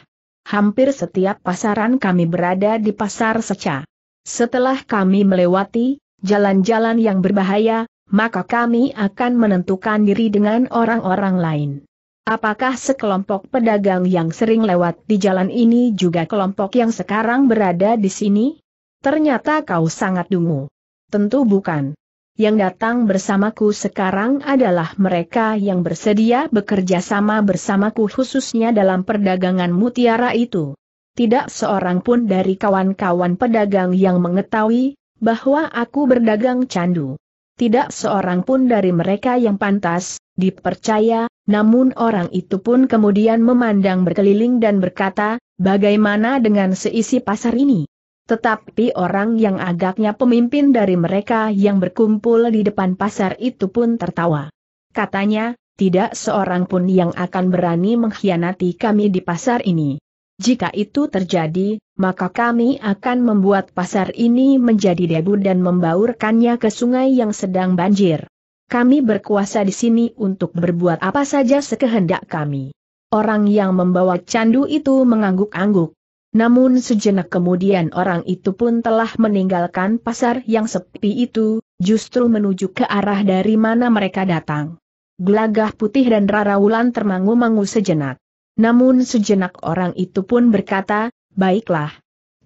Speaker 1: Hampir setiap pasaran kami berada di pasar seca. Setelah kami melewati jalan-jalan yang berbahaya, maka kami akan menentukan diri dengan orang-orang lain. Apakah sekelompok pedagang yang sering lewat di jalan ini juga kelompok yang sekarang berada di sini? Ternyata kau sangat dungu. Tentu bukan. Yang datang bersamaku sekarang adalah mereka yang bersedia bekerja sama bersamaku khususnya dalam perdagangan mutiara itu. Tidak seorang pun dari kawan-kawan pedagang yang mengetahui bahwa aku berdagang candu. Tidak seorang pun dari mereka yang pantas dipercaya namun orang itu pun kemudian memandang berkeliling dan berkata, bagaimana dengan seisi pasar ini? Tetapi orang yang agaknya pemimpin dari mereka yang berkumpul di depan pasar itu pun tertawa. Katanya, tidak seorang pun yang akan berani mengkhianati kami di pasar ini. Jika itu terjadi, maka kami akan membuat pasar ini menjadi debu dan membaurkannya ke sungai yang sedang banjir. Kami berkuasa di sini untuk berbuat apa saja sekehendak kami. Orang yang membawa candu itu mengangguk-angguk. Namun sejenak kemudian orang itu pun telah meninggalkan pasar yang sepi itu, justru menuju ke arah dari mana mereka datang. Gelagah putih dan raraulan termangu-mangu sejenak. Namun sejenak orang itu pun berkata, baiklah.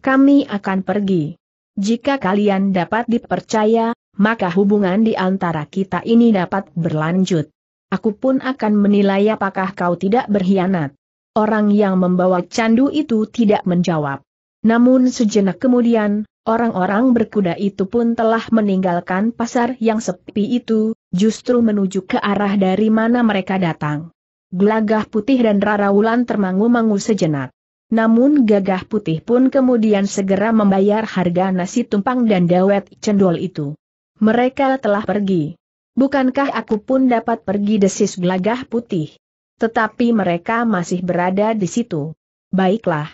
Speaker 1: Kami akan pergi. Jika kalian dapat dipercaya, maka hubungan di antara kita ini dapat berlanjut. Aku pun akan menilai apakah kau tidak berkhianat. Orang yang membawa candu itu tidak menjawab. Namun sejenak kemudian, orang-orang berkuda itu pun telah meninggalkan pasar yang sepi itu, justru menuju ke arah dari mana mereka datang. Gelagah putih dan Raraulan termangu-mangu sejenak. Namun gagah putih pun kemudian segera membayar harga nasi tumpang dan dawet cendol itu. Mereka telah pergi. Bukankah aku pun dapat pergi desis gelagah putih? Tetapi mereka masih berada di situ. Baiklah.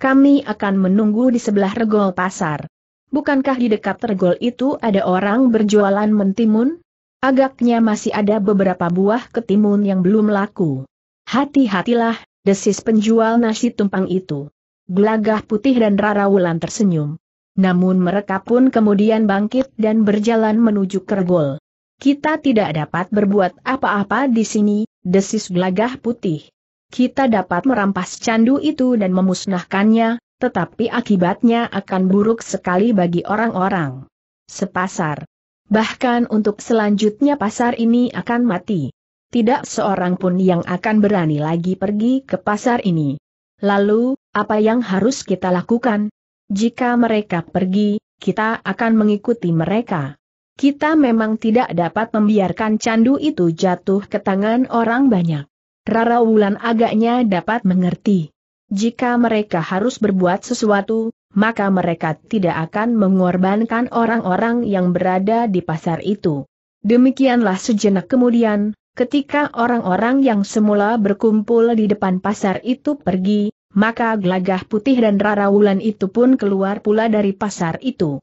Speaker 1: Kami akan menunggu di sebelah regol pasar. Bukankah di dekat regol itu ada orang berjualan mentimun? Agaknya masih ada beberapa buah ketimun yang belum laku. Hati-hatilah, desis penjual nasi tumpang itu. Gelagah putih dan Rara Wulan tersenyum. Namun mereka pun kemudian bangkit dan berjalan menuju Kerbol. Kita tidak dapat berbuat apa-apa di sini, desis gelagah putih. Kita dapat merampas candu itu dan memusnahkannya, tetapi akibatnya akan buruk sekali bagi orang-orang. Sepasar. Bahkan untuk selanjutnya pasar ini akan mati. Tidak seorang pun yang akan berani lagi pergi ke pasar ini. Lalu, apa yang harus kita lakukan? Jika mereka pergi, kita akan mengikuti mereka. Kita memang tidak dapat membiarkan candu itu jatuh ke tangan orang banyak. Rara Wulan agaknya dapat mengerti. Jika mereka harus berbuat sesuatu, maka mereka tidak akan mengorbankan orang-orang yang berada di pasar itu. Demikianlah sejenak kemudian, ketika orang-orang yang semula berkumpul di depan pasar itu pergi, maka Glagah putih dan Rara Wulan itu pun keluar pula dari pasar itu.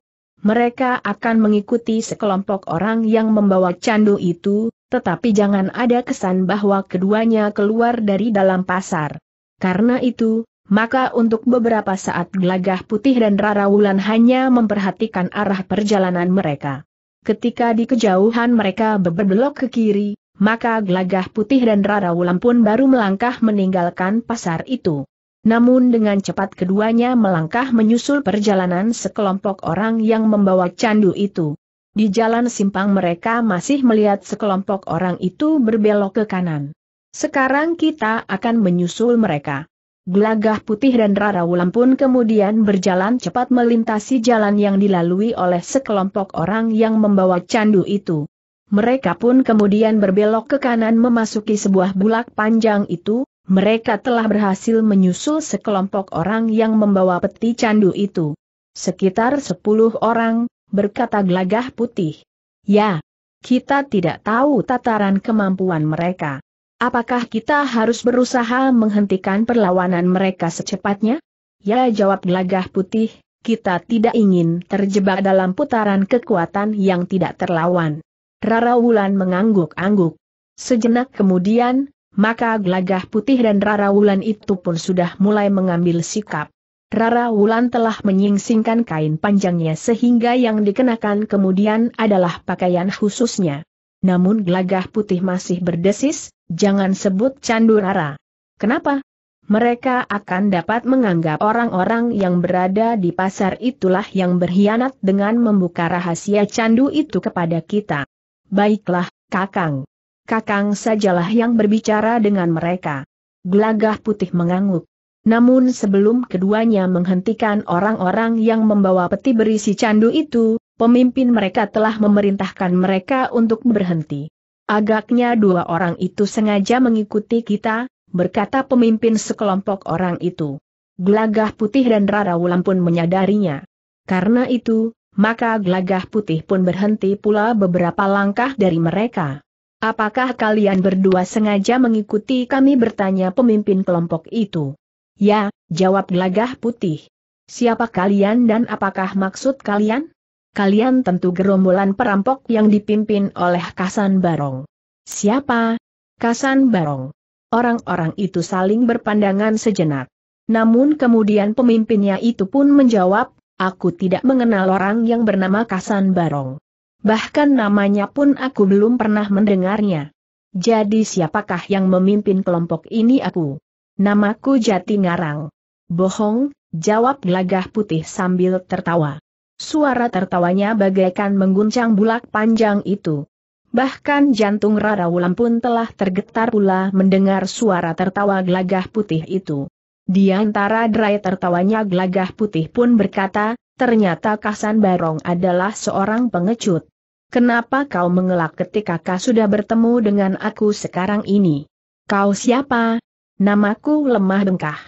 Speaker 1: Mereka akan mengikuti sekelompok orang yang membawa candu itu, tetapi jangan ada kesan bahwa keduanya keluar dari dalam pasar. Karena itu, maka untuk beberapa saat Glagah putih dan Rara Wulan hanya memperhatikan arah perjalanan mereka. Ketika di kejauhan mereka berbelok ke kiri, maka Glagah putih dan Rara Wulan pun baru melangkah meninggalkan pasar itu. Namun dengan cepat keduanya melangkah menyusul perjalanan sekelompok orang yang membawa candu itu. Di jalan simpang mereka masih melihat sekelompok orang itu berbelok ke kanan. Sekarang kita akan menyusul mereka. Gelagah putih dan Rara Wulan pun kemudian berjalan cepat melintasi jalan yang dilalui oleh sekelompok orang yang membawa candu itu. Mereka pun kemudian berbelok ke kanan memasuki sebuah bulak panjang itu, mereka telah berhasil menyusul sekelompok orang yang membawa peti candu itu. Sekitar sepuluh orang, berkata gelagah putih. Ya, kita tidak tahu tataran kemampuan mereka. Apakah kita harus berusaha menghentikan perlawanan mereka secepatnya? Ya jawab gelagah putih, kita tidak ingin terjebak dalam putaran kekuatan yang tidak terlawan. Rara Wulan mengangguk-angguk. Sejenak kemudian, maka gelagah putih dan Rara Wulan itu pun sudah mulai mengambil sikap. Rara Wulan telah menyingsingkan kain panjangnya sehingga yang dikenakan kemudian adalah pakaian khususnya. Namun gelagah putih masih berdesis, jangan sebut candu Rara. Kenapa? Mereka akan dapat menganggap orang-orang yang berada di pasar itulah yang berkhianat dengan membuka rahasia candu itu kepada kita. Baiklah, Kakang. Kakang sajalah yang berbicara dengan mereka. Gelagah putih mengangguk. Namun sebelum keduanya menghentikan orang-orang yang membawa peti berisi candu itu, pemimpin mereka telah memerintahkan mereka untuk berhenti. Agaknya dua orang itu sengaja mengikuti kita, berkata pemimpin sekelompok orang itu. Gelagah putih dan Rara Wulan pun menyadarinya. Karena itu, maka gelagah putih pun berhenti pula beberapa langkah dari mereka. Apakah kalian berdua sengaja mengikuti kami bertanya pemimpin kelompok itu? Ya, jawab gelagah putih. Siapa kalian dan apakah maksud kalian? Kalian tentu gerombolan perampok yang dipimpin oleh Kasan Barong. Siapa? Kasan Barong. Orang-orang itu saling berpandangan sejenak. Namun kemudian pemimpinnya itu pun menjawab, aku tidak mengenal orang yang bernama Kasan Barong. Bahkan namanya pun aku belum pernah mendengarnya. Jadi siapakah yang memimpin kelompok ini aku? Namaku Jati Ngarang. Bohong, jawab glagah putih sambil tertawa. Suara tertawanya bagaikan mengguncang bulak panjang itu. Bahkan jantung Rara Wulan pun telah tergetar pula mendengar suara tertawa glagah putih itu. Di antara derai tertawanya glagah putih pun berkata, ternyata Kasan Barong adalah seorang pengecut. Kenapa kau mengelak ketika kau sudah bertemu dengan aku sekarang ini? Kau siapa? Namaku lemah bengkah.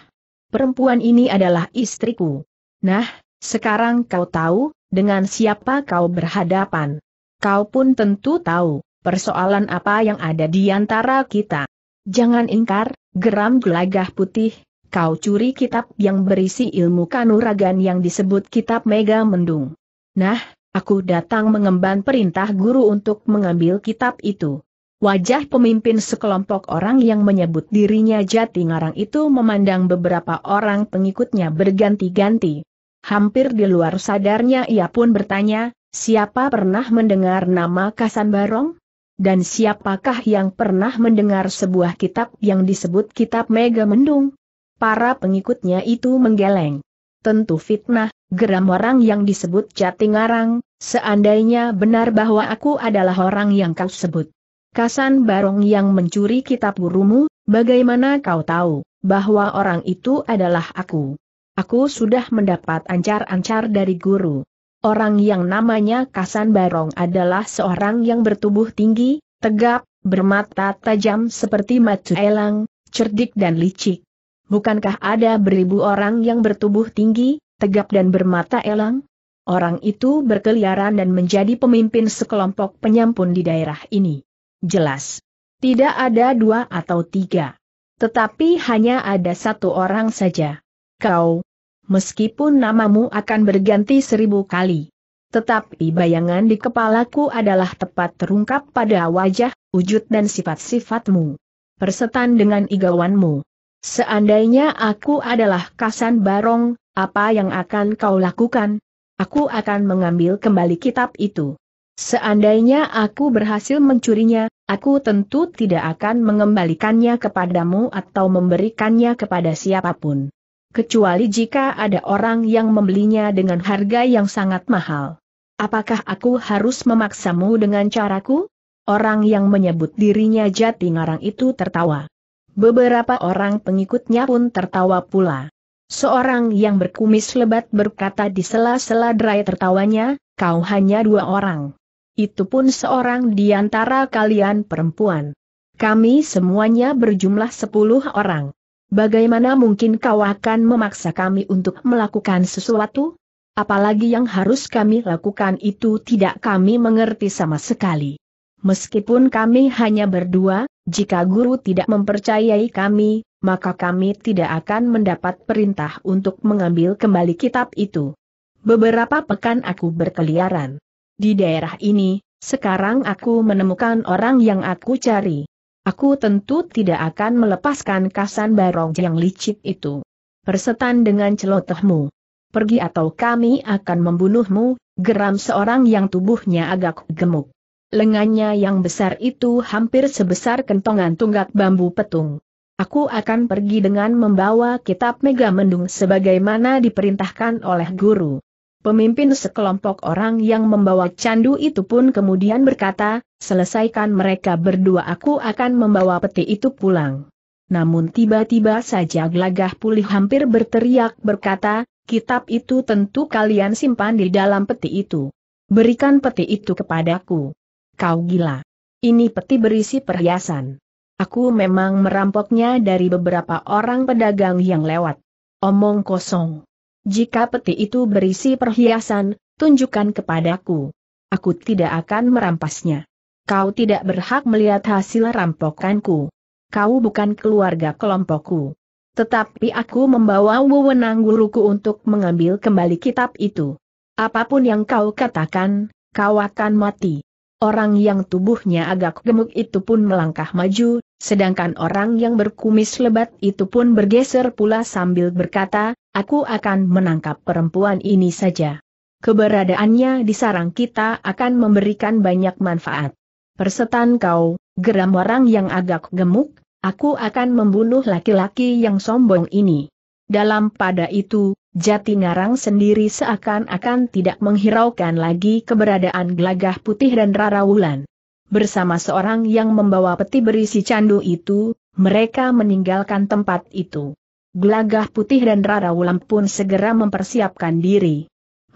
Speaker 1: Perempuan ini adalah istriku. Nah, sekarang kau tahu, dengan siapa kau berhadapan. Kau pun tentu tahu, persoalan apa yang ada di antara kita. Jangan ingkar, geram gelagah putih, kau curi kitab yang berisi ilmu kanuragan yang disebut kitab Mega Mendung. Nah, Aku datang mengemban perintah guru untuk mengambil kitab itu. Wajah pemimpin sekelompok orang yang menyebut dirinya jati ngarang itu memandang beberapa orang pengikutnya berganti-ganti. Hampir di luar sadarnya ia pun bertanya, siapa pernah mendengar nama Kasan Barong? Dan siapakah yang pernah mendengar sebuah kitab yang disebut Kitab Mega Mendung? Para pengikutnya itu menggeleng. Tentu fitnah, geram orang yang disebut jati ngarang, Seandainya benar bahwa aku adalah orang yang kau sebut. Kasan Barong yang mencuri kitab gurumu, bagaimana kau tahu bahwa orang itu adalah aku? Aku sudah mendapat ancar-ancar dari guru. Orang yang namanya Kasan Barong adalah seorang yang bertubuh tinggi, tegap, bermata tajam seperti Macu Elang, cerdik dan licik. Bukankah ada beribu orang yang bertubuh tinggi, tegap dan bermata elang? Orang itu berkeliaran dan menjadi pemimpin sekelompok penyampun di daerah ini. Jelas. Tidak ada dua atau tiga. Tetapi hanya ada satu orang saja. Kau. Meskipun namamu akan berganti seribu kali. Tetapi bayangan di kepalaku adalah tepat terungkap pada wajah, wujud dan sifat-sifatmu. Persetan dengan igawanmu. Seandainya aku adalah Kasan Barong, apa yang akan kau lakukan? Aku akan mengambil kembali kitab itu. Seandainya aku berhasil mencurinya, aku tentu tidak akan mengembalikannya kepadamu atau memberikannya kepada siapapun. Kecuali jika ada orang yang membelinya dengan harga yang sangat mahal. Apakah aku harus memaksamu dengan caraku? Orang yang menyebut dirinya jati ngarang itu tertawa. Beberapa orang pengikutnya pun tertawa pula. Seorang yang berkumis lebat berkata di sela-sela derai tertawanya, kau hanya dua orang. Itu pun seorang di antara kalian perempuan. Kami semuanya berjumlah sepuluh orang. Bagaimana mungkin kau akan memaksa kami untuk melakukan sesuatu? Apalagi yang harus kami lakukan itu tidak kami mengerti sama sekali. Meskipun kami hanya berdua, jika guru tidak mempercayai kami, maka kami tidak akan mendapat perintah untuk mengambil kembali kitab itu. Beberapa pekan aku berkeliaran. Di daerah ini, sekarang aku menemukan orang yang aku cari. Aku tentu tidak akan melepaskan kasan barong yang licik itu. Persetan dengan celotehmu. Pergi atau kami akan membunuhmu, geram seorang yang tubuhnya agak gemuk. Lengannya yang besar itu hampir sebesar kentongan tunggak bambu petung. Aku akan pergi dengan membawa kitab Mega Mendung sebagaimana diperintahkan oleh guru. Pemimpin sekelompok orang yang membawa candu itu pun kemudian berkata, selesaikan mereka berdua aku akan membawa peti itu pulang. Namun tiba-tiba saja Glagah pulih hampir berteriak berkata, kitab itu tentu kalian simpan di dalam peti itu. Berikan peti itu kepadaku. Kau gila. Ini peti berisi perhiasan. Aku memang merampoknya dari beberapa orang pedagang yang lewat. Omong kosong. Jika peti itu berisi perhiasan, tunjukkan kepadaku. Aku tidak akan merampasnya. Kau tidak berhak melihat hasil rampokanku. Kau bukan keluarga kelompokku. Tetapi aku membawa wewenang guruku untuk mengambil kembali kitab itu. Apapun yang kau katakan, kau akan mati. Orang yang tubuhnya agak gemuk itu pun melangkah maju, Sedangkan orang yang berkumis lebat itu pun bergeser pula sambil berkata, aku akan menangkap perempuan ini saja. Keberadaannya di sarang kita akan memberikan banyak manfaat. Persetan kau, geram orang yang agak gemuk, aku akan membunuh laki-laki yang sombong ini. Dalam pada itu, Jati Ngarang sendiri seakan-akan tidak menghiraukan lagi keberadaan Glagah putih dan Rara Wulan bersama seorang yang membawa peti berisi candu itu, mereka meninggalkan tempat itu. Gelagah putih dan Rara Wulan pun segera mempersiapkan diri.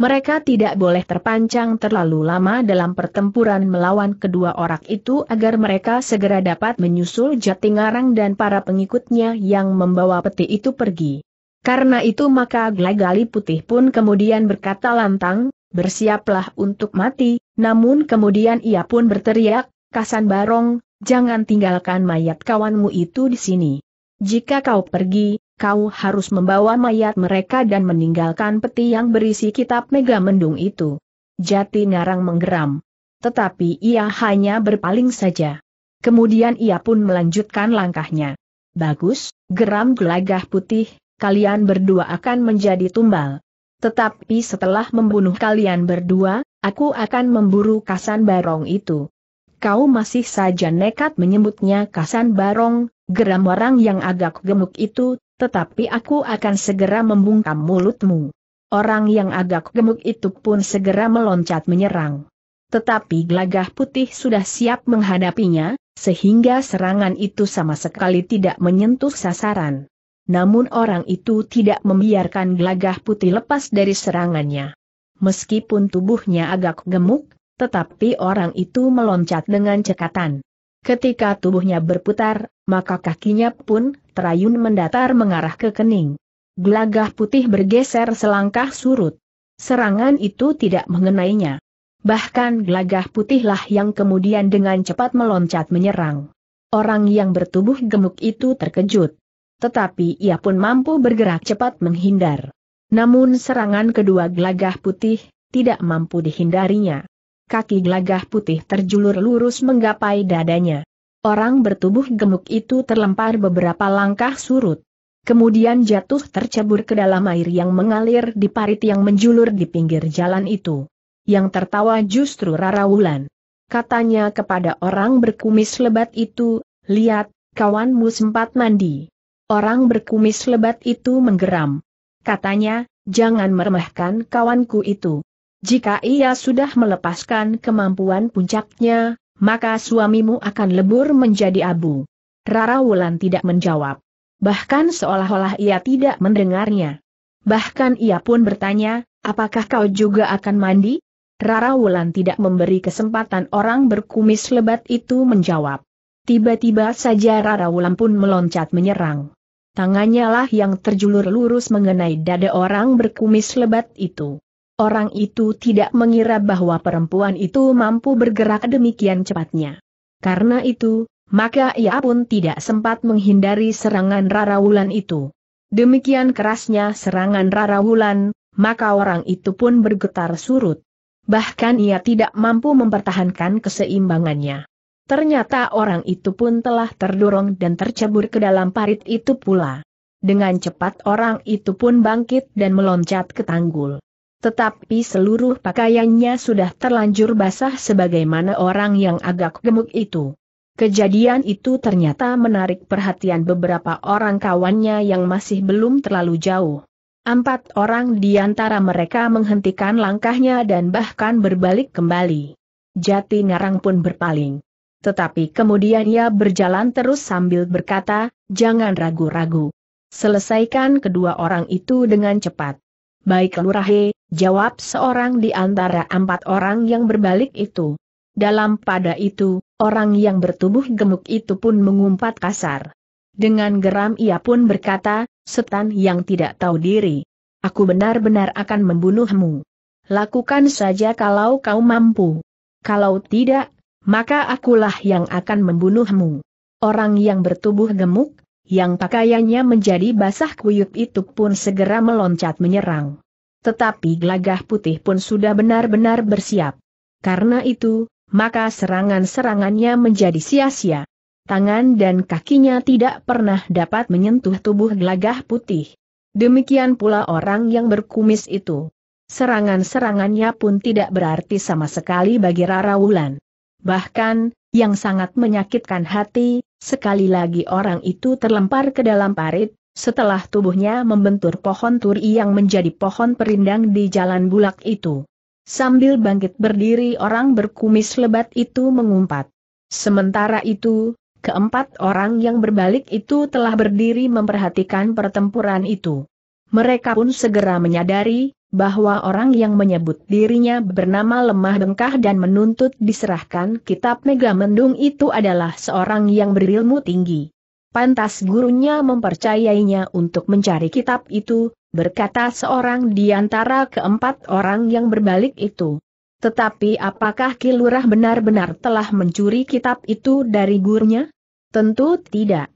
Speaker 1: Mereka tidak boleh terpancang terlalu lama dalam pertempuran melawan kedua orang itu agar mereka segera dapat menyusul Jatingarang dan para pengikutnya yang membawa peti itu pergi. Karena itu maka Glagali Putih pun kemudian berkata lantang, bersiaplah untuk mati, namun kemudian ia pun berteriak, Kasan Barong, jangan tinggalkan mayat kawanmu itu di sini. Jika kau pergi, kau harus membawa mayat mereka dan meninggalkan peti yang berisi kitab Mega Mendung itu. Jati Ngarang menggeram. Tetapi ia hanya berpaling saja. Kemudian ia pun melanjutkan langkahnya. Bagus, geram gelagah putih, kalian berdua akan menjadi tumbal. Tetapi setelah membunuh kalian berdua, Aku akan memburu Kasan Barong itu. Kau masih saja nekat menyebutnya Kasan Barong, geram orang yang agak gemuk itu, tetapi aku akan segera membungkam mulutmu. Orang yang agak gemuk itu pun segera meloncat menyerang. Tetapi gelagah putih sudah siap menghadapinya, sehingga serangan itu sama sekali tidak menyentuh sasaran. Namun orang itu tidak membiarkan gelagah putih lepas dari serangannya meskipun tubuhnya agak gemuk, tetapi orang itu meloncat dengan cekatan. Ketika tubuhnya berputar, maka kakinya pun terayun mendatar mengarah ke kening. Gelagah putih bergeser selangkah surut. Serangan itu tidak mengenainya. Bahkan gelagah putihlah yang kemudian dengan cepat meloncat menyerang. Orang yang bertubuh gemuk itu terkejut. Tetapi ia pun mampu bergerak cepat menghindar. Namun serangan kedua gelagah putih, tidak mampu dihindarinya. Kaki gelagah putih terjulur lurus menggapai dadanya. Orang bertubuh gemuk itu terlempar beberapa langkah surut. Kemudian jatuh tercebur ke dalam air yang mengalir di parit yang menjulur di pinggir jalan itu. Yang tertawa justru Rara Wulan. Katanya kepada orang berkumis lebat itu, lihat, kawanmu sempat mandi. Orang berkumis lebat itu menggeram katanya, jangan meremehkan kawanku itu. Jika ia sudah melepaskan kemampuan puncaknya, maka suamimu akan lebur menjadi abu. Rara Wulan tidak menjawab. Bahkan seolah-olah ia tidak mendengarnya. Bahkan ia pun bertanya, apakah kau juga akan mandi? Rara Wulan tidak memberi kesempatan orang berkumis lebat itu menjawab. Tiba-tiba saja Rara Wulan pun meloncat menyerang tangannya lah yang terjulur lurus mengenai dada orang berkumis lebat itu. Orang itu tidak mengira bahwa perempuan itu mampu bergerak demikian cepatnya. Karena itu, maka ia pun tidak sempat menghindari serangan rarawulan itu. Demikian kerasnya serangan rarawulan, maka orang itu pun bergetar surut. Bahkan ia tidak mampu mempertahankan keseimbangannya. Ternyata orang itu pun telah terdorong dan tercebur ke dalam parit itu pula. Dengan cepat orang itu pun bangkit dan meloncat ke tanggul. Tetapi seluruh pakaiannya sudah terlanjur basah sebagaimana orang yang agak gemuk itu. Kejadian itu ternyata menarik perhatian beberapa orang kawannya yang masih belum terlalu jauh. Empat orang di antara mereka menghentikan langkahnya dan bahkan berbalik kembali. Jati Ngarang pun berpaling tetapi kemudian ia berjalan terus sambil berkata, jangan ragu-ragu. Selesaikan kedua orang itu dengan cepat. Baik lurahe, jawab seorang di antara empat orang yang berbalik itu. Dalam pada itu, orang yang bertubuh gemuk itu pun mengumpat kasar. Dengan geram ia pun berkata, setan yang tidak tahu diri. Aku benar-benar akan membunuhmu. Lakukan saja kalau kau mampu. Kalau tidak, maka akulah yang akan membunuhmu. Orang yang bertubuh gemuk, yang pakaiannya menjadi basah kuyup itu pun segera meloncat menyerang. Tetapi gelagah putih pun sudah benar-benar bersiap. Karena itu, maka serangan-serangannya menjadi sia-sia. Tangan dan kakinya tidak pernah dapat menyentuh tubuh gelagah putih. Demikian pula orang yang berkumis itu. Serangan-serangannya pun tidak berarti sama sekali bagi Rara Wulan. Bahkan, yang sangat menyakitkan hati, sekali lagi orang itu terlempar ke dalam parit, setelah tubuhnya membentur pohon turi yang menjadi pohon perindang di jalan bulak itu. Sambil bangkit berdiri orang berkumis lebat itu mengumpat. Sementara itu, keempat orang yang berbalik itu telah berdiri memperhatikan pertempuran itu. Mereka pun segera menyadari, bahwa orang yang menyebut dirinya bernama lemah bengkah dan menuntut diserahkan kitab Megamendung itu adalah seorang yang berilmu tinggi. Pantas gurunya mempercayainya untuk mencari kitab itu, berkata seorang di antara keempat orang yang berbalik itu. Tetapi apakah Kilurah benar-benar telah mencuri kitab itu dari gurunya? Tentu tidak.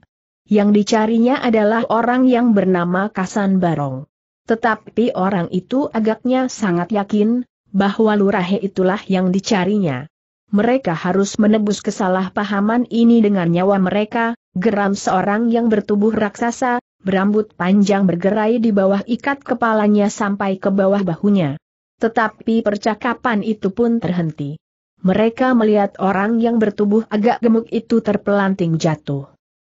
Speaker 1: Yang dicarinya adalah orang yang bernama Kasan Barong. Tetapi orang itu agaknya sangat yakin, bahwa Lurahe itulah yang dicarinya. Mereka harus menebus kesalahpahaman ini dengan nyawa mereka, geram seorang yang bertubuh raksasa, berambut panjang bergerai di bawah ikat kepalanya sampai ke bawah bahunya. Tetapi percakapan itu pun terhenti. Mereka melihat orang yang bertubuh agak gemuk itu terpelanting jatuh.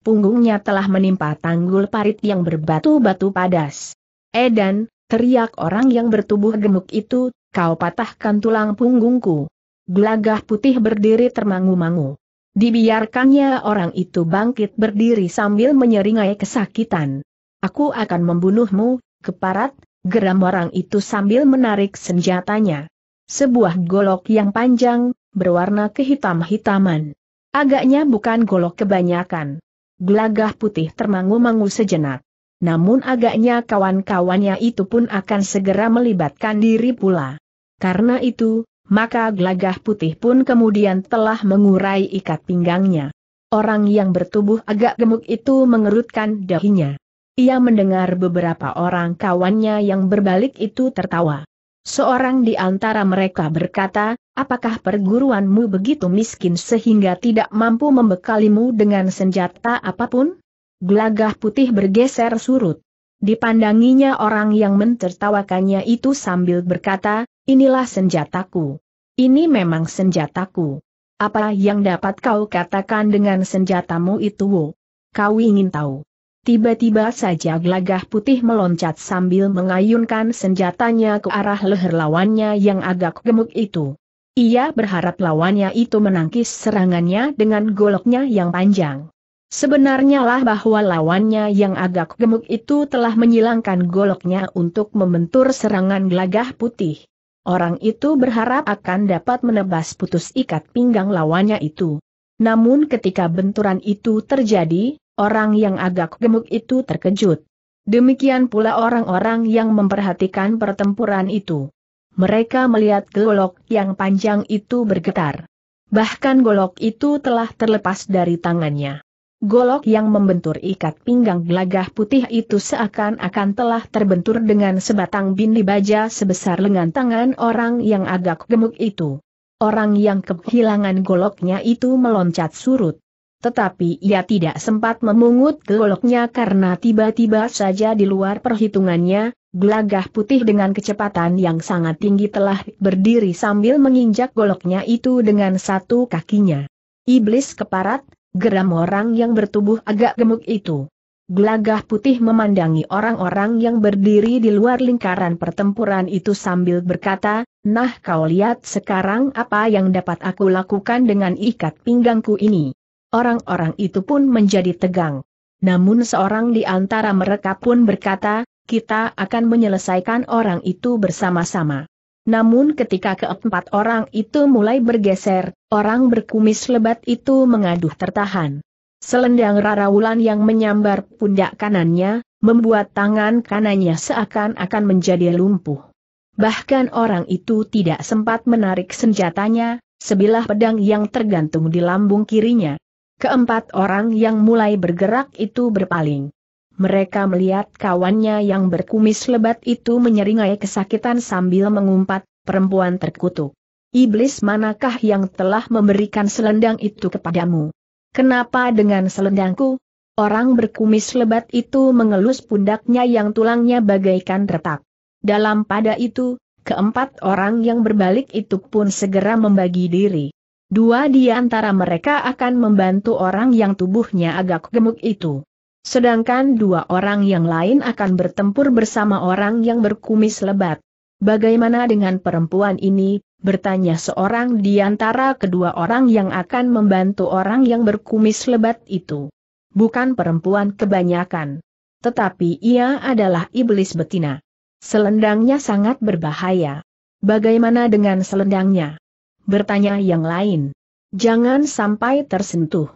Speaker 1: Punggungnya telah menimpa tanggul parit yang berbatu-batu padas. Edan, teriak orang yang bertubuh gemuk itu, kau patahkan tulang punggungku. Gelagah putih berdiri termangu-mangu. Dibiarkannya orang itu bangkit berdiri sambil menyeringai kesakitan. Aku akan membunuhmu, keparat, geram orang itu sambil menarik senjatanya. Sebuah golok yang panjang, berwarna kehitam-hitaman. Agaknya bukan golok kebanyakan. Gelagah putih termangu-mangu sejenak. Namun agaknya kawan-kawannya itu pun akan segera melibatkan diri pula. Karena itu, maka gelagah putih pun kemudian telah mengurai ikat pinggangnya. Orang yang bertubuh agak gemuk itu mengerutkan dahinya. Ia mendengar beberapa orang kawannya yang berbalik itu tertawa. Seorang di antara mereka berkata, apakah perguruanmu begitu miskin sehingga tidak mampu membekalimu dengan senjata apapun? Gelagah putih bergeser surut. Dipandanginya orang yang mentertawakannya itu sambil berkata, inilah senjataku. Ini memang senjataku. Apa yang dapat kau katakan dengan senjatamu itu? Wo? Kau ingin tahu? Tiba-tiba saja gelagah putih meloncat sambil mengayunkan senjatanya ke arah leher lawannya yang agak gemuk itu. Ia berharap lawannya itu menangkis serangannya dengan goloknya yang panjang. Sebenarnya lah bahwa lawannya yang agak gemuk itu telah menyilangkan goloknya untuk membentur serangan gelagah putih. Orang itu berharap akan dapat menebas putus ikat pinggang lawannya itu. Namun ketika benturan itu terjadi, orang yang agak gemuk itu terkejut. Demikian pula orang-orang yang memperhatikan pertempuran itu. Mereka melihat golok yang panjang itu bergetar. Bahkan golok itu telah terlepas dari tangannya. Golok yang membentur ikat pinggang gelagah putih itu seakan-akan telah terbentur dengan sebatang bindi baja sebesar lengan tangan orang yang agak gemuk itu. Orang yang kehilangan goloknya itu meloncat surut. Tetapi ia tidak sempat memungut goloknya karena tiba-tiba saja di luar perhitungannya, gelagah putih dengan kecepatan yang sangat tinggi telah berdiri sambil menginjak goloknya itu dengan satu kakinya. Iblis keparat, Geram orang yang bertubuh agak gemuk itu. Gelagah putih memandangi orang-orang yang berdiri di luar lingkaran pertempuran itu sambil berkata, Nah kau lihat sekarang apa yang dapat aku lakukan dengan ikat pinggangku ini. Orang-orang itu pun menjadi tegang. Namun seorang di antara mereka pun berkata, kita akan menyelesaikan orang itu bersama-sama. Namun ketika keempat orang itu mulai bergeser, orang berkumis lebat itu mengaduh tertahan. Selendang Wulan yang menyambar pundak kanannya, membuat tangan kanannya seakan-akan menjadi lumpuh. Bahkan orang itu tidak sempat menarik senjatanya, sebilah pedang yang tergantung di lambung kirinya. Keempat orang yang mulai bergerak itu berpaling mereka melihat kawannya yang berkumis lebat itu menyeringai kesakitan sambil mengumpat, perempuan terkutuk. Iblis manakah yang telah memberikan selendang itu kepadamu? Kenapa dengan selendangku? Orang berkumis lebat itu mengelus pundaknya yang tulangnya bagaikan retak. Dalam pada itu, keempat orang yang berbalik itu pun segera membagi diri. Dua di antara mereka akan membantu orang yang tubuhnya agak gemuk itu. Sedangkan dua orang yang lain akan bertempur bersama orang yang berkumis lebat. Bagaimana dengan perempuan ini, bertanya seorang di antara kedua orang yang akan membantu orang yang berkumis lebat itu. Bukan perempuan kebanyakan. Tetapi ia adalah iblis betina. Selendangnya sangat berbahaya. Bagaimana dengan selendangnya? Bertanya yang lain. Jangan sampai tersentuh.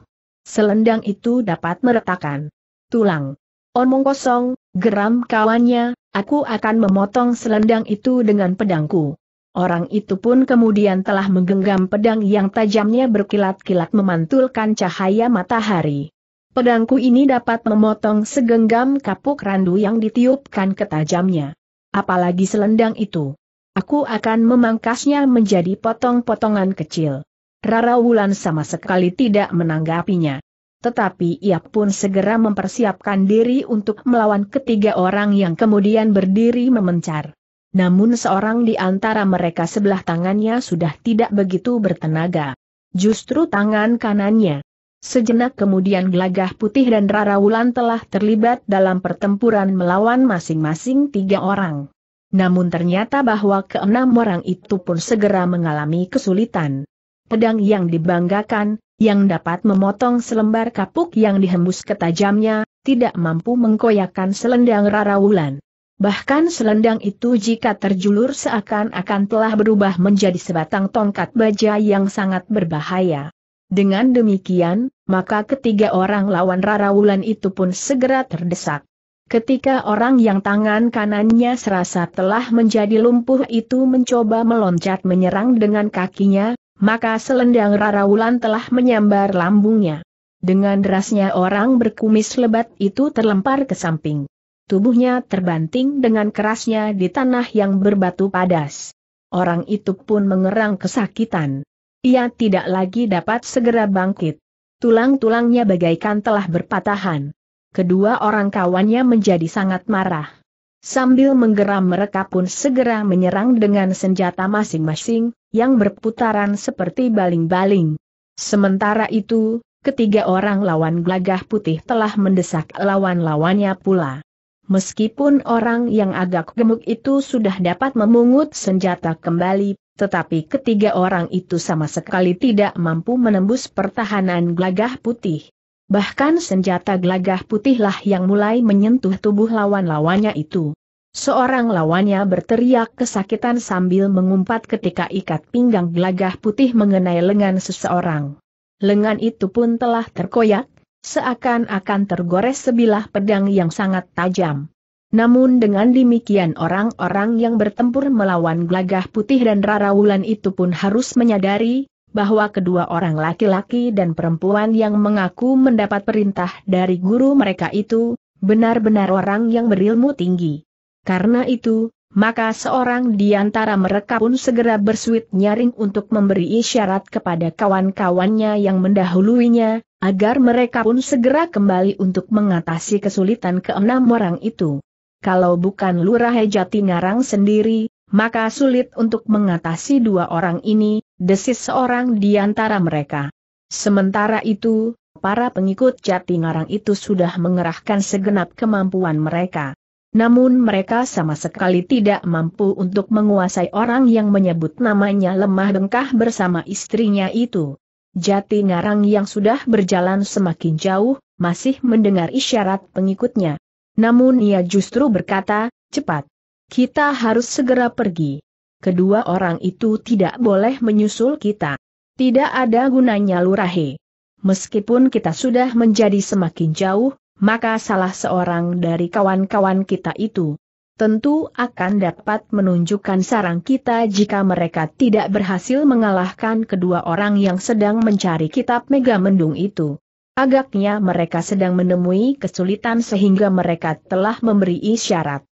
Speaker 1: Selendang itu dapat meretakan tulang. Omong kosong, geram kawannya, aku akan memotong selendang itu dengan pedangku. Orang itu pun kemudian telah menggenggam pedang yang tajamnya berkilat-kilat memantulkan cahaya matahari. Pedangku ini dapat memotong segenggam kapuk randu yang ditiupkan ketajamnya, Apalagi selendang itu. Aku akan memangkasnya menjadi potong-potongan kecil. Rara Wulan sama sekali tidak menanggapinya tetapi ia pun segera mempersiapkan diri untuk melawan ketiga orang yang kemudian berdiri memencar. Namun seorang di antara mereka sebelah tangannya sudah tidak begitu bertenaga. Justru tangan kanannya. Sejenak kemudian Gelagah Putih dan Rara Wulan telah terlibat dalam pertempuran melawan masing-masing tiga orang. Namun ternyata bahwa keenam orang itu pun segera mengalami kesulitan. Pedang yang dibanggakan, yang dapat memotong selembar kapuk yang dihembus ketajamnya, tidak mampu mengkoyakkan selendang Rarawulan. Bahkan selendang itu jika terjulur seakan-akan telah berubah menjadi sebatang tongkat baja yang sangat berbahaya. Dengan demikian, maka ketiga orang lawan Rarawulan itu pun segera terdesak. Ketika orang yang tangan kanannya serasa telah menjadi lumpuh itu mencoba meloncat menyerang dengan kakinya, maka selendang Rara Wulan telah menyambar lambungnya. Dengan derasnya orang berkumis lebat itu terlempar ke samping. Tubuhnya terbanting dengan kerasnya di tanah yang berbatu padas. Orang itu pun mengerang kesakitan. Ia tidak lagi dapat segera bangkit. Tulang-tulangnya bagaikan telah berpatahan. Kedua orang kawannya menjadi sangat marah. Sambil menggeram mereka pun segera menyerang dengan senjata masing-masing, yang berputaran seperti baling-baling. Sementara itu, ketiga orang lawan gelagah putih telah mendesak lawan-lawannya pula. Meskipun orang yang agak gemuk itu sudah dapat memungut senjata kembali, tetapi ketiga orang itu sama sekali tidak mampu menembus pertahanan gelagah putih. Bahkan senjata gelagah putihlah yang mulai menyentuh tubuh lawan-lawannya itu. Seorang lawannya berteriak kesakitan sambil mengumpat ketika ikat pinggang gelagah putih mengenai lengan seseorang. Lengan itu pun telah terkoyak, seakan-akan tergores sebilah pedang yang sangat tajam. Namun dengan demikian orang-orang yang bertempur melawan gelagah putih dan Rara Wulan itu pun harus menyadari, bahwa kedua orang laki-laki dan perempuan yang mengaku mendapat perintah dari guru mereka itu, benar-benar orang yang berilmu tinggi. Karena itu, maka seorang di antara mereka pun segera bersuit nyaring untuk memberi isyarat kepada kawan-kawannya yang mendahuluinya, agar mereka pun segera kembali untuk mengatasi kesulitan keenam orang itu. Kalau bukan Lurah Hejati Ngarang sendiri, maka sulit untuk mengatasi dua orang ini, desis seorang di antara mereka. Sementara itu, para pengikut jati ngarang itu sudah mengerahkan segenap kemampuan mereka. Namun mereka sama sekali tidak mampu untuk menguasai orang yang menyebut namanya lemah bengkah bersama istrinya itu. Jati ngarang yang sudah berjalan semakin jauh, masih mendengar isyarat pengikutnya. Namun ia justru berkata, cepat. Kita harus segera pergi. Kedua orang itu tidak boleh menyusul kita. Tidak ada gunanya lurahe. Meskipun kita sudah menjadi semakin jauh, maka salah seorang dari kawan-kawan kita itu tentu akan dapat menunjukkan sarang kita jika mereka tidak berhasil mengalahkan kedua orang yang sedang mencari kitab Mega Mendung itu. Agaknya mereka sedang menemui kesulitan sehingga mereka telah memberi isyarat.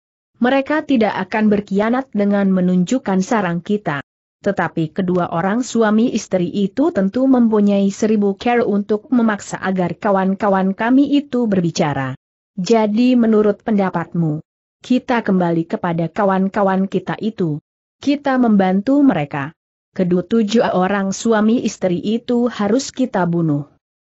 Speaker 1: Mereka tidak akan berkhianat dengan menunjukkan sarang kita. Tetapi kedua orang suami istri itu tentu mempunyai seribu care untuk memaksa agar kawan-kawan kami itu berbicara. Jadi menurut pendapatmu, kita kembali kepada kawan-kawan kita itu. Kita membantu mereka. Kedua tujuh orang suami istri itu harus kita bunuh.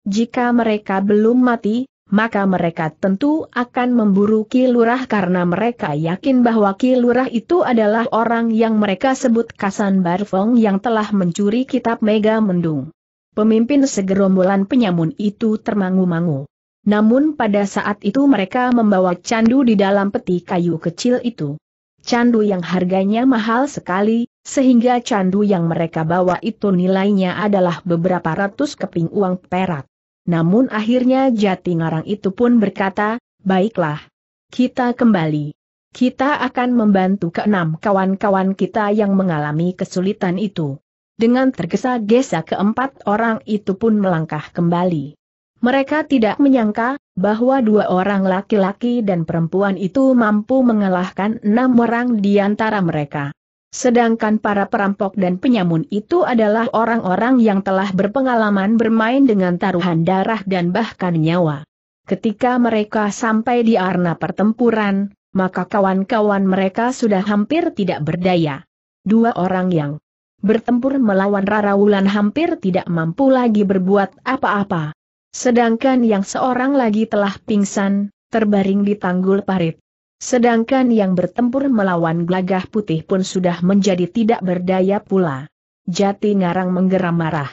Speaker 1: Jika mereka belum mati, maka mereka tentu akan memburu Kilurah karena mereka yakin bahwa Kilurah itu adalah orang yang mereka sebut Kasan Barfong yang telah mencuri kitab Mega Mendung. Pemimpin segerombolan penyamun itu termangu-mangu. Namun pada saat itu mereka membawa candu di dalam peti kayu kecil itu. Candu yang harganya mahal sekali, sehingga candu yang mereka bawa itu nilainya adalah beberapa ratus keping uang perak. Namun akhirnya jati ngarang itu pun berkata, baiklah. Kita kembali. Kita akan membantu keenam kawan-kawan kita yang mengalami kesulitan itu. Dengan tergesa-gesa keempat orang itu pun melangkah kembali. Mereka tidak menyangka bahwa dua orang laki-laki dan perempuan itu mampu mengalahkan enam orang di antara mereka. Sedangkan para perampok dan penyamun itu adalah orang-orang yang telah berpengalaman bermain dengan taruhan darah dan bahkan nyawa. Ketika mereka sampai di arena pertempuran, maka kawan-kawan mereka sudah hampir tidak berdaya. Dua orang yang bertempur melawan Rara Wulan hampir tidak mampu lagi berbuat apa-apa. Sedangkan yang seorang lagi telah pingsan, terbaring di tanggul parit. Sedangkan yang bertempur melawan gelagah putih pun sudah menjadi tidak berdaya pula. Jati Ngarang menggeram marah.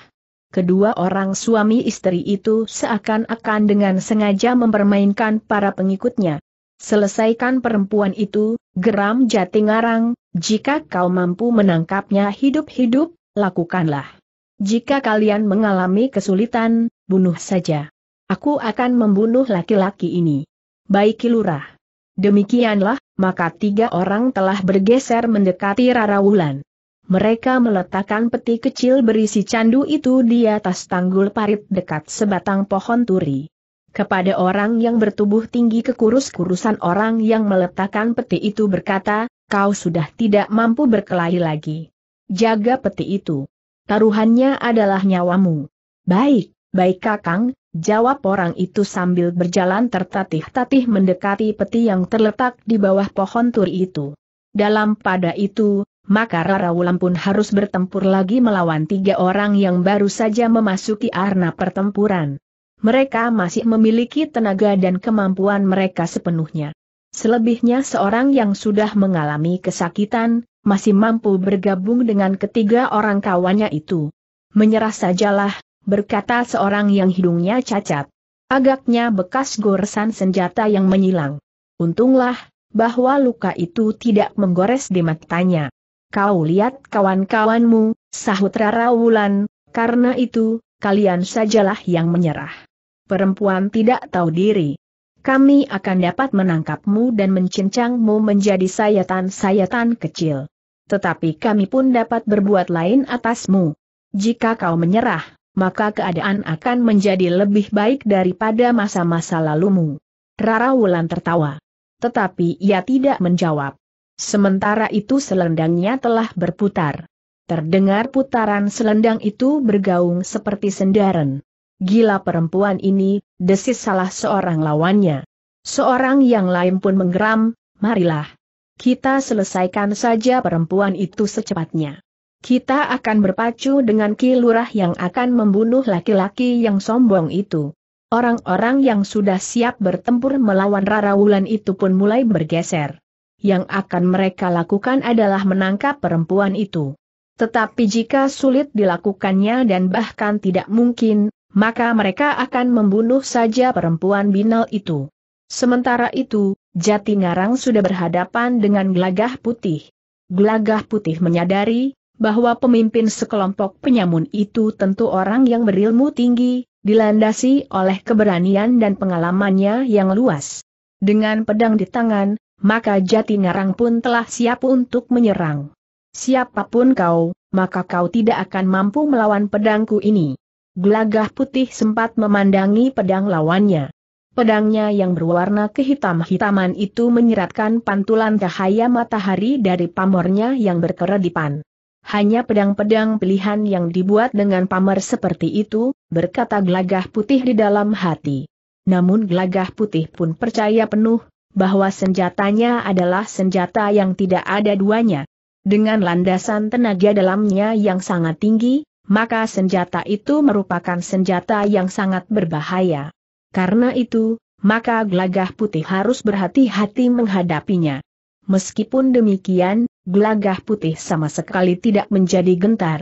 Speaker 1: Kedua orang suami istri itu seakan-akan dengan sengaja mempermainkan para pengikutnya. Selesaikan perempuan itu, geram Jati Ngarang, jika kau mampu menangkapnya hidup-hidup, lakukanlah. Jika kalian mengalami kesulitan, bunuh saja. Aku akan membunuh laki-laki ini. Baik lurah. Demikianlah, maka tiga orang telah bergeser mendekati Rara Wulan. Mereka meletakkan peti kecil berisi candu itu di atas tanggul parit dekat sebatang pohon turi. Kepada orang yang bertubuh tinggi kekurus-kurusan orang yang meletakkan peti itu berkata, kau sudah tidak mampu berkelahi lagi. Jaga peti itu. Taruhannya adalah nyawamu. Baik, baik kakang, Jawab orang itu sambil berjalan tertatih-tatih mendekati peti yang terletak di bawah pohon turi itu. Dalam pada itu, maka Rara Wulan pun harus bertempur lagi melawan tiga orang yang baru saja memasuki arena pertempuran. Mereka masih memiliki tenaga dan kemampuan mereka sepenuhnya. Selebihnya seorang yang sudah mengalami kesakitan, masih mampu bergabung dengan ketiga orang kawannya itu. Menyerah sajalah, berkata seorang yang hidungnya cacat. Agaknya bekas goresan senjata yang menyilang. Untunglah, bahwa luka itu tidak menggores di matanya. Kau lihat kawan-kawanmu, sahut Rara Wulan, karena itu, kalian sajalah yang menyerah. Perempuan tidak tahu diri. Kami akan dapat menangkapmu dan mencincangmu menjadi sayatan-sayatan kecil. Tetapi kami pun dapat berbuat lain atasmu. Jika kau menyerah, maka keadaan akan menjadi lebih baik daripada masa-masa lalumu. Rara Wulan tertawa. Tetapi ia tidak menjawab. Sementara itu selendangnya telah berputar. Terdengar putaran selendang itu bergaung seperti sendaren. Gila perempuan ini, desis salah seorang lawannya. Seorang yang lain pun menggeram, marilah. Kita selesaikan saja perempuan itu secepatnya. Kita akan berpacu dengan Ki yang akan membunuh laki-laki yang sombong itu. Orang-orang yang sudah siap bertempur melawan Rarawulan itu pun mulai bergeser. Yang akan mereka lakukan adalah menangkap perempuan itu. Tetapi jika sulit dilakukannya dan bahkan tidak mungkin, maka mereka akan membunuh saja perempuan binal itu. Sementara itu, Jati Ngarang sudah berhadapan dengan gelagah putih. Gelagah putih menyadari bahwa pemimpin sekelompok penyamun itu tentu orang yang berilmu tinggi, dilandasi oleh keberanian dan pengalamannya yang luas. Dengan pedang di tangan, maka jati ngarang pun telah siap untuk menyerang. Siapapun kau, maka kau tidak akan mampu melawan pedangku ini. Gelagah putih sempat memandangi pedang lawannya. Pedangnya yang berwarna kehitam-hitaman itu menyeratkan pantulan cahaya matahari dari pamornya yang berkeredipan. Hanya pedang-pedang pilihan yang dibuat dengan pamer seperti itu, berkata gelagah putih di dalam hati. Namun gelagah putih pun percaya penuh, bahwa senjatanya adalah senjata yang tidak ada duanya. Dengan landasan tenaga dalamnya yang sangat tinggi, maka senjata itu merupakan senjata yang sangat berbahaya. Karena itu, maka gelagah putih harus berhati-hati menghadapinya. Meskipun demikian, gelagah putih sama sekali tidak menjadi gentar.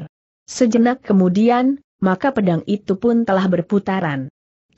Speaker 1: Sejenak kemudian, maka pedang itu pun telah berputaran.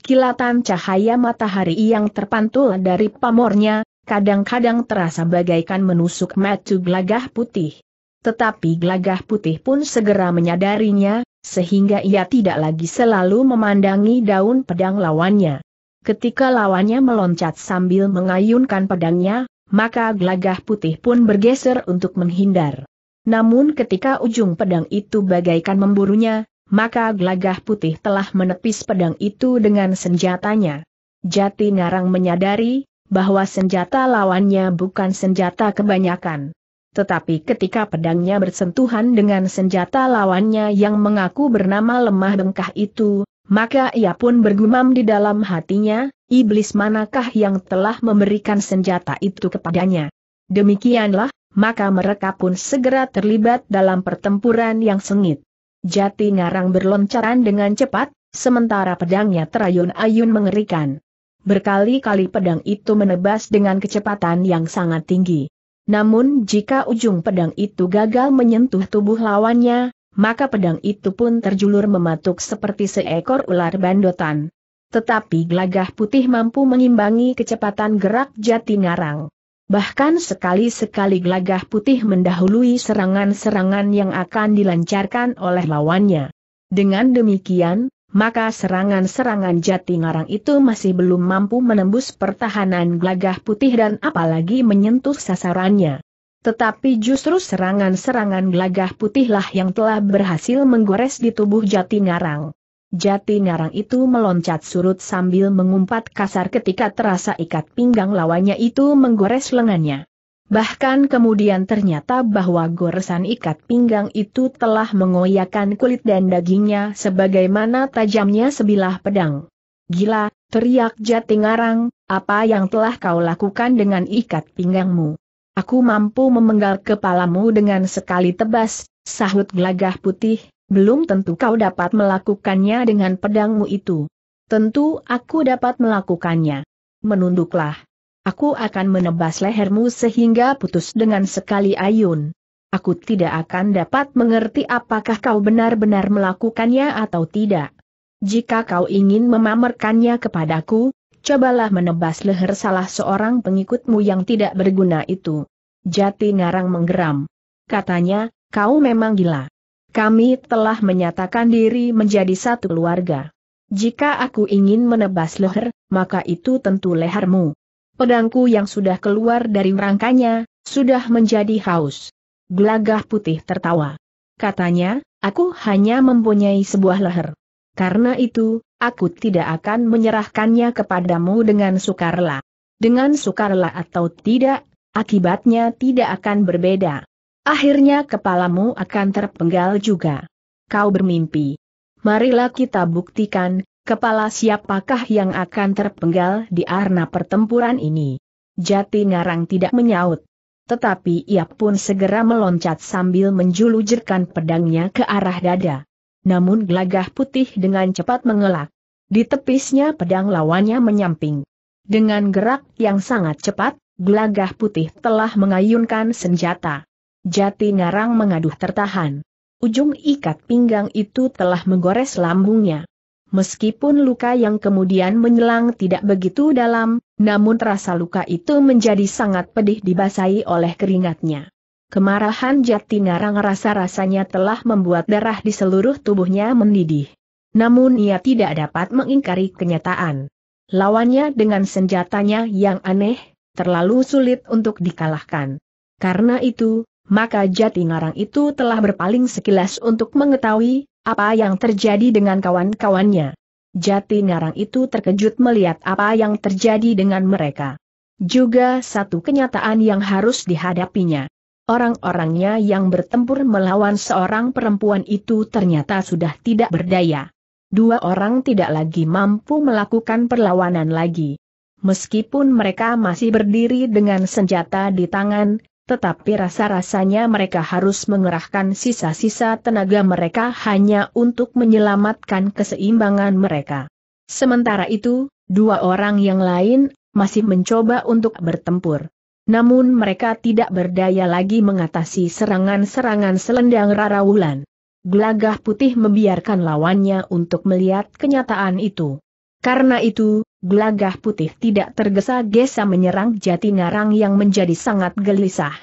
Speaker 1: Kilatan cahaya matahari yang terpantul dari pamornya, kadang-kadang terasa bagaikan menusuk matu gelagah putih. Tetapi gelagah putih pun segera menyadarinya, sehingga ia tidak lagi selalu memandangi daun pedang lawannya. Ketika lawannya meloncat sambil mengayunkan pedangnya, maka gelagah putih pun bergeser untuk menghindar. Namun ketika ujung pedang itu bagaikan memburunya, maka gelagah putih telah menepis pedang itu dengan senjatanya. Jati Ngarang menyadari bahwa senjata lawannya bukan senjata kebanyakan. Tetapi ketika pedangnya bersentuhan dengan senjata lawannya yang mengaku bernama lemah bengkah itu, maka ia pun bergumam di dalam hatinya, iblis manakah yang telah memberikan senjata itu kepadanya. Demikianlah, maka mereka pun segera terlibat dalam pertempuran yang sengit. Jati ngarang berloncaran dengan cepat, sementara pedangnya terayun-ayun mengerikan. Berkali-kali pedang itu menebas dengan kecepatan yang sangat tinggi. Namun jika ujung pedang itu gagal menyentuh tubuh lawannya, maka pedang itu pun terjulur mematuk seperti seekor ular bandotan. Tetapi glagah putih mampu mengimbangi kecepatan gerak jati ngarang. Bahkan sekali-sekali glagah putih mendahului serangan-serangan yang akan dilancarkan oleh lawannya. Dengan demikian, maka serangan-serangan jati ngarang itu masih belum mampu menembus pertahanan glagah putih dan apalagi menyentuh sasarannya. Tetapi justru serangan-serangan gelagah putihlah yang telah berhasil menggores di tubuh Jati Ngarang. Jati Ngarang itu meloncat surut sambil mengumpat kasar ketika terasa ikat pinggang lawannya itu menggores lengannya. Bahkan kemudian ternyata bahwa goresan ikat pinggang itu telah mengoyakkan kulit dan dagingnya sebagaimana tajamnya sebilah pedang. Gila, teriak ngarang, apa yang telah kau lakukan dengan ikat pinggangmu? Aku mampu memenggal kepalamu dengan sekali tebas, sahut gelagah putih, belum tentu kau dapat melakukannya dengan pedangmu itu. Tentu aku dapat melakukannya. Menunduklah. Aku akan menebas lehermu sehingga putus dengan sekali ayun. Aku tidak akan dapat mengerti apakah kau benar-benar melakukannya atau tidak. Jika kau ingin memamerkannya kepadaku, cobalah menebas leher salah seorang pengikutmu yang tidak berguna itu. Jati Ngarang menggeram. Katanya, kau memang gila. Kami telah menyatakan diri menjadi satu keluarga. Jika aku ingin menebas leher, maka itu tentu lehermu. Pedangku yang sudah keluar dari rangkanya, sudah menjadi haus. Gelagah putih tertawa. Katanya, aku hanya mempunyai sebuah leher. Karena itu, aku tidak akan menyerahkannya kepadamu dengan sukarela. Dengan sukarela atau tidak, akibatnya tidak akan berbeda. Akhirnya kepalamu akan terpenggal juga. Kau bermimpi. Marilah kita buktikan, kepala siapakah yang akan terpenggal di arena pertempuran ini. Jati Ngarang tidak menyaut. Tetapi ia pun segera meloncat sambil menjulujerkan pedangnya ke arah dada namun gelagah putih dengan cepat mengelak. Di tepisnya pedang lawannya menyamping. Dengan gerak yang sangat cepat, gelagah putih telah mengayunkan senjata. Jati ngarang mengaduh tertahan. Ujung ikat pinggang itu telah menggores lambungnya. Meskipun luka yang kemudian menyelang tidak begitu dalam, namun rasa luka itu menjadi sangat pedih dibasahi oleh keringatnya. Kemarahan jati ngarang rasa-rasanya telah membuat darah di seluruh tubuhnya mendidih. Namun ia tidak dapat mengingkari kenyataan. Lawannya dengan senjatanya yang aneh, terlalu sulit untuk dikalahkan. Karena itu, maka jati ngarang itu telah berpaling sekilas untuk mengetahui apa yang terjadi dengan kawan-kawannya. Jati Narang itu terkejut melihat apa yang terjadi dengan mereka. Juga satu kenyataan yang harus dihadapinya. Orang-orangnya yang bertempur melawan seorang perempuan itu ternyata sudah tidak berdaya. Dua orang tidak lagi mampu melakukan perlawanan lagi. Meskipun mereka masih berdiri dengan senjata di tangan, tetapi rasa-rasanya mereka harus mengerahkan sisa-sisa tenaga mereka hanya untuk menyelamatkan keseimbangan mereka. Sementara itu, dua orang yang lain masih mencoba untuk bertempur namun mereka tidak berdaya lagi mengatasi serangan-serangan selendang Rara Wulan. Gelagah putih membiarkan lawannya untuk melihat kenyataan itu. Karena itu, gelagah putih tidak tergesa-gesa menyerang Jatinarang yang menjadi sangat gelisah.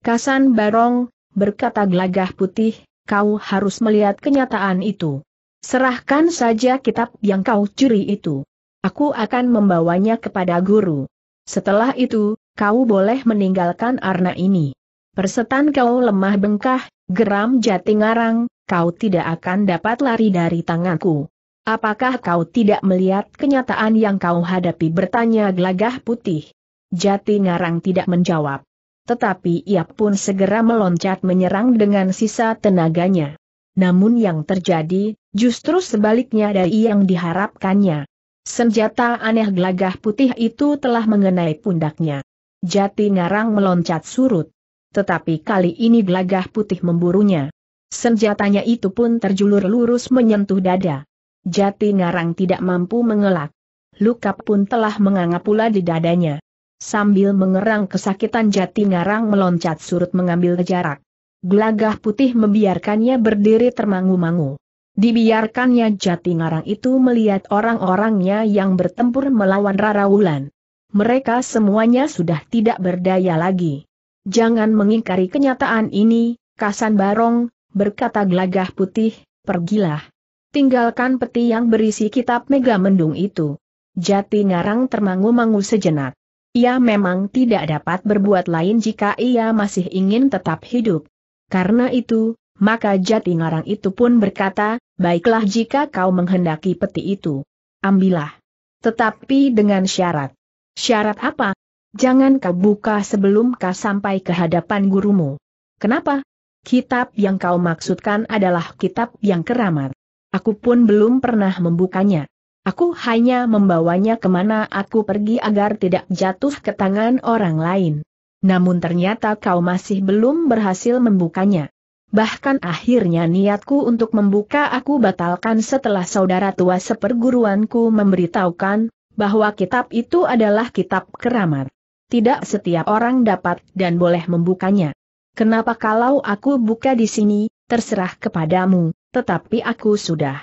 Speaker 1: Kasan Barong, berkata gelagah putih, kau harus melihat kenyataan itu. Serahkan saja kitab yang kau curi itu. Aku akan membawanya kepada guru. Setelah itu, kau boleh meninggalkan arna ini. Persetan kau lemah bengkah, geram jati ngarang, kau tidak akan dapat lari dari tanganku. Apakah kau tidak melihat kenyataan yang kau hadapi bertanya gelagah putih? Jati ngarang tidak menjawab. Tetapi ia pun segera meloncat menyerang dengan sisa tenaganya. Namun yang terjadi, justru sebaliknya dari yang diharapkannya. Senjata aneh gelagah putih itu telah mengenai pundaknya. Jati Ngarang meloncat surut. Tetapi kali ini gelagah putih memburunya. Senjatanya itu pun terjulur lurus menyentuh dada. Jati Ngarang tidak mampu mengelak. Luka pun telah menganga pula di dadanya. Sambil mengerang kesakitan Jati Ngarang meloncat surut mengambil jarak. Gelagah putih membiarkannya berdiri termangu-mangu. Dibiarkannya Jati Ngarang itu melihat orang-orangnya yang bertempur melawan Rara Wulan mereka semuanya sudah tidak berdaya lagi. Jangan mengingkari kenyataan ini, Kasan Barong, berkata gelagah putih, pergilah. Tinggalkan peti yang berisi kitab Mega Mendung itu. Jati Ngarang termangu-mangu sejenak. Ia memang tidak dapat berbuat lain jika ia masih ingin tetap hidup. Karena itu, maka Jati Ngarang itu pun berkata, baiklah jika kau menghendaki peti itu. Ambillah. Tetapi dengan syarat. Syarat apa? Jangan kau buka sebelum kau sampai ke hadapan gurumu. Kenapa? Kitab yang kau maksudkan adalah kitab yang keramat. Aku pun belum pernah membukanya. Aku hanya membawanya kemana aku pergi agar tidak jatuh ke tangan orang lain. Namun ternyata kau masih belum berhasil membukanya. Bahkan akhirnya niatku untuk membuka aku batalkan setelah saudara tua seperguruanku memberitahukan, bahwa kitab itu adalah kitab keramat. Tidak setiap orang dapat dan boleh membukanya. Kenapa kalau aku buka di sini, terserah kepadamu, tetapi aku sudah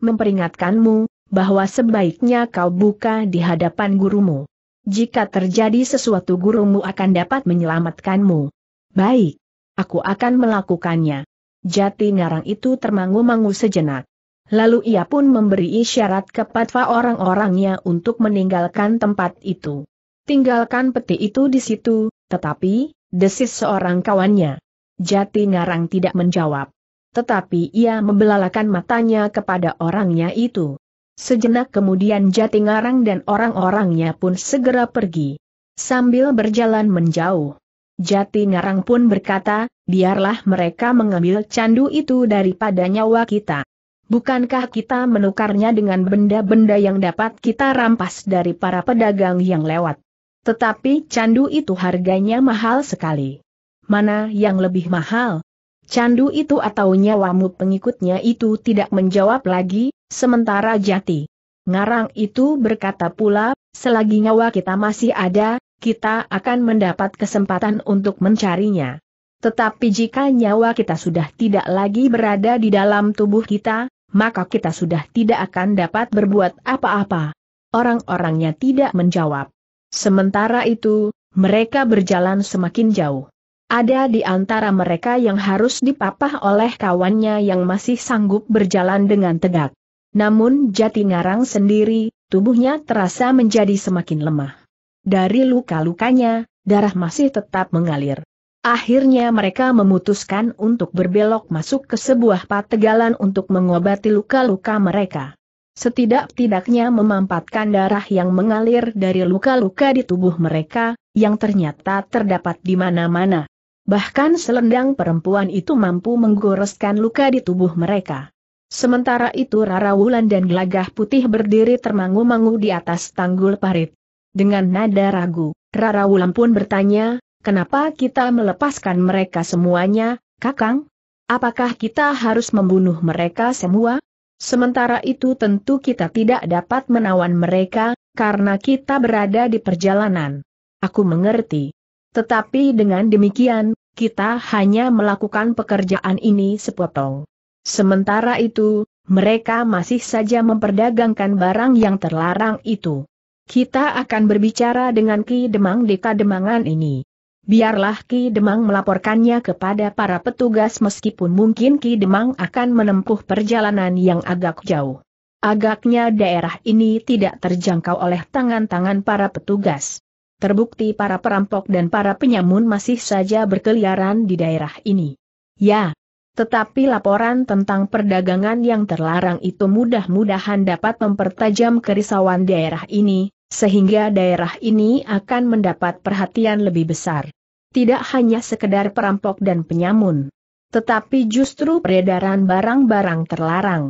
Speaker 1: memperingatkanmu, bahwa sebaiknya kau buka di hadapan gurumu. Jika terjadi sesuatu gurumu akan dapat menyelamatkanmu. Baik. Aku akan melakukannya. Jati ngarang itu termangu-mangu sejenak. Lalu ia pun memberi isyarat kepada orang-orangnya untuk meninggalkan tempat itu. Tinggalkan peti itu di situ, tetapi, desis seorang kawannya. Jati Ngarang tidak menjawab. Tetapi ia membelalakan matanya kepada orangnya itu. Sejenak kemudian Jati Ngarang dan orang-orangnya pun segera pergi. Sambil berjalan menjauh, Jati Ngarang pun berkata, biarlah mereka mengambil candu itu daripada nyawa kita. Bukankah kita menukarnya dengan benda-benda yang dapat kita rampas dari para pedagang yang lewat? Tetapi candu itu harganya mahal sekali. Mana yang lebih mahal? Candu itu atau nyawamu pengikutnya itu tidak menjawab lagi, sementara jati. Ngarang itu berkata pula, selagi nyawa kita masih ada, kita akan mendapat kesempatan untuk mencarinya. Tetapi jika nyawa kita sudah tidak lagi berada di dalam tubuh kita, maka kita sudah tidak akan dapat berbuat apa-apa. Orang-orangnya tidak menjawab. Sementara itu, mereka berjalan semakin jauh. Ada di antara mereka yang harus dipapah oleh kawannya yang masih sanggup berjalan dengan tegak. Namun jati ngarang sendiri, tubuhnya terasa menjadi semakin lemah. Dari luka-lukanya, darah masih tetap mengalir. Akhirnya mereka memutuskan untuk berbelok masuk ke sebuah pategalan untuk mengobati luka-luka mereka. Setidak-tidaknya memampatkan darah yang mengalir dari luka-luka di tubuh mereka, yang ternyata terdapat di mana-mana. Bahkan selendang perempuan itu mampu menggoreskan luka di tubuh mereka. Sementara itu Rara Wulan dan Gelagah Putih berdiri termangu-mangu di atas tanggul parit. Dengan nada ragu, Rara Wulan pun bertanya, Kenapa kita melepaskan mereka semuanya, Kakang? Apakah kita harus membunuh mereka semua? Sementara itu tentu kita tidak dapat menawan mereka, karena kita berada di perjalanan. Aku mengerti. Tetapi dengan demikian, kita hanya melakukan pekerjaan ini sepotong. Sementara itu, mereka masih saja memperdagangkan barang yang terlarang itu. Kita akan berbicara dengan Ki Demang di Kademangan ini. Biarlah Ki Demang melaporkannya kepada para petugas meskipun mungkin Ki Demang akan menempuh perjalanan yang agak jauh. Agaknya daerah ini tidak terjangkau oleh tangan-tangan para petugas. Terbukti para perampok dan para penyamun masih saja berkeliaran di daerah ini. Ya, tetapi laporan tentang perdagangan yang terlarang itu mudah-mudahan dapat mempertajam kerisauan daerah ini, sehingga daerah ini akan mendapat perhatian lebih besar. Tidak hanya sekedar perampok dan penyamun, tetapi justru peredaran barang-barang terlarang.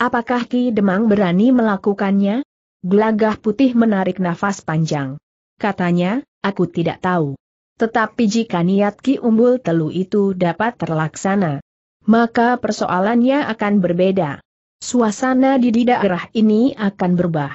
Speaker 1: Apakah Ki Demang berani melakukannya? Gelagah putih menarik nafas panjang. Katanya, aku tidak tahu. Tetapi jika niat Ki Umbul Telu itu dapat terlaksana, maka persoalannya akan berbeda. Suasana di daerah ini akan berubah.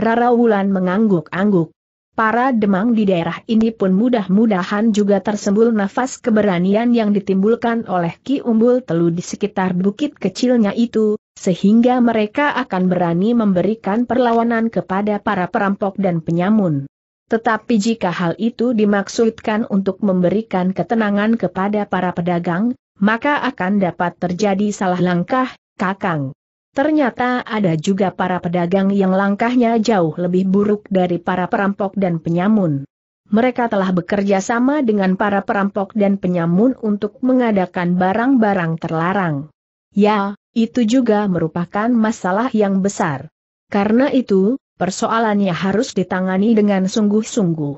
Speaker 1: Rara Wulan mengangguk-angguk. Para demang di daerah ini pun mudah-mudahan juga tersembul nafas keberanian yang ditimbulkan oleh Ki Umbul Telu di sekitar bukit kecilnya itu, sehingga mereka akan berani memberikan perlawanan kepada para perampok dan penyamun. Tetapi jika hal itu dimaksudkan untuk memberikan ketenangan kepada para pedagang, maka akan dapat terjadi salah langkah, Kakang. Ternyata ada juga para pedagang yang langkahnya jauh lebih buruk dari para perampok dan penyamun. Mereka telah bekerja sama dengan para perampok dan penyamun untuk mengadakan barang-barang terlarang. Ya, itu juga merupakan masalah yang besar. Karena itu, persoalannya harus ditangani dengan sungguh-sungguh.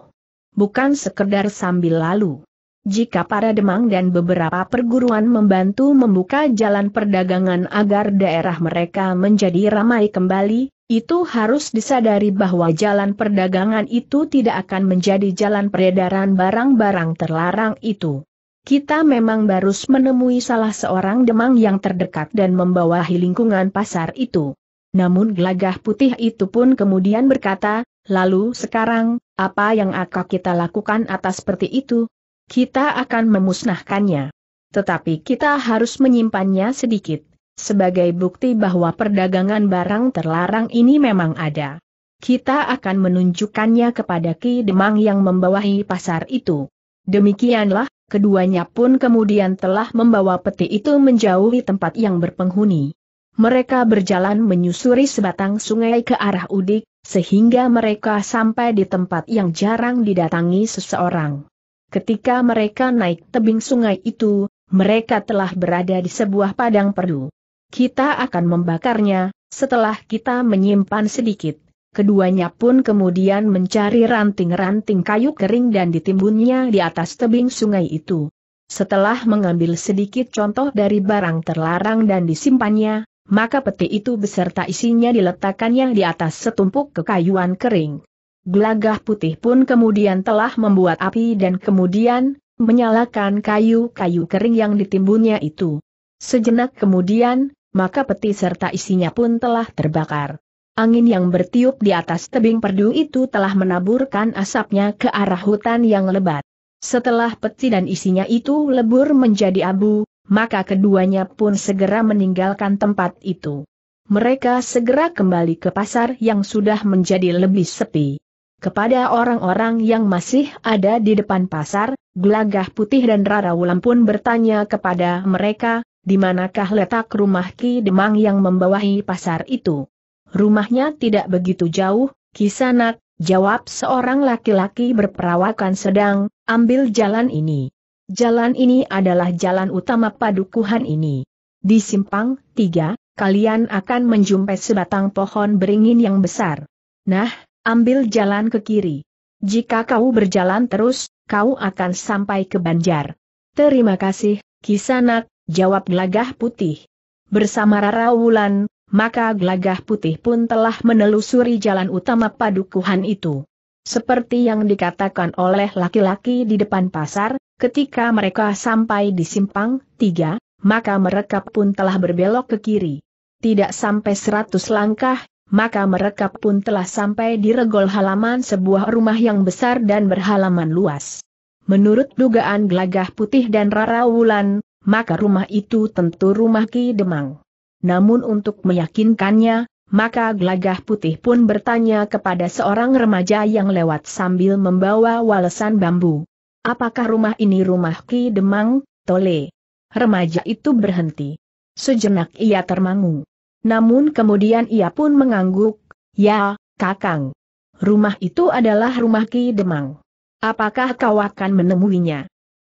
Speaker 1: Bukan sekedar sambil lalu. Jika para Demang dan beberapa perguruan membantu membuka jalan perdagangan agar daerah mereka menjadi ramai kembali, itu harus disadari bahwa jalan perdagangan itu tidak akan menjadi jalan peredaran barang-barang terlarang itu. Kita memang baru menemui salah seorang Demang yang terdekat dan membawahi lingkungan pasar itu. Namun gelagah putih itu pun kemudian berkata, lalu sekarang, apa yang akan kita lakukan atas seperti itu, kita akan memusnahkannya. Tetapi kita harus menyimpannya sedikit, sebagai bukti bahwa perdagangan barang terlarang ini memang ada. Kita akan menunjukkannya kepada Ki Demang yang membawahi pasar itu. Demikianlah, keduanya pun kemudian telah membawa peti itu menjauhi tempat yang berpenghuni. Mereka berjalan menyusuri sebatang sungai ke arah Udik, sehingga mereka sampai di tempat yang jarang didatangi seseorang. Ketika mereka naik tebing sungai itu, mereka telah berada di sebuah padang perdu. Kita akan membakarnya, setelah kita menyimpan sedikit. Keduanya pun kemudian mencari ranting-ranting kayu kering dan ditimbunnya di atas tebing sungai itu. Setelah mengambil sedikit contoh dari barang terlarang dan disimpannya, maka peti itu beserta isinya diletakkannya di atas setumpuk kekayuan kering. Gelagah putih pun kemudian telah membuat api dan kemudian, menyalakan kayu-kayu kering yang ditimbunnya itu. Sejenak kemudian, maka peti serta isinya pun telah terbakar. Angin yang bertiup di atas tebing perdu itu telah menaburkan asapnya ke arah hutan yang lebat. Setelah peti dan isinya itu lebur menjadi abu, maka keduanya pun segera meninggalkan tempat itu. Mereka segera kembali ke pasar yang sudah menjadi lebih sepi. Kepada orang-orang yang masih ada di depan pasar, Gelagah Putih dan Rara Wulan pun bertanya kepada mereka, di manakah letak rumah Ki Demang yang membawahi pasar itu? Rumahnya tidak begitu jauh, Kisanak, jawab seorang laki-laki berperawakan sedang, ambil jalan ini. Jalan ini adalah jalan utama padukuhan ini. Di simpang tiga, kalian akan menjumpai sebatang pohon beringin yang besar. Nah, Ambil jalan ke kiri. Jika kau berjalan terus, kau akan sampai ke Banjar. Terima kasih, Kisanak, jawab gelagah putih. Bersama Rara Wulan, maka gelagah putih pun telah menelusuri jalan utama padukuhan itu. Seperti yang dikatakan oleh laki-laki di depan pasar, ketika mereka sampai di simpang tiga, maka mereka pun telah berbelok ke kiri. Tidak sampai seratus langkah, maka mereka pun telah sampai di regol halaman sebuah rumah yang besar dan berhalaman luas. Menurut dugaan gelagah putih dan Rara Wulan, maka rumah itu tentu rumah Ki Demang. Namun untuk meyakinkannya, maka gelagah putih pun bertanya kepada seorang remaja yang lewat sambil membawa walesan bambu. Apakah rumah ini rumah Ki Demang, Tole? Remaja itu berhenti. Sejenak ia termangu namun kemudian ia pun mengangguk, ya, kakang. Rumah itu adalah rumah Ki Demang. Apakah kau akan menemuinya?